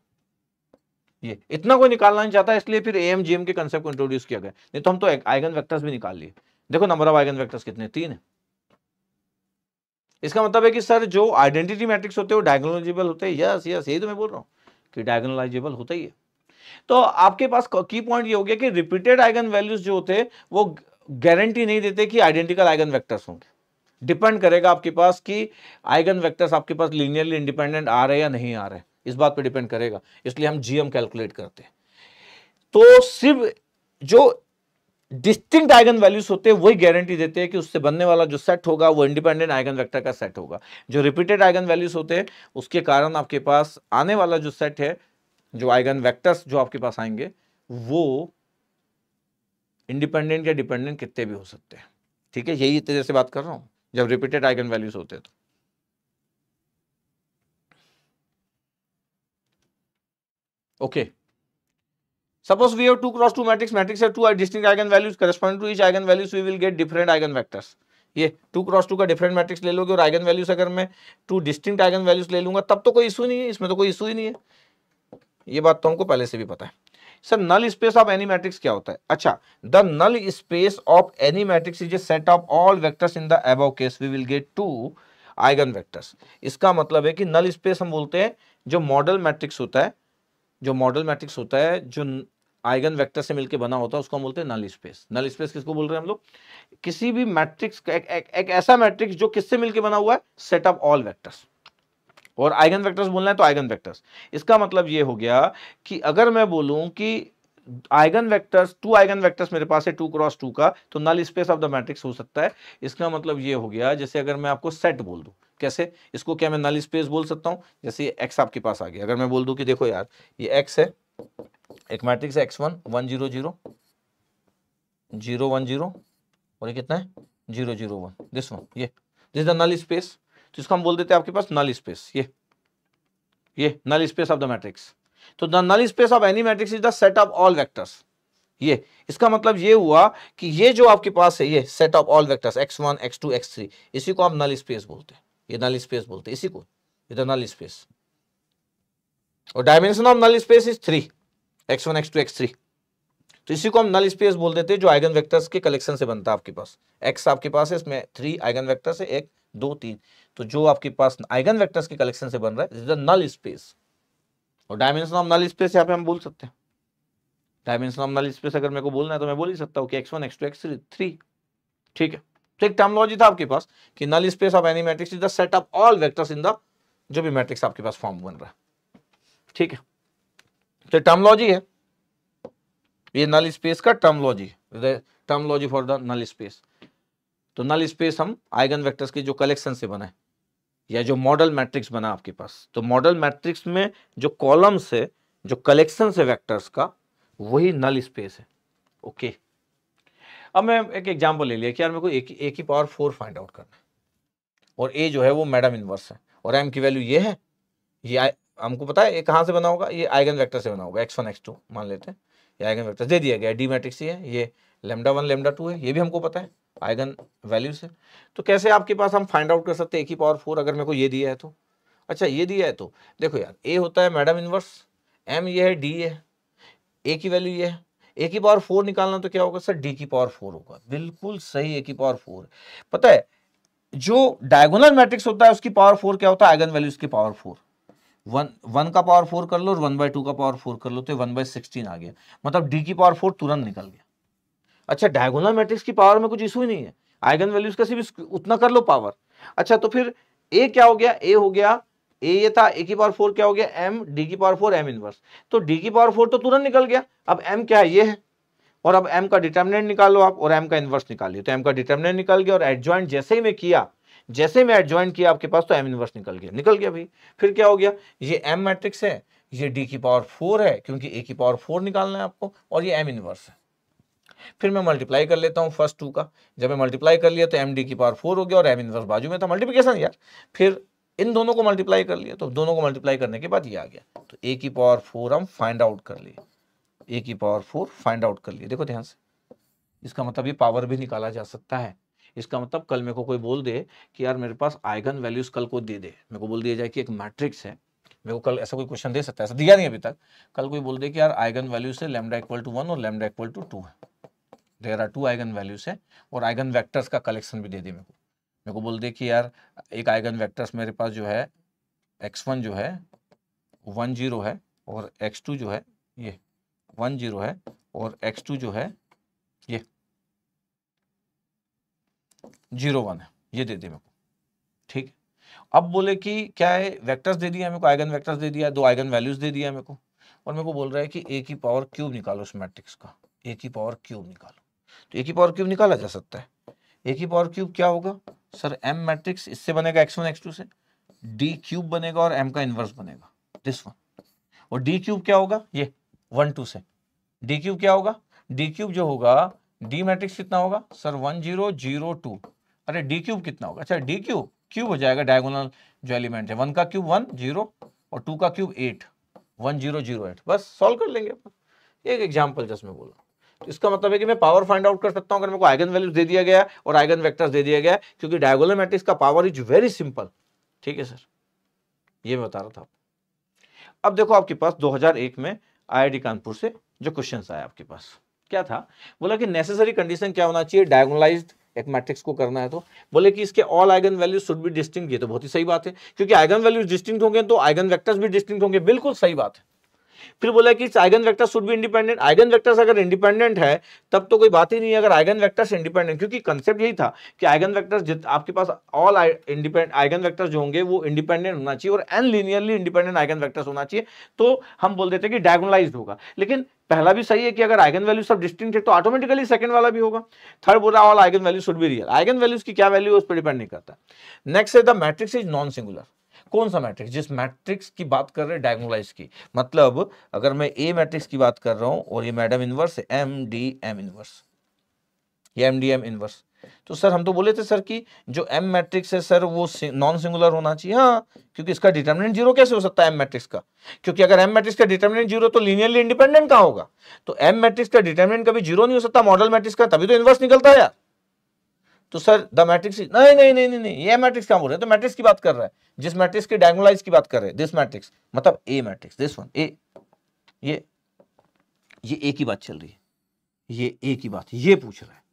ये इतना कोई निकालना नहीं चाहता इसलिए फिर ए एम जीएम के कंसेप्ट को इंट्रोड्यूस किया गया नहीं तो हम तो आइगन वेक्टर्स भी निकाल लिए देखो नंबर ऑफ आइगन वेक्टर्स कितने तीन है इसका मतलब है कि सर जो आइडेंटिटी मैट्रिक्स होते हैं वो डायगोनलाइजेबल होते हैं यस यस यही तो मैं बोल रहा हूँ कि डायगोनलाइजेबल होता ही है तो आपके पास की पॉइंट ये हो गया कि रिपीटेड आइगन वैल्यूज जो होते हैं वो गारंटी नहीं देते कि आइडेंटिकल आइगन वैक्टर्स होंगे डिपेंड करेगा आपके पास कि आइगन वैक्टर्स आपके पास लीनियरली इंडिपेंडेंट आ रहे या नहीं आ रहे इस बात पर डिपेंड करेगा इसलिए हम जीएम कैलकुलेट करते हैं तो सिर्फ जो डिस्टिंक्ट आइगन वैल्यूज होते हैं वही गारंटी देते हैं कि उससे बनने वाला जो सेट होगा वो इंडिपेंडेंट आइगन वेक्टर का सेट होगा जो रिपीटेड आइगन वैल्यूज होते हैं उसके कारण आपके पास आने वाला जो सेट है जो आइगन वेक्टर्स जो आपके पास आएंगे वो इंडिपेंडेंट या डिपेंडेंट कितने भी हो सकते हैं ठीक है यही तरह से बात कर रहा हूं जब रिपीटेड आइगन वैल्यूज होते तो okay okay. suppose we have 2 cross 2 matrix matrix have two distinct eigenvalues corresponding to each eigenvalues we will get different eigenvectors ये टू क्रॉस टू का डिफरेंट मैट्रिक्स ले लोगे और आइगन वैल्यूज अगर मैं two distinct eigen values ले लूंगा तब तो कोई इशू नहीं है इसमें तो कोई इशू ही नहीं है ये बात तो हमको पहले से भी पता है sir null space of any matrix क्या होता है अच्छा the null space of any matrix is a set of all vectors in the above case we will get two eigen vectors इसका मतलब है कि नल स्पेस हम बोलते हैं जो मॉडल मैट्रिक्स होता है जो मॉडल मैट्रिक्स होता है जो आइगन वेक्टर से मिलकर बना होता है उसको हम बोलते हैं नल स्पेस नल स्पेस किसको बोल रहे हैं हम लोग किसी भी मैट्रिक्स का एक, एक, एक ऐसा मैट्रिक्स जो किससे मिलकर बना हुआ है सेट ऑफ ऑल वेक्टर्स और आइगन वेक्टर्स बोलना है तो आइगन वेक्टर्स इसका मतलब ये हो गया कि अगर मैं बोलूं कि eigen vectors two eigen vectors मेरे पास है टू क्रॉस टू का तो null space of the matrix हो सकता है इसका मतलब ये हो गया जैसे अगर मैं आपको सेट बोल दूं कैसे इसको क्या मैं नल स्पेस बोल सकता हूं जैसे एक्स आपके पास आ गया अगर मैं बोल दूं कि देखो यार ये एक्स है एक matrix x one one zero zero zero one zero और ये कितना है zero zero one this one ये दिस द नल स्पेस जिसको हम बोल देते हैं आपके पास नल स्पेस ये ये null space of the matrix तो the null space of any matrix is the set of all vectors ये इसका मतलब ये हुआ कि ये जो आपके पास है ये set of all vectors x one x two x three इसी को आप नल स्पेस बोलते हैं ये नल स्पेस बोलते हैं इसी को ये द नल स्पेस और dimension of null space is three x one x two x three तो इसी को हम नल स्पेस बोल देते हैं जो आइगन वेक्टर्स के कलेक्शन से बनता है आपके पास एक्स आपके पास है इसमें थ्री आइगन वेक्टर्स है एक दो तीन तो जो आपके पास आइगन वेक्टर्स के कलेक्शन से बन रहा है नल स्पेस और डायमेंशन ऑफ नल स्पेस यहाँ पे हम बोल सकते हैं डायमेंशन ऑफ नल स्पेस अगर मेरे को बोलना है तो मैं बोल ही सकता हूँ कि x one x two x three ठीक है तो एक टर्मोलॉजी था आपके पास कि null space of any matrix is the set of all vectors in the जो भी मैट्रिक्स आपके पास फॉर्म बन रहा है ठीक है तो टर्मोलॉजी है ये नल स्पेस का terminology terminology for the null space तो नल स्पेस हम आइगन वेक्टर्स के जो कलेक्शन से बना है या जो मॉडल मैट्रिक्स बना आपके पास तो मॉडल मैट्रिक्स में जो कॉलम्स है जो कलेक्शन है वेक्टर्स का वही नल स्पेस है ओके अब मैं एक एग्जाम्पल ले लिया कि यार मेरे को एक एक ही पावर फोर फाइंड आउट करना है और ए जो है वो मैडम इनवर्स है और एम की वैल्यू ये है ये हमको पता है ये कहाँ से बना होगा ये आइगन वेक्टर से बना होगा एक्स वन एक्स टू मान लेते हैं ये आइगन वेक्टर दे दिया गया डी मैट्रिक्स ही है ये लेमडा वन लेमडा टू है ये भी हमको पता है आइगन वैल्यू से तो कैसे आपके पास हम फाइंड आउट कर सकते हैं एक ही पावर फोर अगर मेरे को ये दिया है तो अच्छा ये दिया है तो देखो यार ए होता है मैडम इनवर्स एम ये है डी है ए की वैल्यू ये है ए की पावर फोर निकालना तो क्या होगा सर डी की पावर फोर होगा बिल्कुल सही ए की पावर फोर पता है जो डायगोनल मैट्रिक्स होता है उसकी पावर फोर क्या होता है आइगन वैल्यूज की पावर फोर वन वन का पावर फोर कर लो और वन बाई टू का पावर फोर कर लो तो वन बाई सिक्सटीन आ गया मतलब डी की पावर फोर तुरंत निकल गया अच्छा डायगोनल मैट्रिक्स की पावर में कुछ इशू ही नहीं है आइगन वैल्यूज का सिर्फ उतना कर लो पावर अच्छा तो फिर ए क्या हो गया ए हो गया ए ये था ए की पावर फोर क्या हो गया एम डी की पावर फोर एम इनवर्स तो डी की पावर फोर तो तुरंत निकल गया अब एम क्या है ये है और अब एम का डिटर्मिनेंट निकालो आप और एम का इनवर्स निकालिए तो एम का डिटर्मिनेंट निकाल गया और एडजॉइंट जैसे ही मैं किया जैसे मैं एडजॉइंट किया आपके पास तो एम इनवर्स निकल गया निकल गया भाई फिर क्या हो गया ये एम मैट्रिक्स है ये डी की पावर फोर है क्योंकि ए की पावर फोर निकालना है आपको और ये एम इनवर्स है फिर मैं मल्टीप्लाई कर लेता हूँ फर्स्ट टू का जब मैं मल्टीप्लाई कर लिया तो एम डी की पावर फोर हो गया और एम इनवर्स बाजू में था मल्टीप्लिकेशन यार फिर इन दोनों को मल्टीप्लाई कर लिया तो दोनों को मल्टीप्लाई करने के बाद ये आ गया तो ए की पावर फोर हम फाइंड आउट कर लिए ए की पावर फोर फाइंड आउट कर लिए देखो ध्यान से इसका मतलब ये पावर भी निकाला जा सकता है इसका मतलब कल मेरे को कोई बोल दे कि यार मेरे पास आइगन वैल्यूज कल को दे दे मेरे को बोल दिया जाए कि एक मैट्रिक्स है मेरे को कल ऐसा कोई क्वेश्चन दे सकता है ऐसा दिया नहीं अभी तक कल कोई बोल दे कि यार आइगन वैल्यू से लेमडा इक्वल टू वन और लेमडा इक्वल टू टू है there are two eigen values है और आइगन वैक्टर्स का कलेक्शन भी दे दे मेरे को मेरे को बोल दे कि यार एक आइगन वैक्टर्स मेरे पास जो है एक्स वन जो है वन जीरो है और एक्स टू जो है ये वन जीरो है और एक्स टू जो है जीरो वन है ये दे दिया मेरे को ठीक अब बोले कि क्या है वेक्टर्स दे दिया मेरे को आइगन वेक्टर्स दे दिया दो आइगन वैल्यूज दे दिया मेरे को और मेरे को बोल रहा है कि ए की पावर क्यूब निकालो उस मैट्रिक्स का ए की पावर क्यूब निकालो तो ए की पावर क्यूब निकाला जा सकता है ए की पावर क्यूब क्या होगा सर एम मैट्रिक्स इससे बनेगा एक्स वन एक्स टू से डी क्यूब बनेगा और एम का इन्वर्स बनेगा दिस वन और डी क्यूब क्या होगा ये वन टू से डी क्यूब क्या होगा डी क्यूब जो होगा डी मैट्रिक्स कितना होगा sir one zero zero two अरे डी क्यूब कितना होगा अच्छा डी क्यूब क्यूब हो जाएगा डायगोनल जो एलिमेंट है वन का क्यूब वन जीरो और टू का cube eight one zero zero eight बस सॉल्व कर लेंगे अपन एक एग्जाम्पल जस्ट मैं बोला तो इसका मतलब है कि मैं पावर फाइंड आउट कर सकता हूँ अगर मेरे को आइगन वैल्यू दे दिया गया और आइगन वेक्टर्स दे दिया गया क्योंकि डायगोनल मैट्रिक्स का पावर इज वेरी सिंपल ठीक है सर ये मैं बता रहा था अब देखो आपके पास 2001 में आईआईटी कानपुर से जो क्वेश्चन आया आपके पास क्या था बोला कि नेसेसरी कंडीशन क्या होना चाहिए डायगोनलाइज्ड एक मैट्रिक्स को करना है तो बोले कि इसके ऑल आइगन वैल्यूज शुड भी डिस्टिंग ये तो बहुत ही सही बात है क्योंकि आइगन वैल्यूज डिस्टिंग होंगे तो आइगन वैक्टर्स भी डिस्टिंग होंगे बिल्कुल सही बात है फिर बोला कि आइगन वेक्टर शुड भी इंडिपेंडेंट आइगन वेक्टर्स अगर इंडिपेंडेंट है तब तो कोई बात ही नहीं है अगर आइगन वेक्टर्स इंडिपेंडेंट क्योंकि कंसेप्ट यही था कि आइगन वेक्टर्स आपके पास ऑल इंडिपेंडेंट आइगन वेक्टर्स जो होंगे वो इंडिपेंडेंट होना चाहिए और n linearly independent eigen vectors होना चाहिए तो हम बोल देते हैं कि डायगोनलाइज होगा लेकिन पहला भी सही है कि अगर आइगन वैल्यू सब डिस्टिंग है तो ऑटोमेटिकली सेकंड वाला भी होगा थर्ड बोला ऑल आइगन वैल्यू शुड भी रियल आइगन वैल्यूज की क्या वैल्यू है उस पर डिपेंड नहीं करता नेक्स्ट है the matrix is nonsingular कौन सा मैट्रिक्स जिस मैट्रिक्स की बात कर रहे हैं डायगोनलाइज की मतलब अगर मैं ए मैट्रिक्स की बात कर रहा हूं और ये madam inverse M D M inverse ये एम डी एम इनवर्स तो सर हम तो बोले थे सर कि जो एम मैट्रिक्स है सर वो नॉन सिंगुलर होना चाहिए हाँ क्योंकि इसका डिटर्मिनेंट जीरो कैसे हो सकता है एम मैट्रिक्स का क्योंकि अगर एम मैट्रिक्स का डिटर्मिनेंट जीरो तो लीनियरली इंडिपेंडेंट कहाँ होगा तो एम मैट्रिक्स का डिटर्मिनेंट कभी जीरो नहीं हो सकता मॉडल मैट्रिक्स का तभी तो इनवर्स निकलता है यार तो सर द मैट्रिक्स नहीं नहीं नहीं नहीं नहीं ये मैट्रिक्स क्या बोल रहे हैं तो मैट्रिक्स की बात कर रहा है जिस मैट्रिक्स के डायगोनलाइज की बात कर रहे हैं दिस मैट्रिक्स मतलब A matrix this one A ये ये ए की बात चल रही है ये ए की बात ये पूछ रहा है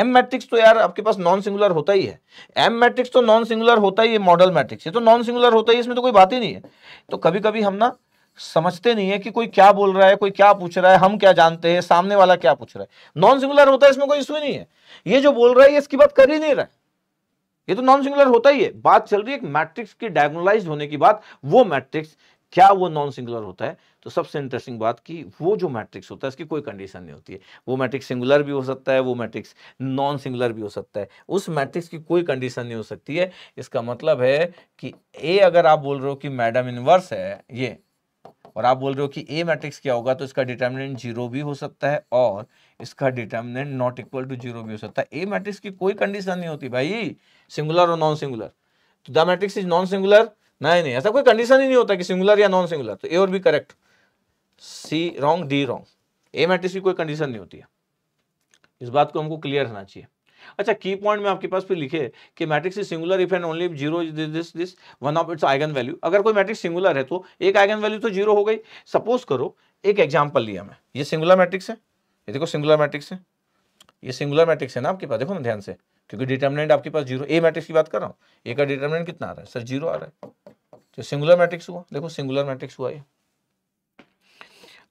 एम मैट्रिक्स तो यार आपके पास नॉन सिंगुलर होता ही है एम मैट्रिक्स तो नॉन सिंगुलर होता ही है मॉडल मैट्रिक्स ये तो नॉन सिंगुलर होता ही है इसमें तो कोई बात ही नहीं है तो कभी कभी हम ना समझते नहीं है कि कोई क्या बोल रहा है कोई क्या पूछ रहा है हम क्या जानते हैं सामने वाला क्या पूछ रहा है नॉन सिंगुलर होता है इसमें कोई इश्यू नहीं है ये जो बोल रहा है ये इसकी बात कर ही नहीं रहा है ये तो नॉन सिंगुलर होता ही है बात चल रही है एक मैट्रिक्स की डायगोनलाइज होने की बात वो मैट्रिक्स क्या वो नॉन सिंगुलर होता है तो सबसे इंटरेस्टिंग बात की वो जो मैट्रिक्स होता है इसकी कोई कंडीशन नहीं होती है वो मैट्रिक्स सिंगुलर भी हो सकता है वो मैट्रिक्स नॉन सिंगुलर भी हो सकता है उस मैट्रिक्स की कोई कंडीशन नहीं हो सकती है इसका मतलब है कि ए अगर आप बोल रहे हो कि मैडम इनवर्स है ये और आप बोल रहे हो कि ए मैट्रिक्स क्या होगा तो इसका डिटर्मिनेंट जीरो भी हो सकता है और इसका determinant not equal to zero भी हो सकता है ए मैट्रिक्स की कोई कंडीशन नहीं होती भाई सिंगुलर और नॉन सिंगुलर तो the matrix is nonsingular नहीं नहीं ऐसा कोई कंडीशन ही नहीं होता कि सिंगुलर या नॉन सिंगुलर तो ए और B correct C wrong D wrong A matrix की कोई कंडीशन नहीं होती है इस बात को हमको क्लियर रहना चाहिए अच्छा की पॉइंट में आपके पास फिर लिखे कि matrix is singular if and only zero this this one of its eigen value अगर कोई मैट्रिक्स सिंगुलर है तो एक आइगन वैल्यू तो जीरो हो गई सपोज करो एक एग्जाम्पल लिया मैं ये सिंगुलर मैट्रिक्स है ये देखो सिंगुलर मैट्रिक्स है ये सिंगुलर मैट्रिक्स है ना आपके पास देखो ना ध्यान से क्योंकि डिटर्मिनेंट आपके पास जीरो ए मैट्रिक्स की बात कर रहा हूँ ए का डिटर्मिनेंट कितना आ रहा है सर जीरो आ रहा है तो सिंगुलर मैट्रिक्स हुआ देखो सिंगुलर मैट्रिक्स हुआ ये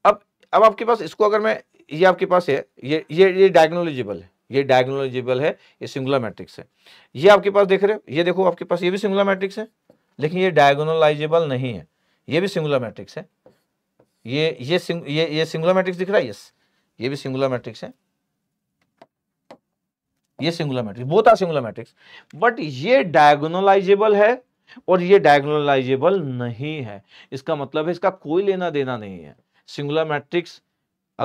अब अब आपके पास इसको अगर मैं ये आपके पास है ये ये ये डायग्नोलॉजिबल है ये डायग्नोलॉजिबल है ये सिंगुलर मैट्रिक्स है ये आपके पास देख रहे हो ये देखो आपके पास ये भी सिंगुलर मैट्रिक्स है लेकिन ये डायगोनोलाइजेबल नहीं है ये भी सिंगुलर मैट्रिक्स है ये ये ये ये सिंगुलर मैट्रिक्स दिख रहा है यस ये भी सिंगुलर मैट्रिक्स है ये सिंगुलर मैट्रिक्स बहुत आ सिंगुलर मैट्रिक्स बट ये डायगोनोलाइजेबल है और ये डायगोनोलाइजेबल नहीं है इसका मतलब है इसका कोई लेना देना नहीं है सिंगुलर मैट्रिक्स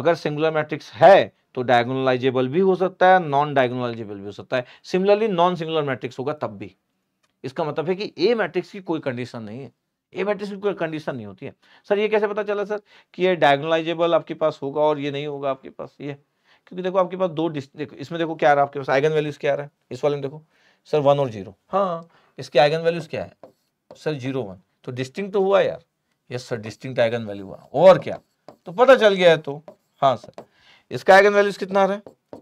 अगर सिंगुलर मैट्रिक्स है तो डायगोनलाइजेबल भी हो सकता है नॉन डायगोनलाइजेबल भी हो सकता है सिमिलरली नॉन सिंगुलर मैट्रिक्स होगा तब भी इसका मतलब है कि ए मैट्रिक्स की कोई कंडीशन नहीं है ए मैट्रिक्स की कोई कंडीशन नहीं होती है सर ये कैसे पता चला सर कि ये डायगोनलाइजेबल आपके पास होगा और ये नहीं होगा आपके पास ये क्योंकि देखो आपके पास दो देखो इसमें देखो क्या आ रहा है आपके पास आइगन वैल्यूज क्या आ रहा है इस वाले में देखो सर वन और जीरो हाँ इसके आइगन वैल्यूज क्या है सर जीरो वन तो डिस्टिंग तो हुआ यार yes sir distinct eigen value हुआ और क्या तो पता चल गया है तो हाँ सर इसका आइगन वैल्यूज कितना आ रहा है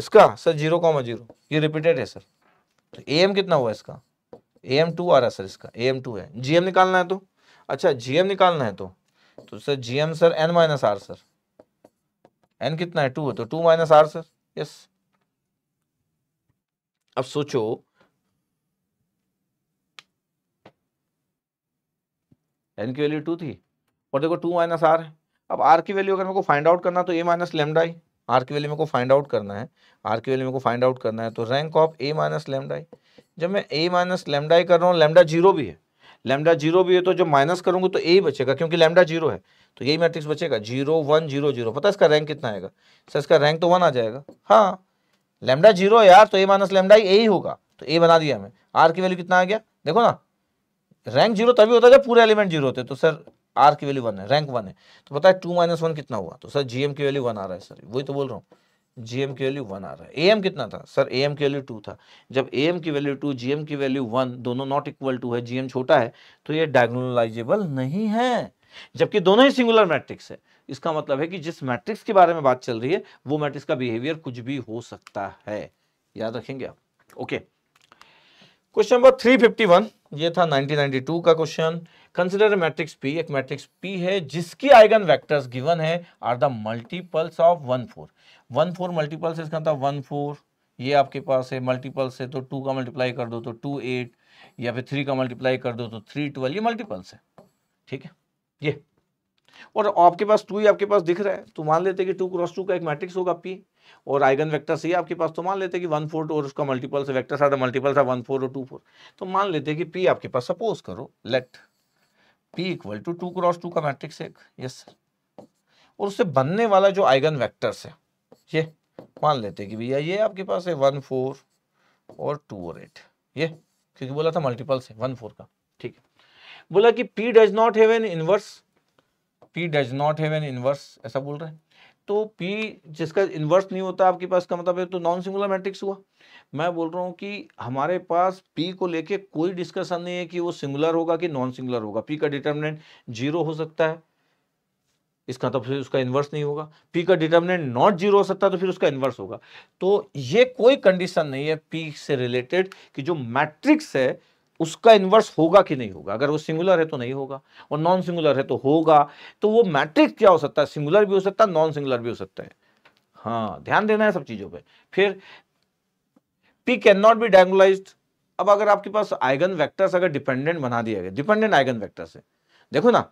इसका सर जीरो कॉमा जीरो ये रिपीटेड है सर तो ए एम कितना हुआ इसका ए एम टू आ रहा है सर इसका ए एम टू है जी निकालना है तो अच्छा जी निकालना है तो तो sir G M sir N minus are sir n कितना है टू है तो two minus are sir yes अब सोचो एन की वैल्यू टू थी और देखो टू माइनस आर है अब आर की वैल्यू अगर मेरे को फाइंड आउट करना तो ए माइनस लेमडा आर की वैल्यू मेरे को फाइंड आउट करना है आर की वैल्यू मेरे को फाइंड आउट करना है तो rank of A minus lambda जब मैं ए माइनस लेमडा कर रहा हूँ लेमडा जीरो भी है लेमडा जीरो भी है तो जब माइनस करूँगा तो ए ही बचेगा क्योंकि लेमडा जीरो है तो यही मैट्रिक्स बचेगा जीरो वन जीरो जीरो पता है इसका रैंक कितना आएगा सर इसका रैंक तो वन आ जाएगा हाँ लेमडा जीरो है यार तो ए माइनस लेमडा ए ही होगा तो ए बना दिया हमें आर की वैल्यू कितना आ गया देखो ना रैंक जीरो तभी होता है जब पूरे एलिमेंट जीरो होते तो सर आर की वैल्यू वन है रैंक वन है तो पता है टू माइनस वन कितना हुआ तो सर जीएम की वैल्यू वन आ रहा है सर वही तो बोल रहा हूँ जीएम की वैल्यू वन आ रहा है एम कितना था सर एम की वैल्यू टू था जब एम की वैल्यू टू जीएम की वैल्यू वन दोनों नॉट इक्वल टू है जीएम छोटा है तो ये डायगोनलाइजेबल नहीं है जबकि दोनों ही सिंगुलर मैट्रिक्स है इसका मतलब है कि जिस मैट्रिक्स के बारे में बात चल रही है वो मैट्रिक्स का बिहेवियर कुछ भी हो सकता है याद रखेंगे आप ओके क्वेश्चन नंबर 351 ये था 1992 का क्वेश्चन कंसिडर मैट्रिक्स पी एक मैट्रिक्स पी है जिसकी आइगन वैक्टर्स गिवन है are the multiples of one four one four multiples इसका था वन फोर ये आपके पास है मल्टीपल्स है तो टू का मल्टीप्लाई कर दो तो टू एट या फिर थ्री का मल्टीप्लाई कर दो तो थ्री ट्वेल्व ये मल्टीपल्स है ठीक है ये और आपके पास टू ही आपके पास दिख रहा है तो मान लेते कि टू क्रॉस टू का एक मैट्रिक्स होगा पी और आइगन वेक्टर सही आपके पास तो मान लेते कि वन फोर और उसका मल्टीपल्स वेक्टर था मल्टीपल था वन फोर और टू फोर तो मान लेते कि पी आपके पास सपोज करो let P equal to two cross two का मैट्रिक्स एक यस सर और उससे बनने वाला जो आइगन वेक्टर्स है ये मान लेते हैं कि भैया ये आपके पास है वन फोर और टू और एट ये क्योंकि बोला था मल्टीपल्स है वन फोर का ठीक है बोला कि P does not have an inverse P does not have an inverse ऐसा बोल रहे हैं तो P जिसका इन्वर्स नहीं होता आपके पास का मतलब है तो नॉन सिंगुलर मैट्रिक्स हुआ मैं बोल रहा हूँ कि हमारे पास P को लेके कोई डिस्कशन नहीं है कि वो सिंगुलर होगा कि नॉन सिंगुलर होगा P का डिटर्मिनेंट जीरो हो सकता है इसका तो फिर उसका इन्वर्स नहीं होगा P का डिटर्मिनेंट नॉट जीरो हो सकता तो फिर उसका इन्वर्स होगा तो ये कोई कंडीशन नहीं है P से रिलेटेड कि जो मैट्रिक्स है उसका इन्वर्स होगा कि नहीं होगा अगर वो सिंगुलर है तो नहीं होगा और नॉन सिंगुलर है तो होगा तो वो मैट्रिक्स क्या हो सकता है सिंगुलर भी हो सकता है नॉन सिंगुलर भी हो सकता है हाँ ध्यान देना है सब चीज़ों पे फिर P cannot be diagonalise अब अगर आपके पास आइगन वैक्टर्स अगर डिपेंडेंट बना दिया गया डिपेंडेंट आइगन वैक्टर्स है देखो ना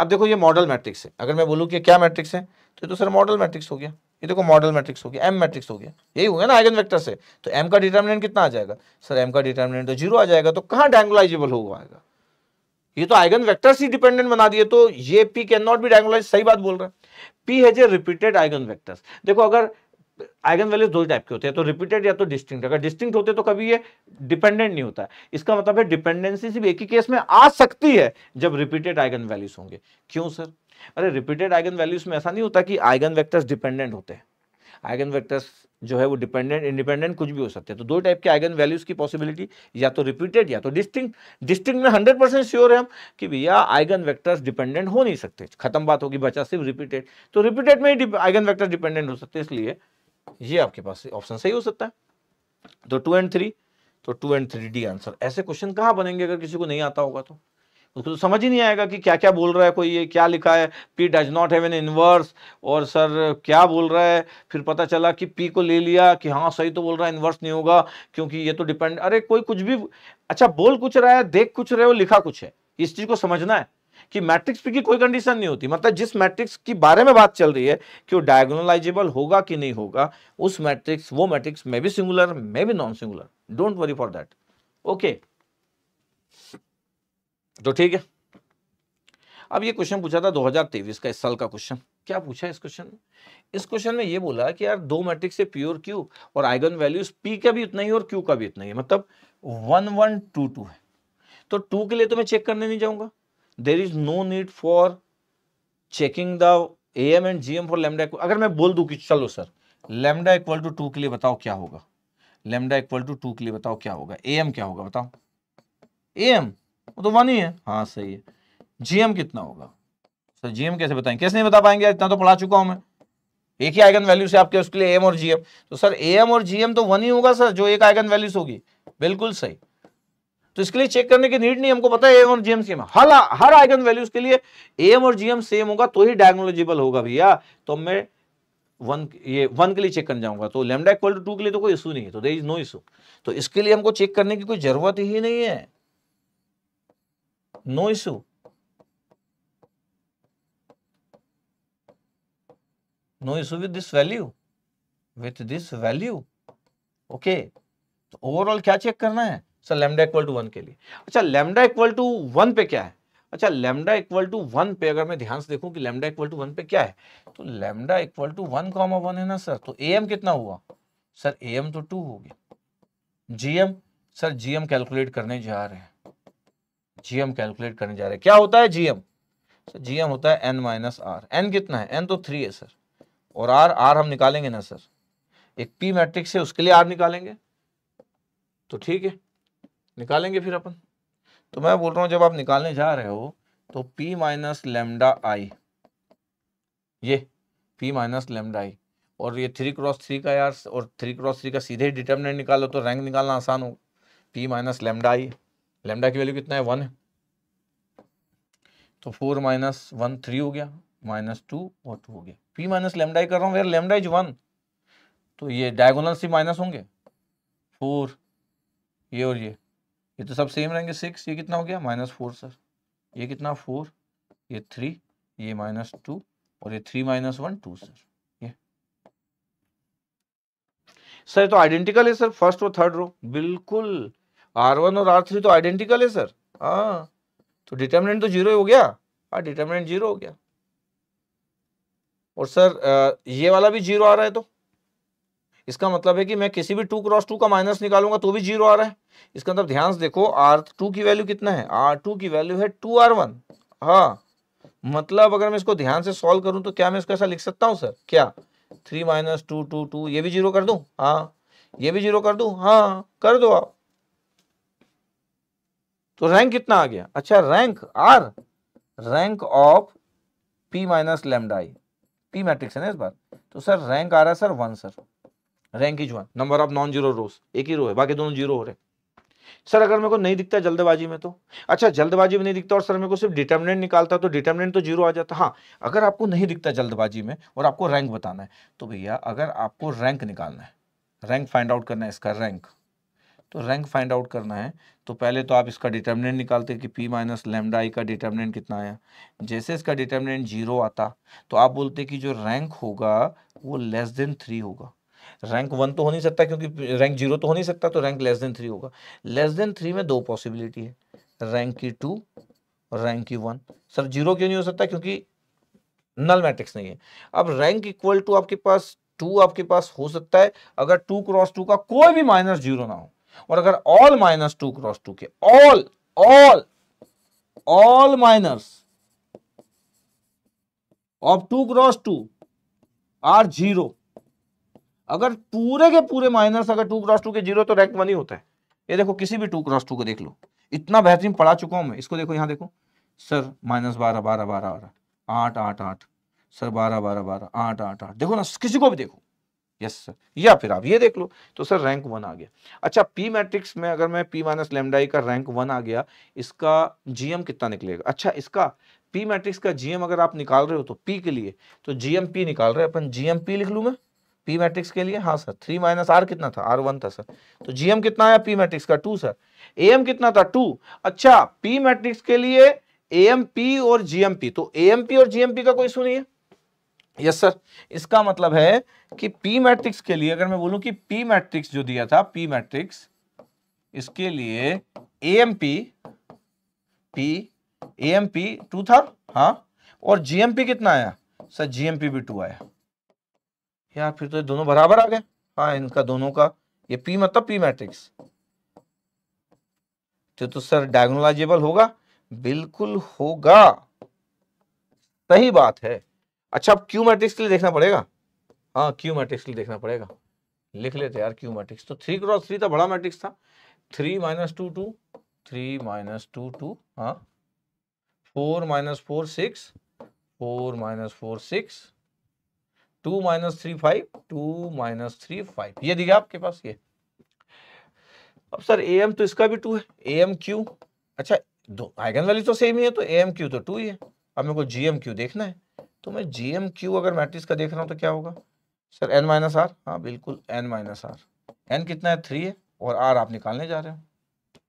अब देखो ये मॉडल मैट्रिक्स है अगर मैं बोलूँ कि क्या मैट्रिक्स है तो, तो सर मॉडल मैट्रिक्स हो गया ये देखो मॉडल मैट्रिक्स हो गया एम मैट्रिक्स हो गया यही हो गया ना आइगन वेक्टर से तो एम का डिटर्मिनेंट कितना आ जाएगा सर एम का डिटर्मिनेंट तो जीरो आ जाएगा तो कहाँ डैंगुलाइजेबल हो आएगा ये तो आइगन वेक्टर से डिपेंडेंट बना दिए तो ये P cannot be diagonalise सही बात बोल रहा है P has a repeated eigen vectors देखो अगर आइगन वैल्यूज दो टाइप के होते हैं तो रिपीटेड या तो डिस्टिंक्ट अगर डिस्टिंक्ट होते तो कभी ये डिपेंडेंट नहीं होता इसका मतलब है डिपेंडेंसी सिर्फ एक ही केस में आ सकती है जब रिपीटेड आइगन वैल्यूज होंगे क्यों सर अरे रिपीटेड आइगन वैल्यूज में ऐसा नहीं होता कि आइगन वेक्टर्स डिपेंडेंट होते हैं आइगन वेक्टर्स जो है वो डिपेंडेंट इंडिपेंडेंट कुछ भी हो सकते हैं तो दो टाइप के आइगन वैल्यूज की पॉसिबिलिटी या तो रिपीटेड या तो डिस्टिंग डिस्टिंग में हंड्रेड परसेंट श्योर है हम कि भैया आइगन वेक्टर्स डिपेंडेंट हो नहीं सकते खत्म बात होगी बचा सिर्फ रिपीटेड तो रिपीटेड में ही आइगन वैक्टर डिपेंडेंट हो सकते हैं इसलिए ये आपके पास ऑप्शन सही हो सकता है तो टू एंड थ्री तो two and three D answer ऐसे क्वेश्चन कहाँ बनेंगे अगर किसी को नहीं आता होगा तो उसको तो समझ ही नहीं आएगा कि क्या क्या बोल रहा है कोई ये क्या लिखा है P does not have an inverse और सर क्या बोल रहा है फिर पता चला कि पी को ले लिया कि हाँ सही तो बोल रहा है इन्वर्स नहीं होगा क्योंकि ये तो डिपेंड अरे कोई कुछ भी अच्छा बोल कुछ रहा है देख कुछ रहे हो लिखा कुछ है इस चीज़ को समझना है कि मैट्रिक्स पी की कोई कंडीशन नहीं होती मतलब जिस मैट्रिक्स के बारे में बात चल रही है कि वो डायगोनलाइजेबल होगा कि नहीं होगा उस मैट्रिक्स वो मैट्रिक्स में भी सिंगुलर में भी nonsingular don't worry for that okay तो ठीक है अब ये क्वेश्चन पूछा था 2023 का इस साल का क्वेश्चन क्या पूछा इस क्वेश्चन में इस क्वेश्चन में ये बोला कि यार दो मैट्रिक्स से प्योर क्यू और आइगन वैल्यूज पी का भी उतना ही और क्यू का भी उतना ही मतलब वन वन टू टू है तो टू के लिए तो मैं चेक करने नहीं जाऊंगा there is no need for checking the A M and G M for lambda अगर मैं बोल दू कि चलो sir lambda equal to two के लिए बताओ क्या होगा लेमडा इक्वल टू टू के लिए बताओ क्या होगा ए एम क्या होगा बताओ ए एम वो तो वन ही है हाँ सही है जीएम कितना होगा सर जीएम कैसे बताएं कैसे नहीं बता पाएंगे इतना तो पढ़ा चुका हूं मैं एक ही आइगन वैल्यू से आपके उसके लिए एम और जीएम तो सर एम और जीएम तो वन ही होगा सर जो एक आइगन वैल्यूज होगी बिल्कुल सही तो इसके लिए चेक करने की नीड नहीं हमको पता है एम और जीएम सेम हर हर आइगन वैल्यूज के लिए एम और जीएम सेम होगा तो ही डायग्नोलॉजिबल होगा भैया तो मैं वन ये वन के लिए चेक करने जाऊंगा तो लेमडा इक्वल टू टू के लिए तो कोई इशू नहीं है तो देर इज नो इशू तो इसके लिए हमको चेक करने की कोई जरूरत ही नहीं है no issue no issue with this value with this value okay तो ओवरऑल क्या चेक करना है sir lambda equal to one के लिए अच्छा लेमडा इक्वल टू वन पे क्या है अच्छा लेमडा इक्वल टू वन पे अगर मैं ध्यान से देखूं कि लेमडा इक्वल टू वन पे क्या है तो lambda equal to one comma one है ना सर तो ए एम कितना हुआ सर ए एम तो टू हो गया G M sir G M calculate करने जा रहे हैं जीएम कैलकुलेट करने जा रहे हैं क्या होता है जीएम सर जीएम होता है एन माइनस आर एन कितना है एन तो थ्री है सर और आर आर हम निकालेंगे ना सर एक पी मैट्रिक्स है उसके लिए आर निकालेंगे तो ठीक है निकालेंगे फिर अपन तो मैं बोल रहा हूँ जब आप निकालने जा रहे हो तो पी माइनस लेमडा आई ये पी माइनस लेमडा आई और ये थ्री क्रॉस थ्री का यार और थ्री क्रॉस थ्री का सीधे डिटर्मिनेंट निकालो तो रैंक निकालना आसान होगा P minus lambda I lambda की वैल्यू कितना है वन है तो फोर माइनस वन थ्री हो गया माइनस टू और टू हो गया पी माइनस लेमडाई कर रहा हूँ वेर लेमडा इज वन तो ये डायगोनल से माइनस होंगे फोर ये और ये ये तो सब सेम रहेंगे सिक्स ये कितना हो गया माइनस फोर सर ये कितना फोर ये थ्री ये माइनस टू और ये three minus one two sir ये सर तो आइडेंटिकल है सर फर्स्ट और थर्ड रो बिल्कुल आर वन और आर थ्री तो आइडेंटिकल है सर हाँ तो डिटर्मिनेंट तो जीरो हो गया हाँ डिटर्मिनेंट जीरो हो गया और सर ये वाला भी जीरो आ रहा है तो इसका मतलब है कि मैं किसी भी टू क्रॉस टू का माइनस निकालूंगा तो भी जीरो आ रहा है इसका मतलब ध्यान से देखो आर टू की वैल्यू कितना है आर टू की वैल्यू है टू आर वन हाँ मतलब अगर मैं इसको ध्यान से सॉल्व करूं तो क्या मैं इसको ऐसा लिख सकता हूं सर क्या three minus two two two ये भी जीरो कर दूं हाँ ये भी जीरो कर दूं हाँ कर दो आप तो रैंक कितना आ गया अच्छा rank R rank of P minus lambda P matrix है ना इस बार तो सर रैंक आ रहा है sir one sir rank is one number of non zero rows एक ही रो है बाकी दोनों जीरो हो रहे सर अगर मेरे को नहीं दिखता जल्दबाजी में तो अच्छा जल्दबाजी में नहीं दिखता और सर मेरे को सिर्फ डिटर्मिनेंट निकालता तो डिटर्मिनेंट तो जीरो आ जाता हाँ अगर आपको नहीं दिखता जल्दबाजी में और आपको रैंक बताना है तो भैया अगर आपको रैंक निकालना है रैंक फाइंड आउट करना है इसका रैंक तो रैंक फाइंड आउट करना है तो पहले तो आप इसका डिटर्मिनेंट निकालते कि पी माइनस लेमडा आई का डिटर्मिनेंट कितना आया जैसे इसका डिटर्मिनेंट जीरो आता तो आप बोलते कि जो रैंक होगा वो लेस देन थ्री होगा रैंक वन तो हो नहीं सकता क्योंकि रैंक जीरो तो हो नहीं सकता तो रैंक लेस देन थ्री होगा लेस देन थ्री में दो पॉसिबिलिटी है रैंक की टू रैंक की वन सर जीरो क्यों नहीं हो सकता क्योंकि नल मैट्रिक्स नहीं है अब रैंक इक्वल टू आपके पास टू आपके पास हो सकता है अगर टू क्रॉस टू का कोई भी माइनस जीरो ना हो और अगर all minus two cross two के all all all minus of two cross two R zero अगर पूरे के पूरे माइनस अगर टू क्रॉस टू के जीरो तो रैंक वन ही होता है ये देखो किसी भी टू क्रॉस टू को देख लो इतना बेहतरीन पढ़ा चुका हूं मैं इसको देखो यहां देखो सर माइनस बारह बारह बारह बारह आठ आठ आठ सर बारह बारह बारह आठ आठ आठ देखो ना किसी को भी देखो यस सर या फिर आप ये देख लो तो सर रैंक वन आ गया अच्छा पी मैट्रिक्स में अगर मैं पी माइनस लेमडाई का रैंक वन आ गया इसका जीएम कितना निकलेगा अच्छा इसका पी मैट्रिक्स का जीएम अगर आप निकाल रहे हो तो पी के लिए तो जीएम पी निकाल रहे हैं अपन जीएम पी लिख लू मैं पी मैट्रिक्स के लिए हाँ सर थ्री माइनस आर कितना था आर वन था सर तो जीएम कितना आया पी मैट्रिक्स का टू सर ए एम कितना था टू अच्छा पी मैट्रिक्स के लिए ए एम पी और जीएमपी तो ए एम पी और जीएमपी का कोई इशू नहीं है यस सर इसका मतलब है कि पी मैट्रिक्स के लिए अगर मैं बोलूं कि पी मैट्रिक्स जो दिया था पी मैट्रिक्स इसके लिए A M P P A M P two था हाँ और जीएमपी कितना आया सर जीएमपी भी टू आया यार फिर तो दोनों बराबर आ गए हाँ इनका दोनों का ये पी मतलब पी मैट्रिक्स तो, तो सर डायगोनलाइजेबल होगा बिल्कुल होगा सही बात है अच्छा अब क्यू मैट्रिक्स के लिए देखना पड़ेगा हाँ क्यू मैट्रिक्स के लिए देखना पड़ेगा लिख लेते यार क्यू मैट्रिक्स तो थ्री क्रॉस थ्री तो बड़ा मैट्रिक्स था three minus two two three minus two two हाँ four minus four six four minus four six two minus three five two minus three five ये दिखा आपके पास ये अब सर ए एम तो इसका भी टू है ए एम क्यू अच्छा दो आइगन वैल्यू तो सेम ही है तो ए एम क्यू तो टू ही है अब मेरे को जी एम क्यू देखना है तो मैं जी एम क्यू अगर मैट्रिक्स का देख रहा हूँ तो क्या होगा सर एन माइनस आर हाँ बिल्कुल एन माइनस आर एन कितना है थ्री है और आर आप निकालने जा रहे हो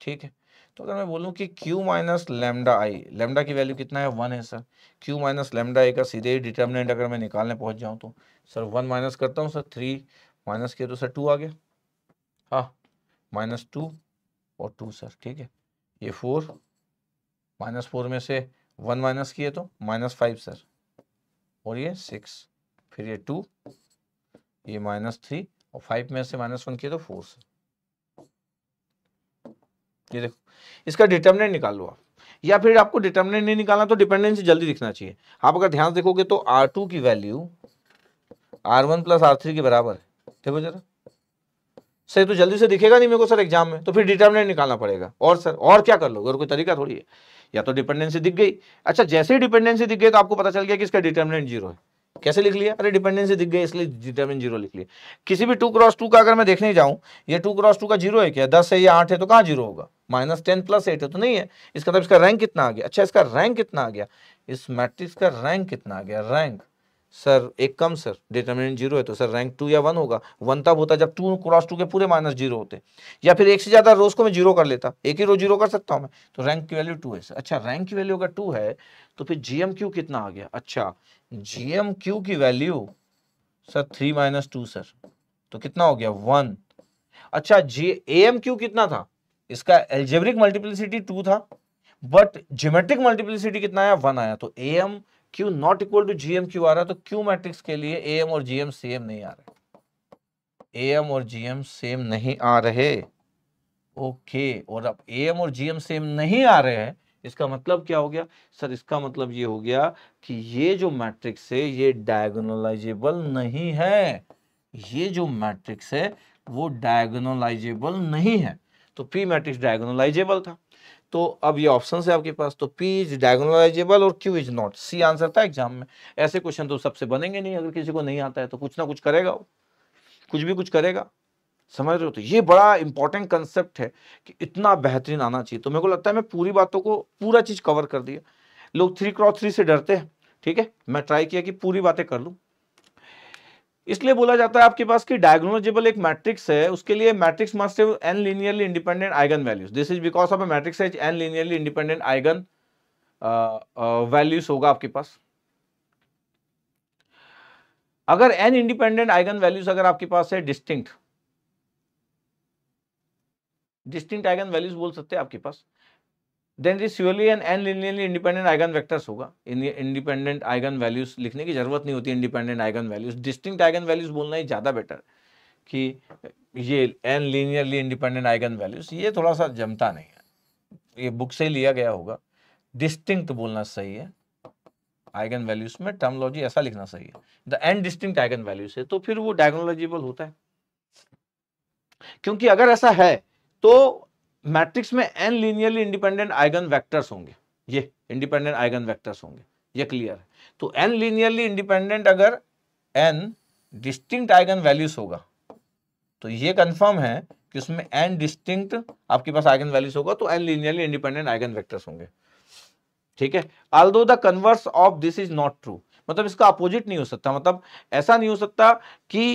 ठीक है तो अगर मैं बोलूँ कि Q minus lambda I lambda की वैल्यू कितना है वन है sir Q minus lambda I का सीधे ही डिटर्मिनेंट अगर मैं निकालने पहुँच जाऊँ तो सर वन माइनस करता हूँ सर थ्री माइनस किया तो सर टू आ गया हाँ माइनस टू और टू सर ठीक है ये फोर माइनस फोर में से वन माइनस किए तो माइनस फाइव सर और ये सिक्स फिर ये टू ये माइनस थ्री और फाइव में से माइनस वन किए तो फोर से ये देखो इसका डिटर्मिनेंट निकाल लो आप या फिर आपको डिटर्मिनेंट नहीं निकालना तो डिपेंडेंसी जल्दी दिखना चाहिए आप अगर ध्यान देखोगे तो आर टू की value R one plus R three के बराबर है देखो जरा सही तो जल्दी से दिखेगा नहीं मेरे को सर एग्जाम में तो फिर डिटर्मिनेंट निकालना पड़ेगा और सर और क्या कर लोगे और कोई तरीका थोड़ी है या तो डिपेंडेंसी दिख गई अच्छा जैसे ही डिपेंडेंसी दिख गई तो आपको पता चल गया कि इसका डिटर्मिनेंट जीरो है कैसे लिख लिया अरे डिपेंडेंसी दिख गई इसलिए डिटर्मिनेंट जीरो लिख लिया किसी भी टू क्रॉस टू का अगर मैं देखने जाऊं ये टू क्रॉस टू का जीरो है क्या दस है या आठ है तो कहाँ जीरो होगा माइनस टेन प्लस एट है तो नहीं है इसका मतलब इसका रैंक कितना आ गया अच्छा इसका रैंक कितना आ गया इस मैट्रिक्स का रैंक कितना आ गया रैंक सर एक कम सर डिटर्मिनेंट जीरो है तो सर रैंक टू या वन होगा वन तब होता जब टू क्रॉस टू के पूरे माइनस जीरो होते या फिर एक से ज्यादा रोज को मैं जीरो कर लेता एक ही रोज जीरो कर सकता हूं मैं तो रैंक की वैल्यू टू है सर अच्छा रैंक की वैल्यू अगर टू है तो फिर जीएम क्यू कितना आ गया अच्छा जीएम क्यू की value sir three minus two sir तो कितना हो गया वन अच्छा जी ए एम क्यू कितना था इसका एल्जेब्रिक मल्टीप्लिसिटी टू था बट ज्योमेट्रिक मल्टीप्लिसिटी कितना आया वन आया तो A M Q not equal to GM Q आ रहा है तो क्यू मैट्रिक्स के लिए ए एम और जीएम सेम नहीं आ रहे ए एम और जीएम सेम नहीं आ रहे ओके और अब ए एम और जीएम सेम नहीं आ रहे हैं इसका मतलब क्या हो गया सर इसका मतलब ये हो गया कि ये जो मैट्रिक्स है ये डायगोनलाइजेबल नहीं है ये जो मैट्रिक्स है वो डायगोनलाइजेबल नहीं है तो पी मैट्रिक्स डायगोनलाइजेबल था तो अब ये ऑप्शन है आपके पास तो पी इज डायगोनलाइजेबल और Q is not C answer था एग्जाम में ऐसे क्वेश्चन तो सबसे बनेंगे नहीं अगर किसी को नहीं आता है तो कुछ ना कुछ करेगा वो कुछ भी कुछ करेगा समझ रहे हो तो ये बड़ा इंपॉर्टेंट कंसेप्ट है कि इतना बेहतरीन आना चाहिए तो मेरे को लगता है मैं पूरी बातों को पूरा चीज़ कवर कर दिया लोग थ्री क्रॉस थ्री से डरते हैं ठीक है मैं ट्राई किया कि पूरी बातें कर लूँ इसलिए बोला जाता है आपके पास कि डायग्नोजेबल एक मैट्रिक्स है उसके लिए matrix must have n linearly independent eigen values this is because of a matrix as n linearly independent eigen values होगा आपके पास अगर एन इंडिपेंडेंट आइगन वैल्यूज अगर आपके पास है डिस्टिंक्ट डिस्टिंक्ट आइगन वैल्यूज बोल सकते हैं आपके पास देन ये सीओली and n linearly independent eigen vectors होगा इंडिपेंडेंट आइगन वैल्यूज लिखने की जरूरत नहीं होती independent eigen values distinct eigen values बोलना ही ज़्यादा बेटर कि ये n linearly independent eigen values ये थोड़ा सा जमता नहीं है ये बुक से ही लिया गया होगा डिस्टिंक्ट बोलना सही है आइगन वैल्यूज में टर्मोलॉजी ऐसा लिखना सही है the n distinct eigen values है तो फिर वो डायगोनोलॉजिबल होता है क्योंकि अगर ऐसा है तो मैट्रिक्स में n linearly independent eigen vectors होंगे ये इंडिपेंडेंट आइगन वैक्टर्स होंगे ये क्लियर है तो एन लीनियरली इंडिपेंडेंट अगर एन डिस्टिंक्ट आइगन वैल्यूज होगा तो ये कंफर्म है कि उसमें एन डिस्टिंक्ट आपके पास आइगन वैल्यूज होगा तो n linearly independent eigen vectors होंगे ठीक है all the converse of this is not true मतलब इसका अपोजिट नहीं हो सकता मतलब ऐसा नहीं हो सकता कि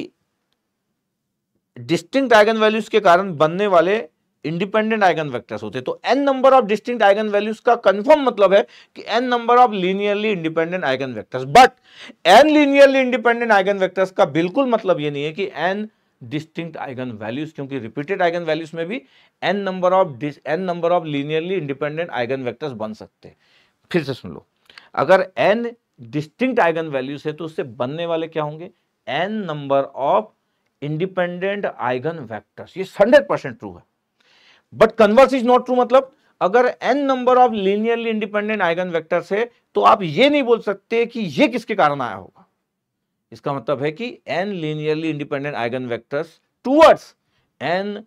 डिस्टिंक्ट आइगन वैल्यूज के कारण बनने वाले इंडिपेंडेंट आइगन वेक्टर्स होते तो N number of distinct eigen values का कंफर्म मतलब है कि n number of linearly independent eigen vectors but n linearly independent eigen vectors का बिल्कुल मतलब ये नहीं है कि एन डिस्टिंक्ट आइगन वैल्यूज क्योंकि रिपीटेड आइगन वैल्यूज में भी n number of n number of linearly independent eigen vectors बन सकते हैं फिर से सुन लो अगर एन डिस्टिंक्ट आइगन वैल्यूज है तो उससे बनने वाले क्या होंगे n number of independent eigen vectors ये हंड्रेड परसेंट ट्रू है but converse is not true मतलब अगर n number of linearly independent eigen vectors है तो आप ये नहीं बोल सकते कि ये किसके कारण आया होगा इसका मतलब है कि n linearly independent eigen vectors towards n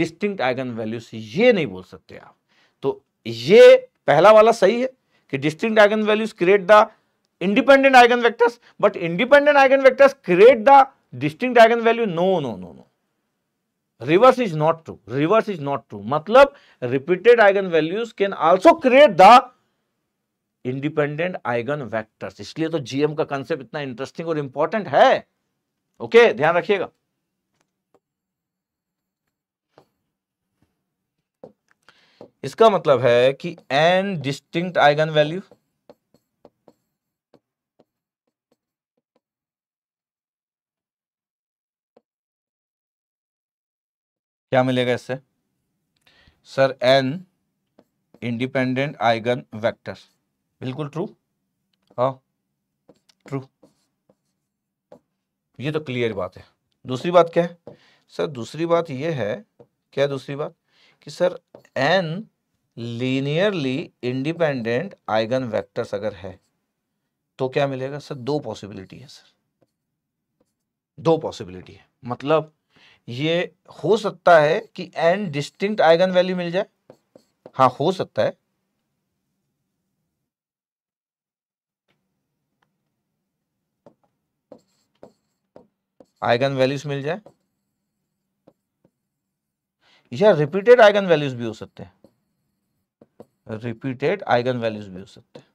distinct eigen values ये नहीं बोल सकते आप तो ये पहला वाला सही है कि distinct eigen values create the independent eigen vectors but independent eigen vectors create the distinct eigen value no no no no reverse is not true reverse is not true मतलब repeated eigen values can also create the independent eigen vectors इसलिए तो GM का concept इतना interesting और important है okay okay, ध्यान रखिएगा इसका मतलब है कि एन डिस्टिंक्ट आइगन वैल्यू क्या मिलेगा इससे sir n independent eigen vector बिल्कुल ट्रू हाँ ट्रू ये तो क्लियर बात है दूसरी बात क्या है सर दूसरी बात ये है क्या दूसरी बात कि sir n linearly independent eigen vectors अगर है तो क्या मिलेगा सर दो पॉसिबिलिटी है सर दो पॉसिबिलिटी है मतलब ये हो सकता है कि एन डिस्टिंक्ट आइगन वैल्यू मिल जाए हाँ हो सकता है आइगन वैल्यूज मिल जाए या रिपीटेड आइगन वैल्यूज भी हो सकते हैं रिपीटेड आइगन वैल्यूज भी हो सकते हैं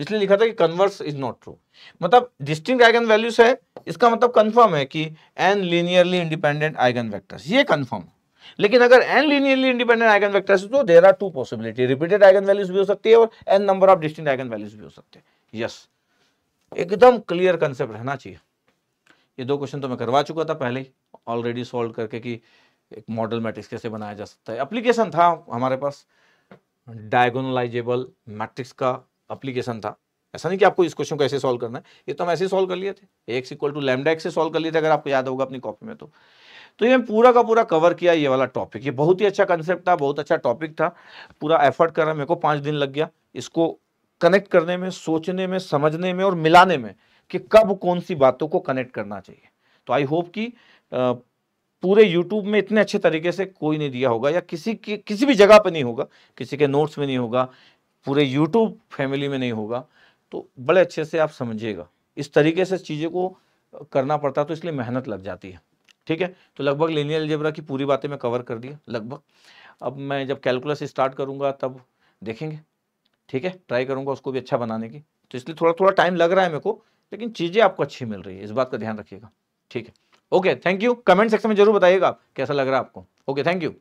इसलिए लिखा था कि कन्वर्स इज नॉट ट्रू मतलब डिस्टिंग आइगन वैल्यूज है इसका मतलब कन्फर्म है कि n linearly independent eigen vectors ये कन्फर्म है लेकिन अगर n linearly independent eigen vectors तो there are two possibility repeated eigen values भी हो सकती है और n number of distinct eigen values भी हो सकते हैं यस एकदम क्लियर कंसेप्ट रहना चाहिए ये दो क्वेश्चन तो मैं करवा चुका था पहले ही ऑलरेडी सॉल्व करके कि एक मॉडल मैट्रिक्स कैसे बनाया जा सकता है एप्लीकेशन था हमारे पास डायगोनलाइजेबल मैट्रिक्स का अप्लीकेशन था ऐसा नहीं कि आपको इस क्वेश्चन को ऐसे सॉल्व करना है ये तो हम ऐसे सॉल्व कर लिए थे X equal to lambda X से सॉल्व कर लिए थे अगर आपको याद होगा अपनी कॉपी में तो तो ये पूरा का पूरा कवर किया ये वाला टॉपिक ये बहुत ही अच्छा कंसेप्ट था बहुत अच्छा टॉपिक था पूरा एफर्ट करा मेरे को पाँच दिन लग गया इसको कनेक्ट करने में सोचने में समझने में और मिलाने में कि कब कौन सी बातों को कनेक्ट करना चाहिए तो आई होप कि पूरे YouTube में इतने अच्छे तरीके से कोई नहीं दिया होगा या किसी के किसी भी जगह पर नहीं होगा किसी के नोट्स में नहीं होगा पूरे यूट्यूब फैमिली में नहीं होगा तो बड़े अच्छे से आप समझिएगा इस तरीके से चीज़ों को करना पड़ता है तो इसलिए मेहनत लग जाती है ठीक है तो लगभग लिनियर अलजेब्रा की पूरी बातें मैं कवर कर दिया लगभग अब मैं जब कैलकुलस स्टार्ट करूँगा तब देखेंगे ठीक है ट्राई करूँगा उसको भी अच्छा बनाने की तो इसलिए थोड़ा थोड़ा टाइम लग रहा है मेरे को लेकिन चीज़ें आपको अच्छी मिल रही है इस बात का ध्यान रखिएगा ठीक है okay thank you comment section में जरूर बताइएगा आप कैसा लग रहा है आपको ओके थैंक यू